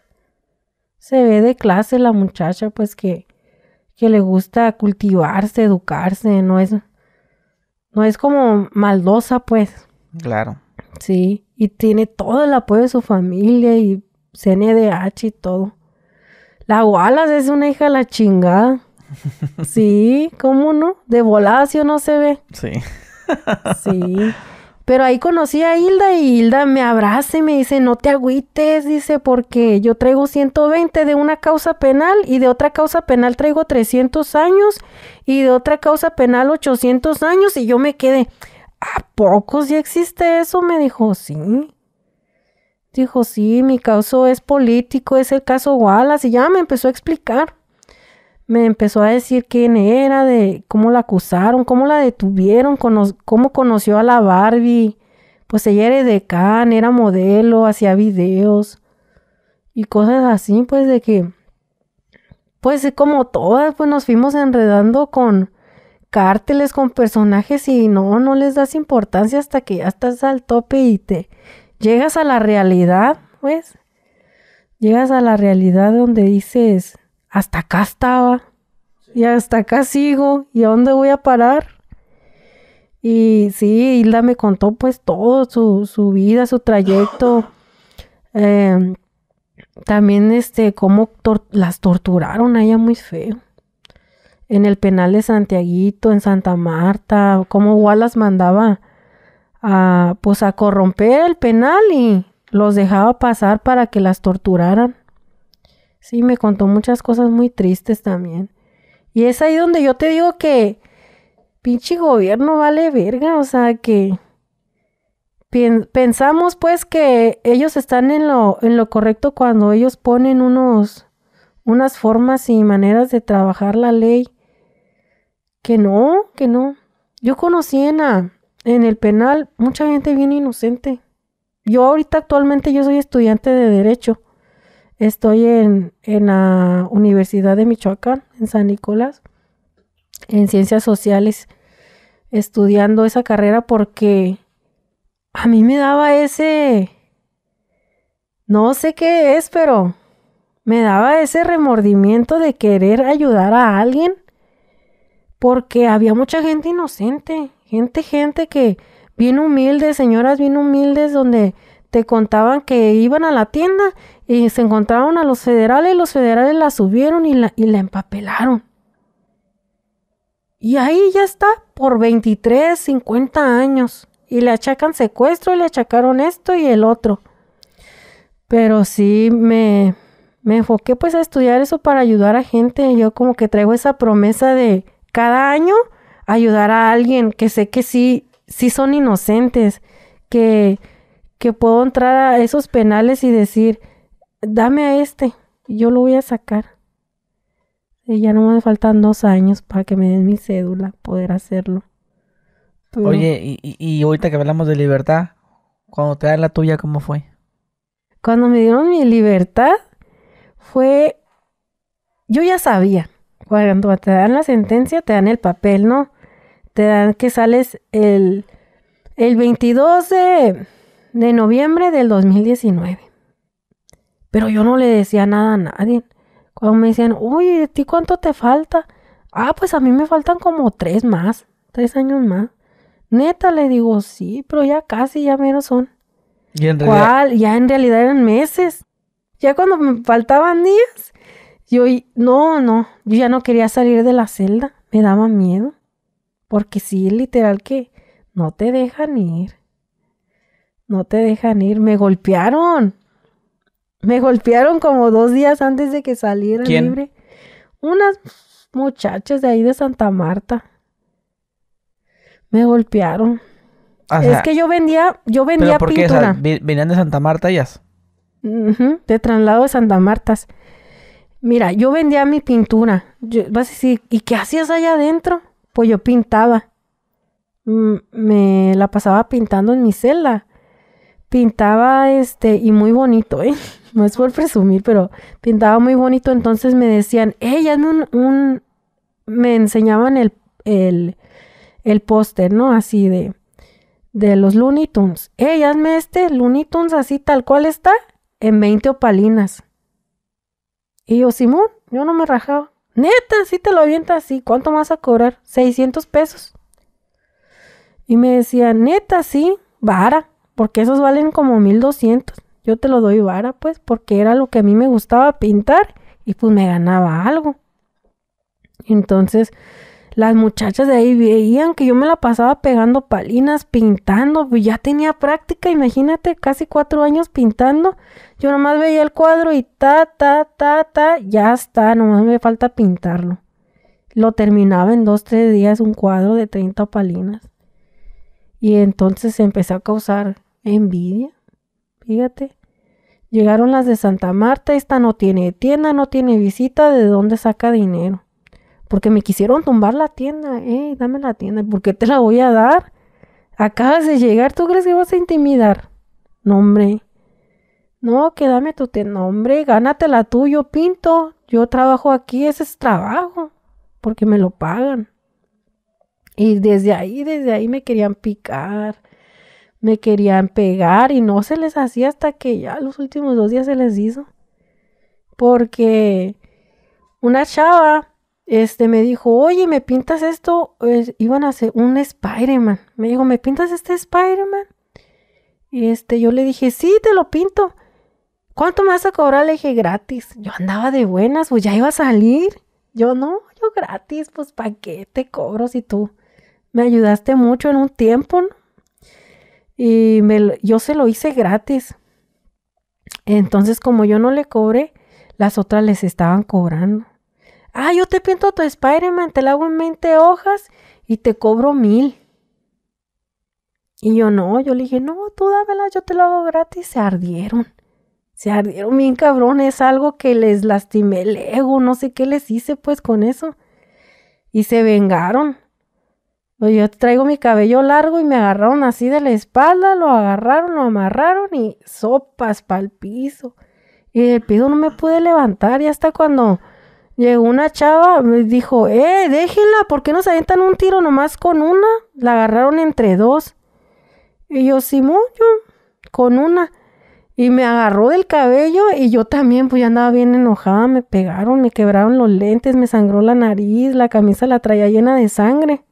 se ve de clase la muchacha, pues que, que le gusta cultivarse, educarse, no es, no es como maldosa, pues. Claro. Sí, y tiene todo el apoyo de su familia y CNDH y todo. La Wallace es una hija la chingada. Sí, ¿cómo no? De volacio no se ve. Sí. Sí. Pero ahí conocí a Hilda y Hilda me abraza y me dice, no te agüites, dice, porque yo traigo 120 de una causa penal y de otra causa penal traigo 300 años y de otra causa penal 800 años y yo me quedé, ¿a poco si existe eso? Me dijo, sí. Dijo, sí, mi caso es político, es el caso Wallace y ya me empezó a explicar me empezó a decir quién era, de cómo la acusaron, cómo la detuvieron, cómo conoció a la Barbie. Pues ella era de Can, era modelo, hacía videos y cosas así, pues de que, pues como todas, pues nos fuimos enredando con cárteles, con personajes y no, no les das importancia hasta que ya estás al tope y te llegas a la realidad, pues. Llegas a la realidad donde dices, hasta acá estaba y hasta acá sigo y a dónde voy a parar. Y sí, Hilda me contó pues todo, su, vida, su trayecto. Eh, también este, cómo las torturaron a ella muy feo. En el penal de Santiaguito, en Santa Marta, cómo Wallace mandaba a, pues a corromper el penal y los dejaba pasar para que las torturaran. Sí, me contó muchas cosas muy tristes también. Y es ahí donde yo te digo que pinche gobierno vale verga, o sea que pensamos pues que ellos están en lo, en lo correcto cuando ellos ponen unos, unas formas y maneras de trabajar la ley. Que no, que no. Yo conocí en, en el penal mucha gente bien inocente. Yo ahorita actualmente yo soy estudiante de derecho Estoy en, la Universidad de Michoacán, en San Nicolás, en Ciencias Sociales, estudiando esa carrera porque a mí me daba ese, no sé qué es, pero me daba ese remordimiento de querer ayudar a alguien porque había mucha gente inocente, gente, gente que bien humildes, señoras bien humildes, donde te contaban que iban a la tienda y se encontraron a los federales, y los federales la subieron y la, empapelaron. Y ahí ya está, por 23, 50 años. Y le achacan secuestro, y le achacaron esto y el otro. Pero sí me, me enfoqué pues a estudiar eso para ayudar a gente. Yo como que traigo esa promesa de cada año ayudar a alguien que sé que sí, son inocentes, que, que puedo entrar a esos penales y decir, dame a este, yo lo voy a sacar. Y ya no me faltan dos años para que me den mi cédula, poder hacerlo. Oye, y, ahorita que hablamos de libertad, cuando te dan la tuya, ¿cómo fue? Cuando me dieron mi libertad, fue... Yo ya sabía, cuando te dan la sentencia, te dan el papel, ¿no? Te dan que sales el, el 22 de, de noviembre del 2019. Pero yo no le decía nada a nadie. Cuando me decían, oye, de ti cuánto te falta? Ah, pues a mí me faltan como tres más, tres años más. Neta, le digo, sí, pero ya casi, ya menos son. ¿Y en ¿Cuál? Ya en realidad eran meses. Ya cuando me faltaban días, yo, no, no, yo ya no quería salir de la celda, me daba miedo. Porque sí, literal que no te dejan ir. No te dejan ir, me golpearon. Me golpearon como dos días antes de que saliera libre. Unas muchachas de ahí de Santa Marta. Me golpearon. es que yo vendía, yo vendía pintura. ¿Venían de Santa Marta ellas? de traslado de Santa Marta. Mira, yo vendía mi pintura. ¿y qué hacías allá adentro? Pues yo pintaba. Mm, me la pasaba pintando en mi celda. Pintaba este, y muy bonito, ¿eh? no es por presumir, pero pintaba muy bonito, entonces me decían, hey, hazme un, un... me enseñaban el, el, el póster, ¿no? Así de, de los Looney Tunes. Hey, hazme este Looney Tunes así tal cual está, en 20 opalinas. Y yo, Simón, yo no me rajaba. Neta, si te lo avienta así, ¿cuánto vas a cobrar? 600 pesos. Y me decían, neta, sí, vara, porque esos valen como 1200 yo te lo doy vara, pues, porque era lo que a mí me gustaba pintar y pues me ganaba algo. Entonces, las muchachas de ahí veían que yo me la pasaba pegando palinas, pintando, pues ya tenía práctica, imagínate, casi cuatro años pintando. Yo nomás veía el cuadro y ta, ta, ta, ta, ya está, nomás me falta pintarlo. Lo terminaba en dos, tres días un cuadro de 30 palinas. Y entonces empezó a causar envidia. Fíjate. Llegaron las de Santa Marta, esta no tiene tienda, no tiene visita, ¿de dónde saca dinero? Porque me quisieron tumbar la tienda, eh, dame la tienda, ¿por qué te la voy a dar? Acabas de llegar, ¿tú crees que vas a intimidar? No, hombre. No, que dame tu tienda, no, hombre, gánatela tú, yo pinto, yo trabajo aquí, ese es trabajo, porque me lo pagan. Y desde ahí, desde ahí me querían picar me querían pegar y no se les hacía hasta que ya los últimos dos días se les hizo. Porque una chava este, me dijo, oye, ¿me pintas esto? iban a hacer un Spider-Man. Me dijo, ¿me pintas este Spider-Man? Este, yo le dije, sí, te lo pinto. ¿Cuánto me vas a cobrar? Le dije, gratis. Yo andaba de buenas, pues ya iba a salir. Yo no, yo gratis, pues ¿para qué te cobro si tú me ayudaste mucho en un tiempo, ¿no? y me, yo se lo hice gratis. Entonces, como yo no le cobré, las otras les estaban cobrando. Ah, yo te pinto tu Spider-Man, te la hago en 20 hojas y te cobro mil. Y yo no, yo le dije, no, tú dámela, yo te lo hago gratis. Se ardieron. Se ardieron bien cabrón, es algo que les lastimé el ego, no sé qué les hice pues con eso. Y se vengaron. Pues yo traigo mi cabello largo y me agarraron así de la espalda, lo agarraron, lo amarraron y sopas para el piso. Y del piso no me pude levantar y hasta cuando llegó una chava, me dijo, eh, déjenla, ¿por qué se avientan un tiro nomás con una? La agarraron entre dos. Y yo, sí, mucho, con una. Y me agarró del cabello y yo también, pues ya andaba bien enojada, me pegaron, me quebraron los lentes, me sangró la nariz, la camisa la traía llena de sangre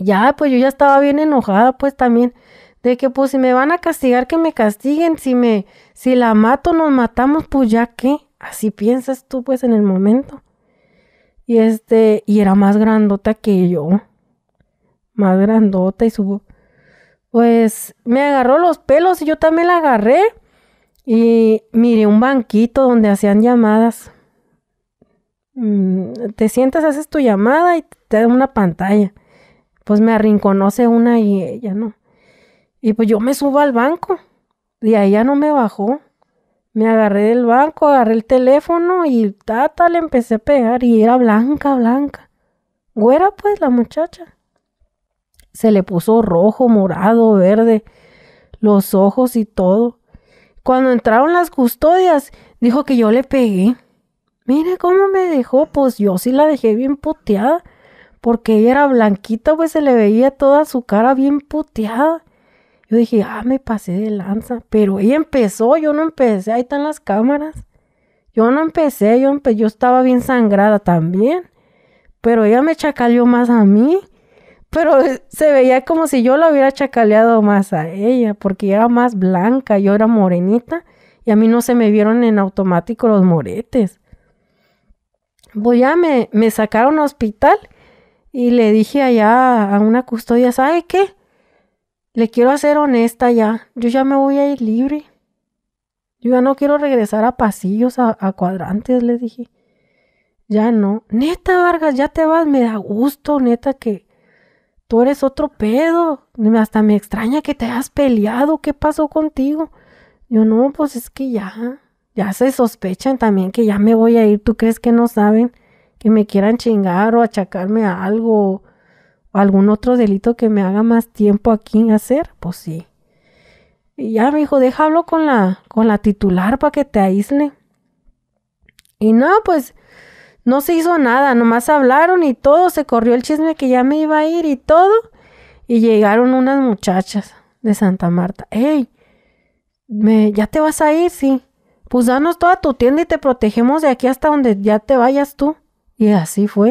ya, pues yo ya estaba bien enojada, pues también, de que pues si me van a castigar, que me castiguen, si me, si la mato, nos matamos, pues ya qué, así piensas tú pues en el momento. Y este, y era más grandota que yo, más grandota y su, pues me agarró los pelos y yo también la agarré y miré un banquito donde hacían llamadas. Mm, te sientas, haces tu llamada y te da una pantalla pues me arrinconóse una y ella no. Y pues yo me subo al banco y ahí ella no me bajó. Me agarré del banco, agarré el teléfono y tata le empecé a pegar y era blanca, blanca. Güera pues la muchacha. Se le puso rojo, morado, verde, los ojos y todo. Cuando entraron las custodias, dijo que yo le pegué. Mire cómo me dejó, pues yo sí la dejé bien puteada porque ella era blanquita, pues se le veía toda su cara bien puteada. Yo dije, ah, me pasé de lanza, pero ella empezó, yo no empecé, ahí están las cámaras. Yo no empecé, yo, yo estaba bien sangrada también, pero ella me chacaleó más a mí, pero se veía como si yo la hubiera chacaleado más a ella, porque ella era más blanca, yo era morenita, y a mí no se me vieron en automático los moretes. voy pues a me, me sacaron a hospital y le dije allá a una custodia, ¿sabe qué? Le quiero hacer honesta ya. Yo ya me voy a ir libre. Yo ya no quiero regresar a pasillos, a, cuadrantes, le dije. Ya no. Neta, Vargas, ya te vas. Me da gusto, neta, que tú eres otro pedo. Hasta me extraña que te hayas peleado. ¿Qué pasó contigo? Yo no, pues es que ya, ya se sospechan también que ya me voy a ir. ¿Tú crees que no saben? que me quieran chingar o achacarme a algo o algún otro delito que me haga más tiempo aquí en hacer, pues sí. Y ya me dijo, déjalo con la, con la titular para que te aísle. Y no, pues no se hizo nada, nomás hablaron y todo, se corrió el chisme que ya me iba a ir y todo. Y llegaron unas muchachas de Santa Marta. ¡Ey! Me, ¿Ya te vas a ir? Sí. Pues danos toda tu tienda y te protegemos de aquí hasta donde ya te vayas tú. Y así fue.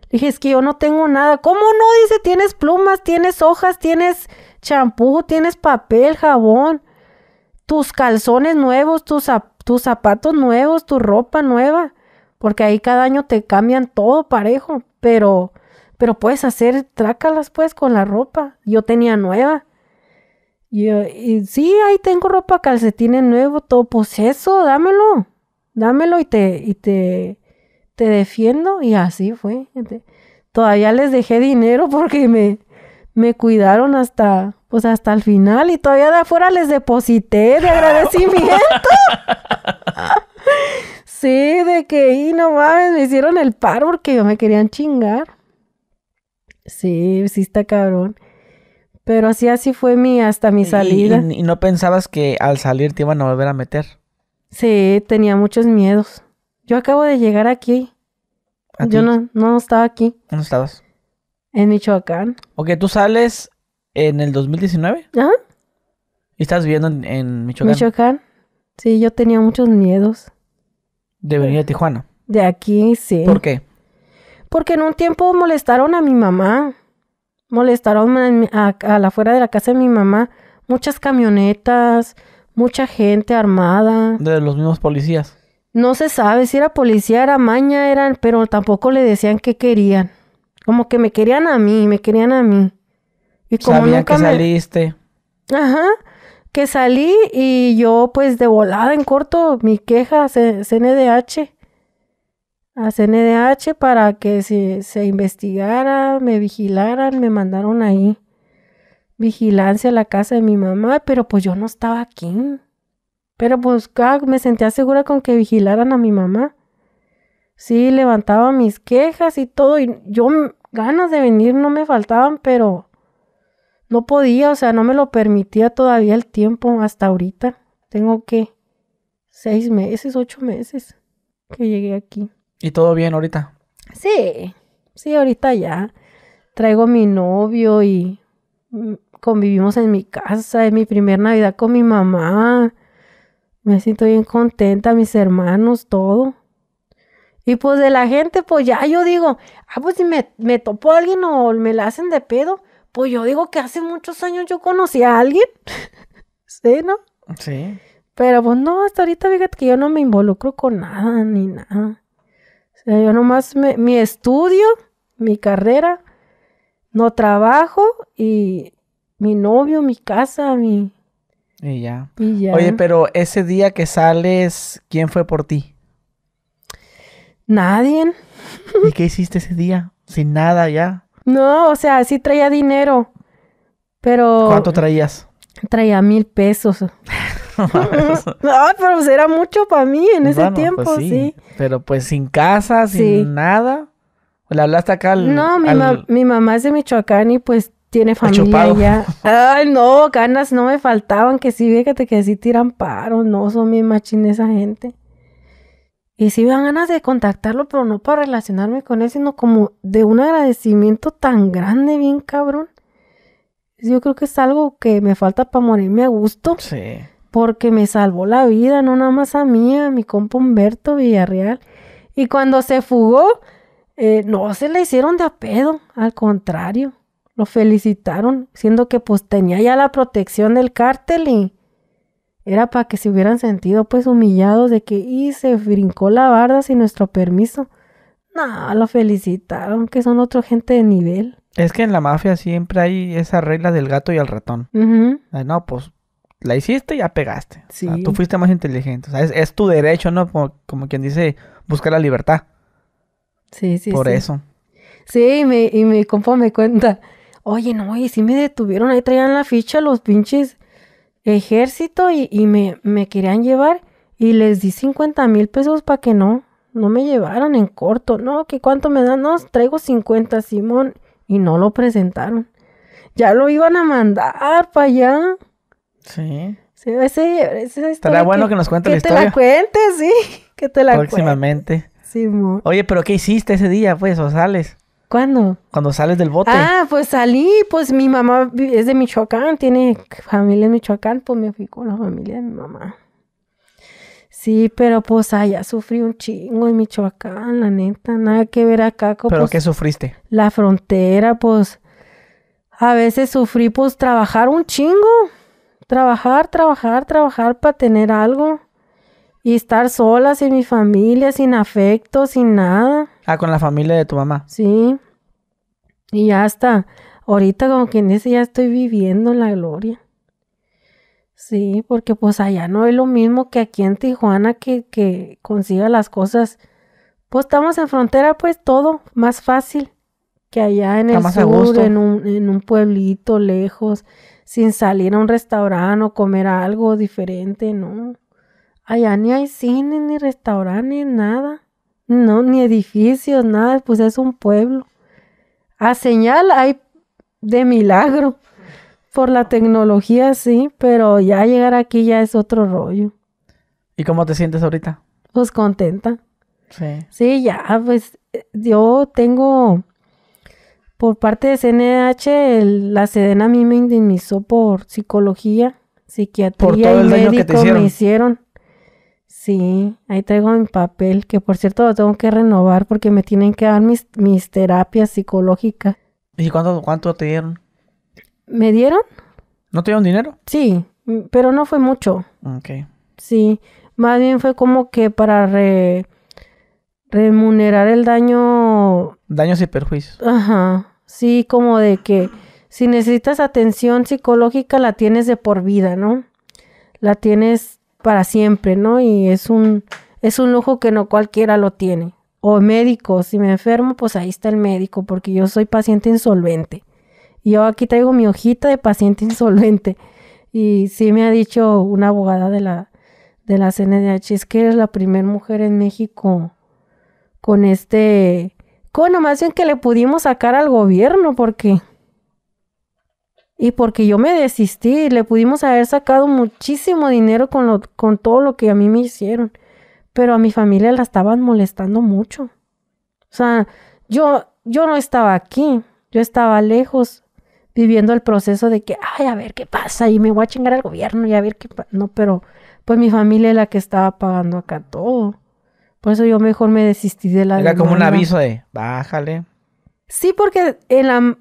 Le dije, es que yo no tengo nada. ¿Cómo no? Dice, tienes plumas, tienes hojas, tienes champú, tienes papel, jabón, tus calzones nuevos, tus, tus zapatos nuevos, tu ropa nueva. Porque ahí cada año te cambian todo parejo, pero, pero puedes hacer trácalas pues con la ropa. Yo tenía nueva. Y, y, sí, ahí tengo ropa, calcetines nuevos, todo. Pues eso, dámelo. Dámelo y te, y te, te defiendo y así fue. Todavía les dejé dinero porque me, me cuidaron hasta, pues hasta el final y todavía de afuera les deposité de agradecimiento. sí, de que, y no mames, me hicieron el par porque me querían chingar. Sí, sí está cabrón. Pero así, así fue mi, hasta mi salida. y no pensabas que al salir te iban a volver a meter? Sí, tenía muchos miedos. Yo acabo de llegar aquí. Yo no, no estaba aquí. ¿Dónde estabas? En Michoacán. Ok, tú sales en el 2019. Ajá. ¿Y estás viviendo en, Michoacán? Michoacán. Sí, yo tenía muchos miedos. ¿De venir a Tijuana? De aquí, sí. ¿Por qué? Porque en un tiempo molestaron a mi mamá. Molestaron a, a la fuera de la casa de mi mamá. Muchas camionetas, mucha gente armada. ¿De los mismos policías? No se sabe si era policía, era maña, eran, pero tampoco le decían qué querían. Como que me querían a mí, me querían a mí. Y como que saliste. Ajá, que salí y yo pues de volada en corto mi queja a CNDH. A CNDH para que se, se investigara, me vigilaran, me mandaron ahí vigilancia a la casa de mi mamá, pero pues yo no estaba aquí. Pero pues me sentía segura con que vigilaran a mi mamá. Sí, levantaba mis quejas y todo, y yo ganas de venir no me faltaban, pero no podía, o sea, no me lo permitía todavía el tiempo hasta ahorita. Tengo que seis meses, ocho meses que llegué aquí. ¿Y todo bien ahorita? Sí, sí, ahorita ya. Traigo mi novio y mm, convivimos en mi casa, es mi primer Navidad con mi mamá. Me siento bien contenta, mis hermanos, todo. Y pues de la gente, pues ya yo digo, ah, pues si me, topo alguien o me la hacen de pedo, pues yo digo que hace muchos años yo conocí a alguien. ¿Sí, no? Sí. Pero pues no, hasta ahorita fíjate que yo no me involucro con nada ni nada. O sea, yo nomás mi estudio, mi carrera, no trabajo y mi novio, mi casa, mi, y ya. Oye, pero ese día que sales, ¿quién fue por ti? Nadie. ¿Y qué hiciste ese día? Sin nada ya. No, o sea, sí traía dinero. Pero. ¿Cuánto traías? Traía mil pesos. no, pero pues era mucho para mí en ese pues tiempo, sí. Pero pues sin casa, sin nada. ¿Le hablaste acá al.? No, mi, mi mamá es de Michoacán y pues tiene familia ya. Ay, no, ganas no me faltaban, que sí, fíjate que sí tiran paro, no son mis machines esa gente. Y sí me dan ganas de contactarlo, pero no para relacionarme con él, sino como de un agradecimiento tan grande, bien cabrón. Yo creo que es algo que me falta para morirme a gusto. Sí. Porque me salvó la vida, no nada más a mí, a mi compa Humberto Villarreal. Y cuando se fugó, eh, no se le hicieron de a pedo, al contrario lo felicitaron, siendo que pues tenía ya la protección del cártel y era para que se hubieran sentido pues humillados de que y se brincó la barda sin nuestro permiso. No, lo felicitaron, que son otra gente de nivel. Es que en la mafia siempre hay esa regla del gato y el ratón. Ah, no, pues la hiciste y ya pegaste. tú fuiste más inteligente. es, tu derecho, ¿no? Como, quien dice, buscar la libertad. Sí, sí. Por eso. Sí, y me y mi compa me cuenta Oye, no, y sí me detuvieron, ahí traían la ficha los pinches ejército y, me, querían llevar y les di 50 mil pesos para que no, no me llevaran en corto. No, que cuánto me dan, no, traigo 50, Simón, y no lo presentaron. Ya lo iban a mandar para allá. Sí. sí ese, ese Estará bueno que, nos cuente la historia. Que te la cuentes, sí. Que te la Próximamente. Simón. Oye, pero ¿qué hiciste ese día, pues, o sales? ¿Cuándo? Cuando sales del bote. Ah, pues salí, pues mi mamá es de Michoacán, tiene familia en Michoacán, pues me fui con la familia de mi mamá. Sí, pero pues allá sufrí un chingo en Michoacán, la neta, nada que ver acá. con... ¿Pero pues qué sufriste? La frontera, pues a veces sufrí pues trabajar un chingo, trabajar, trabajar, trabajar para tener algo y estar sola sin mi familia, sin afecto, sin nada. Ah, con la familia de tu mamá. Sí. Y ya está. Ahorita, como quien dice, ya estoy viviendo la gloria. Sí, porque pues allá no es lo mismo que aquí en Tijuana que, consiga las cosas. Pues estamos en frontera, pues todo más fácil que allá en el sur, en un, en un pueblito lejos, sin salir a un restaurante o comer algo diferente, no. Allá ni hay cine, ni restaurante, ni nada. No, ni edificios, nada, pues es un pueblo. A señal hay de milagro. Por la tecnología sí, pero ya llegar aquí ya es otro rollo. ¿Y cómo te sientes ahorita? Pues contenta. Sí. Sí, ya, pues eh, yo tengo por parte de CNH, la Sedena a mí me indemnizó por psicología, psiquiatría y médico que me hicieron. Sí, ahí tengo mi papel, que por cierto lo tengo que renovar porque me tienen que dar mis, mis terapias psicológicas. ¿Y cuánto, cuánto te dieron? ¿Me dieron? ¿No te dieron dinero? Sí, mm, pero no fue mucho. Ok. Sí, más bien fue como que para remunerar el daño. Daños y perjuicios. Ajá, sí, como de que si necesitas atención psicológica la tienes de por vida, ¿no? La tienes para siempre, ¿no? Y es un, es un lujo que no cualquiera lo tiene. O médico, si me enfermo, pues ahí está el médico, porque yo soy paciente insolvente. Yo aquí traigo mi hojita de paciente insolvente. Y sí me ha dicho una abogada de la, de la CNDH, es que eres la primera mujer en México con este, con nomás bien que le pudimos sacar al gobierno, porque y porque yo me desistí, le pudimos haber sacado muchísimo dinero con, lo, con todo lo que a mí me hicieron. Pero a mi familia la estaban molestando mucho. O sea, yo, yo no estaba aquí, yo estaba lejos, viviendo el proceso de que, ay, a ver qué pasa, y me voy a chingar al gobierno y a ver qué pasa. No, pero pues mi familia es la que estaba pagando acá todo. Por eso yo mejor me desistí de la... Era como un aviso de, bájale. Sí, porque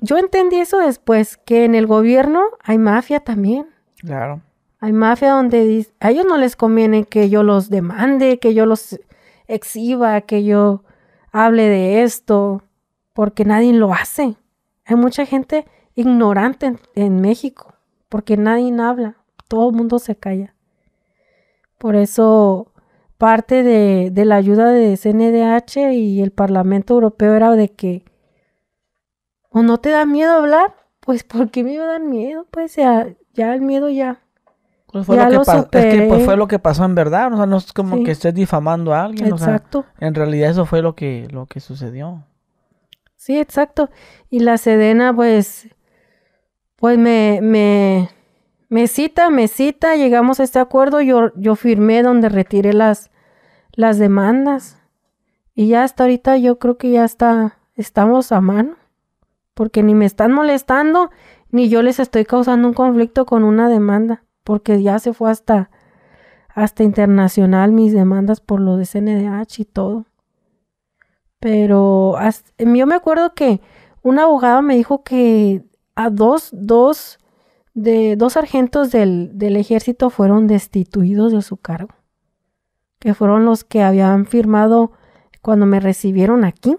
yo entendí eso después, que en el gobierno hay mafia también. Claro. Hay mafia donde a ellos no les conviene que yo los demande, que yo los exhiba, que yo hable de esto, porque nadie lo hace. Hay mucha gente ignorante en, México, porque nadie habla, todo el mundo se calla. Por eso parte de, de la ayuda de CNDH y el Parlamento Europeo era de que ¿O no te da miedo hablar? Pues, ¿por qué me iba a dar miedo? Pues ya, ya el miedo ya. Pues fue ya lo que es que pues, fue lo que pasó en verdad, o sea, no es como que estés difamando a alguien. Exacto. O sea, en realidad eso fue lo que, lo que sucedió. Sí, exacto. Y la Sedena, pues, pues me, me, cita, me cita, llegamos a este acuerdo, yo, yo firmé donde retiré las, las demandas. Y ya hasta ahorita yo creo que ya está, estamos a mano porque ni me están molestando, ni yo les estoy causando un conflicto con una demanda, porque ya se fue hasta, hasta internacional mis demandas por lo de CNDH y todo. Pero yo me acuerdo que un abogado me dijo que a dos, dos, de dos sargentos del, del ejército fueron destituidos de su cargo, que fueron los que habían firmado cuando me recibieron aquí,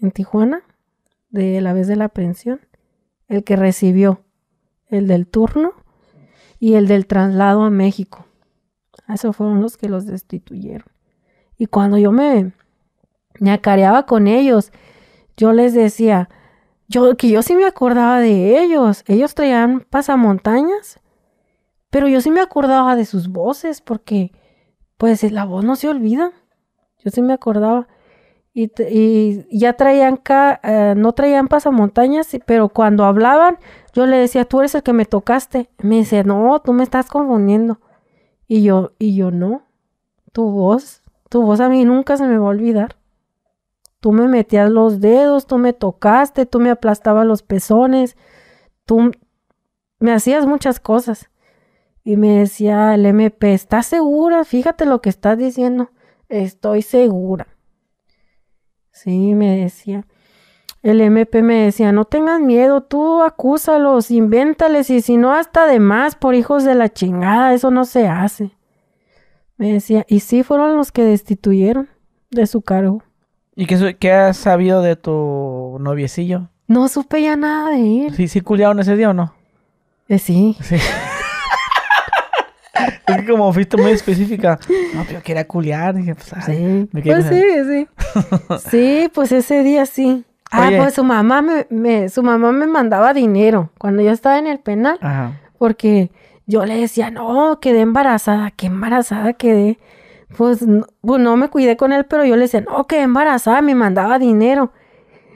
en Tijuana de la vez de la pensión, el que recibió, el del turno y el del traslado a México. Esos fueron los que los destituyeron. Y cuando yo me, acareaba con ellos, yo les decía, yo, que yo sí me acordaba de ellos. Ellos traían pasamontañas, pero yo sí me acordaba de sus voces, porque pues la voz no se olvida. Yo sí me acordaba y, ya traían, ca eh, no traían pasamontañas, pero cuando hablaban, yo le decía, tú eres el que me tocaste. Me dice, no, tú me estás confundiendo. Y yo, y yo no, tu voz, tu voz a mí nunca se me va a olvidar. Tú me metías los dedos, tú me tocaste, tú me aplastabas los pezones, tú me hacías muchas cosas. Y me decía el MP, ¿estás segura? Fíjate lo que estás diciendo. Estoy segura. Sí, me decía. El MP me decía, no tengas miedo, tú acúsalos, invéntales y si no hasta de más por hijos de la chingada, eso no se hace. Me decía, y sí fueron los que destituyeron de su cargo. ¿Y qué, qué has sabido de tu noviecillo? No supe ya nada de él. ¿Sí, sí culiaron ese día o no? Eh, sí. Sí. es como fuiste muy específica. No, pero quiero quería culiar. Dije, pues, sí. pues sí, sí. sí, pues ese día sí. Ah, pues su mamá me, su mamá me mandaba dinero cuando yo estaba en el penal. Ajá. Porque yo le decía, no, quedé embarazada, qué embarazada quedé. Pues, pues no, me cuidé con él, pero yo le decía, no, quedé embarazada, me mandaba dinero.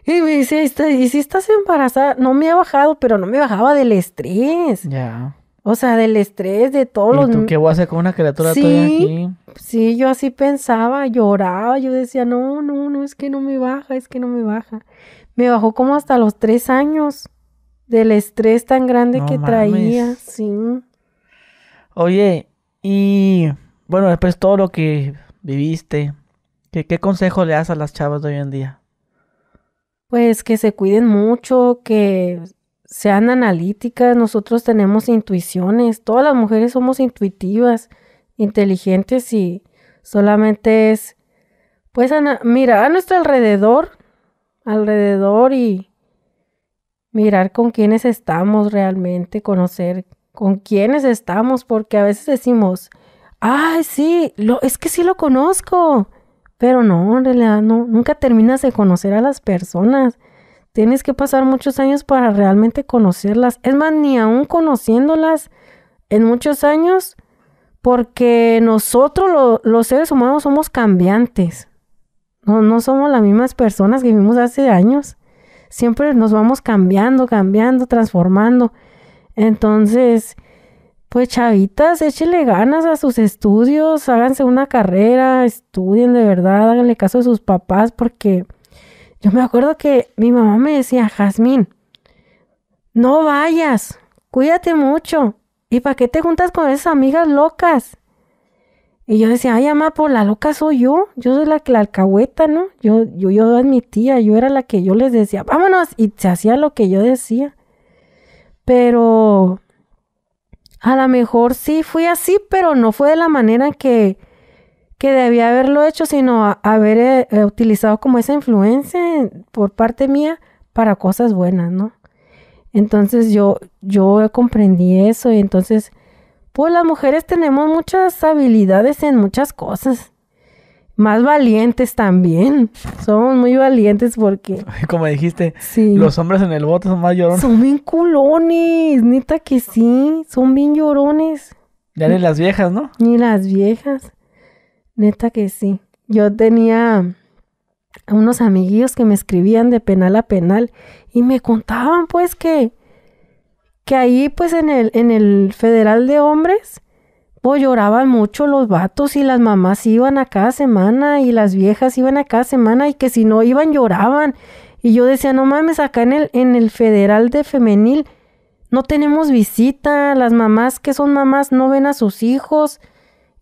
Y me dice, ¿y si estás embarazada? No me ha bajado, pero no me bajaba del estrés. Ya. O sea, del estrés, de todos ¿Y los... ¿Tú qué voy a hacer con una criatura sí, aquí? Sí, yo así pensaba, lloraba, yo decía, no, no, no, es que no me baja, es que no me baja. Me bajó como hasta los tres años del estrés tan grande que traía, sí. Oye, y bueno, después todo lo que viviste, ¿qué consejo le das a las chavas de hoy en día? Pues que se cuiden mucho, que sean analíticas, nosotros tenemos intuiciones, todas las mujeres somos intuitivas, inteligentes y solamente es, pues, mira, a nuestro alrededor, alrededor y mirar con quiénes estamos realmente, conocer con quiénes estamos, porque a veces decimos, ay, sí, lo, es que sí lo conozco, pero no, en realidad no, nunca terminas de conocer a las personas. Tienes que pasar muchos años para realmente conocerlas. Es más, ni aún conociéndolas en muchos años, porque nosotros los seres humanos somos cambiantes. No, no somos las mismas personas que vivimos hace años. Siempre nos vamos cambiando, cambiando, transformando. Entonces, pues chavitas, échenle ganas a sus estudios, háganse una carrera, estudien de verdad, háganle caso a sus papás porque yo me acuerdo que mi mamá me decía, Jazmín, no vayas, cuídate mucho. ¿Y para qué te juntas con esas amigas locas? Y yo decía, ay, mamá, por pues la loca soy yo. Yo soy la que la alcahueta, ¿no? Yo, yo, yo admitía, yo era la que yo les decía, vámonos. Y se hacía lo que yo decía. Pero a lo mejor sí fui así, pero no fue de la manera que que debía haberlo hecho, sino haber eh, eh, utilizado como esa influencia por parte mía para cosas buenas, ¿no? Entonces yo, yo comprendí eso y entonces, pues las mujeres tenemos muchas habilidades en muchas cosas. Más valientes también. Somos muy valientes porque... Como dijiste, los hombres en el bote son más llorones. Son bien culones, neta que sí, son bien llorones. Ya ni las viejas, ¿no? Ni las viejas. Neta que sí. Yo tenía unos amiguillos que me escribían de penal a penal y me contaban pues que, que ahí pues en el, en el Federal de Hombres pues lloraban mucho los vatos y las mamás iban a cada semana y las viejas iban a cada semana y que si no iban lloraban. Y yo decía, no mames, acá en el, en el Federal de Femenil no tenemos visita, las mamás que son mamás no ven a sus hijos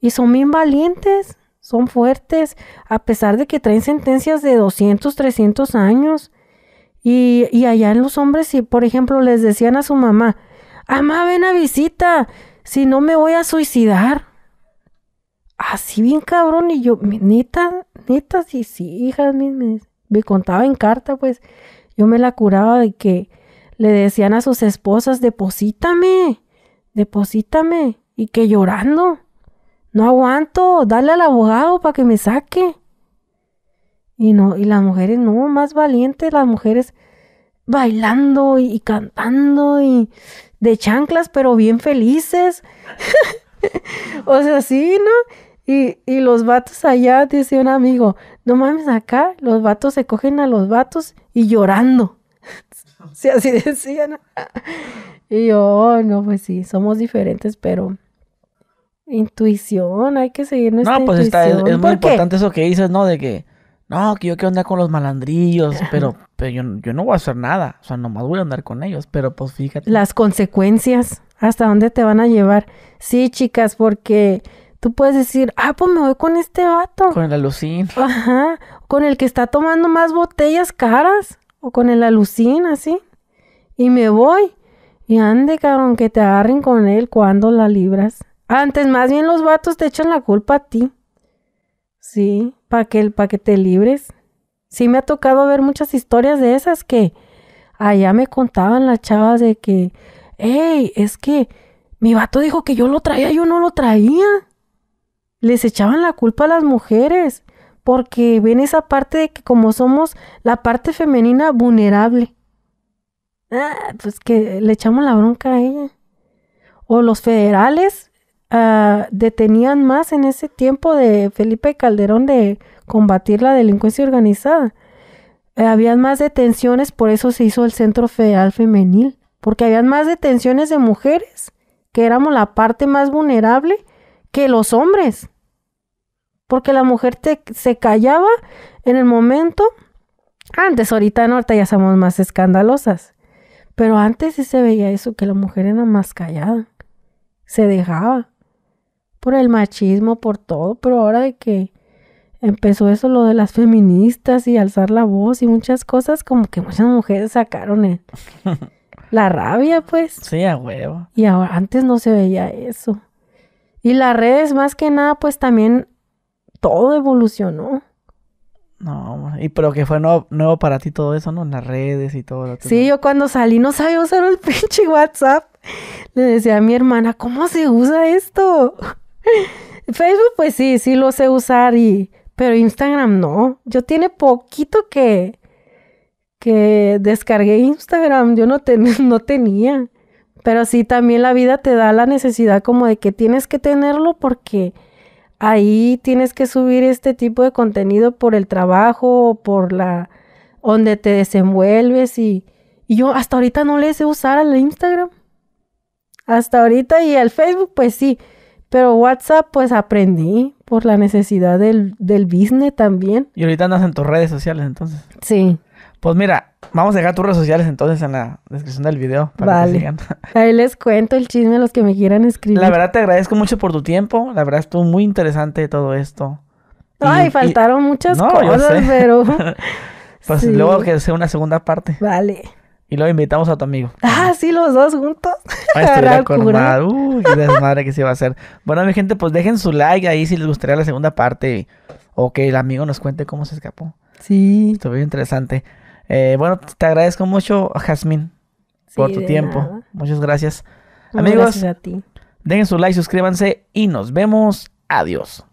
y son bien valientes son fuertes, a pesar de que traen sentencias de 200, 300 años. Y, y allá en los hombres, si por ejemplo les decían a su mamá, ¡Amá, ven a visita, si no me voy a suicidar. Así bien cabrón, y yo, neta, neta, sí, sí, hijas, me, me contaba en carta, pues, yo me la curaba de que le decían a sus esposas, deposítame, deposítame, y que llorando no aguanto, dale al abogado para que me saque. Y no, y las mujeres no, más valientes, las mujeres bailando y, cantando y de chanclas, pero bien felices. o sea, sí, ¿no? Y, los vatos allá, dice un amigo, no mames, acá los vatos se cogen a los vatos y llorando. sí, así decían. y yo, no, pues sí, somos diferentes, pero Intuición, hay que seguir nuestra No, pues está, es, muy importante eso que dices, ¿no? De que, no, que yo quiero andar con los malandrillos, pero, pero yo, yo, no voy a hacer nada, o sea, nomás voy a andar con ellos, pero pues fíjate. Las consecuencias, hasta dónde te van a llevar. Sí, chicas, porque tú puedes decir, ah, pues me voy con este vato. Con el alucín. Ajá, con el que está tomando más botellas caras, o con el alucín, así. Y me voy. Y ande, cabrón, que te agarren con él cuando la libras. Antes, más bien los vatos te echan la culpa a ti. Sí, para que, pa que te libres. Sí me ha tocado ver muchas historias de esas que allá me contaban las chavas de que, hey, es que mi vato dijo que yo lo traía, yo no lo traía. Les echaban la culpa a las mujeres porque ven esa parte de que como somos la parte femenina vulnerable. Ah, pues que le echamos la bronca a ella. O los federales Ah, detenían más en ese tiempo de Felipe Calderón de combatir la delincuencia organizada. Eh, habían más detenciones, por eso se hizo el Centro Federal Femenil, porque habían más detenciones de mujeres, que éramos la parte más vulnerable, que los hombres. Porque la mujer se callaba en el momento. Antes, ahorita no, ahorita ya somos más escandalosas. Pero antes sí se veía eso, que la mujer era más callada, se dejaba por el machismo, por todo, pero ahora de que empezó eso lo de las feministas y alzar la voz y muchas cosas, como que muchas mujeres sacaron la rabia, pues. Sí, a huevo. Y ahora antes no se veía eso. Y las redes, más que nada, pues también todo evolucionó. No, y pero que fue nuevo, nuevo para ti todo eso, ¿no? Las redes y todo lo que... Sí, yo cuando salí no sabía usar el pinche WhatsApp. Le decía a mi hermana, ¿cómo se usa esto? Facebook, pues sí, sí lo sé usar y. Pero Instagram no. Yo tiene poquito que. que descargué Instagram. Yo no, no tenía. Pero sí, también la vida te da la necesidad como de que tienes que tenerlo porque ahí tienes que subir este tipo de contenido por el trabajo o por la donde te desenvuelves y, y, yo hasta ahorita no le sé usar al Instagram. Hasta ahorita y al Facebook pues sí, pero WhatsApp, pues aprendí por la necesidad del, del business también. Y ahorita andas en tus redes sociales, entonces. Sí. Pues mira, vamos a dejar tus redes sociales entonces en la descripción del video para que Ahí les cuento el chisme a los que me quieran escribir. La verdad te agradezco mucho por tu tiempo. La verdad estuvo muy interesante todo esto. Ay, faltaron muchas cosas, pero. pues luego que sea una segunda parte. Vale. Y luego invitamos a tu amigo. Ah, sí, los dos juntos. A cura. Uy, qué desmadre que se va a hacer. Bueno, mi gente, pues dejen su like ahí si les gustaría la segunda parte. O que el amigo nos cuente cómo se escapó. Sí. Estuvo bien interesante. Eh, bueno, te agradezco mucho, Jazmín, por tu tiempo. Muchas gracias. Amigos, gracias a ti. dejen su like, suscríbanse y nos vemos. Adiós.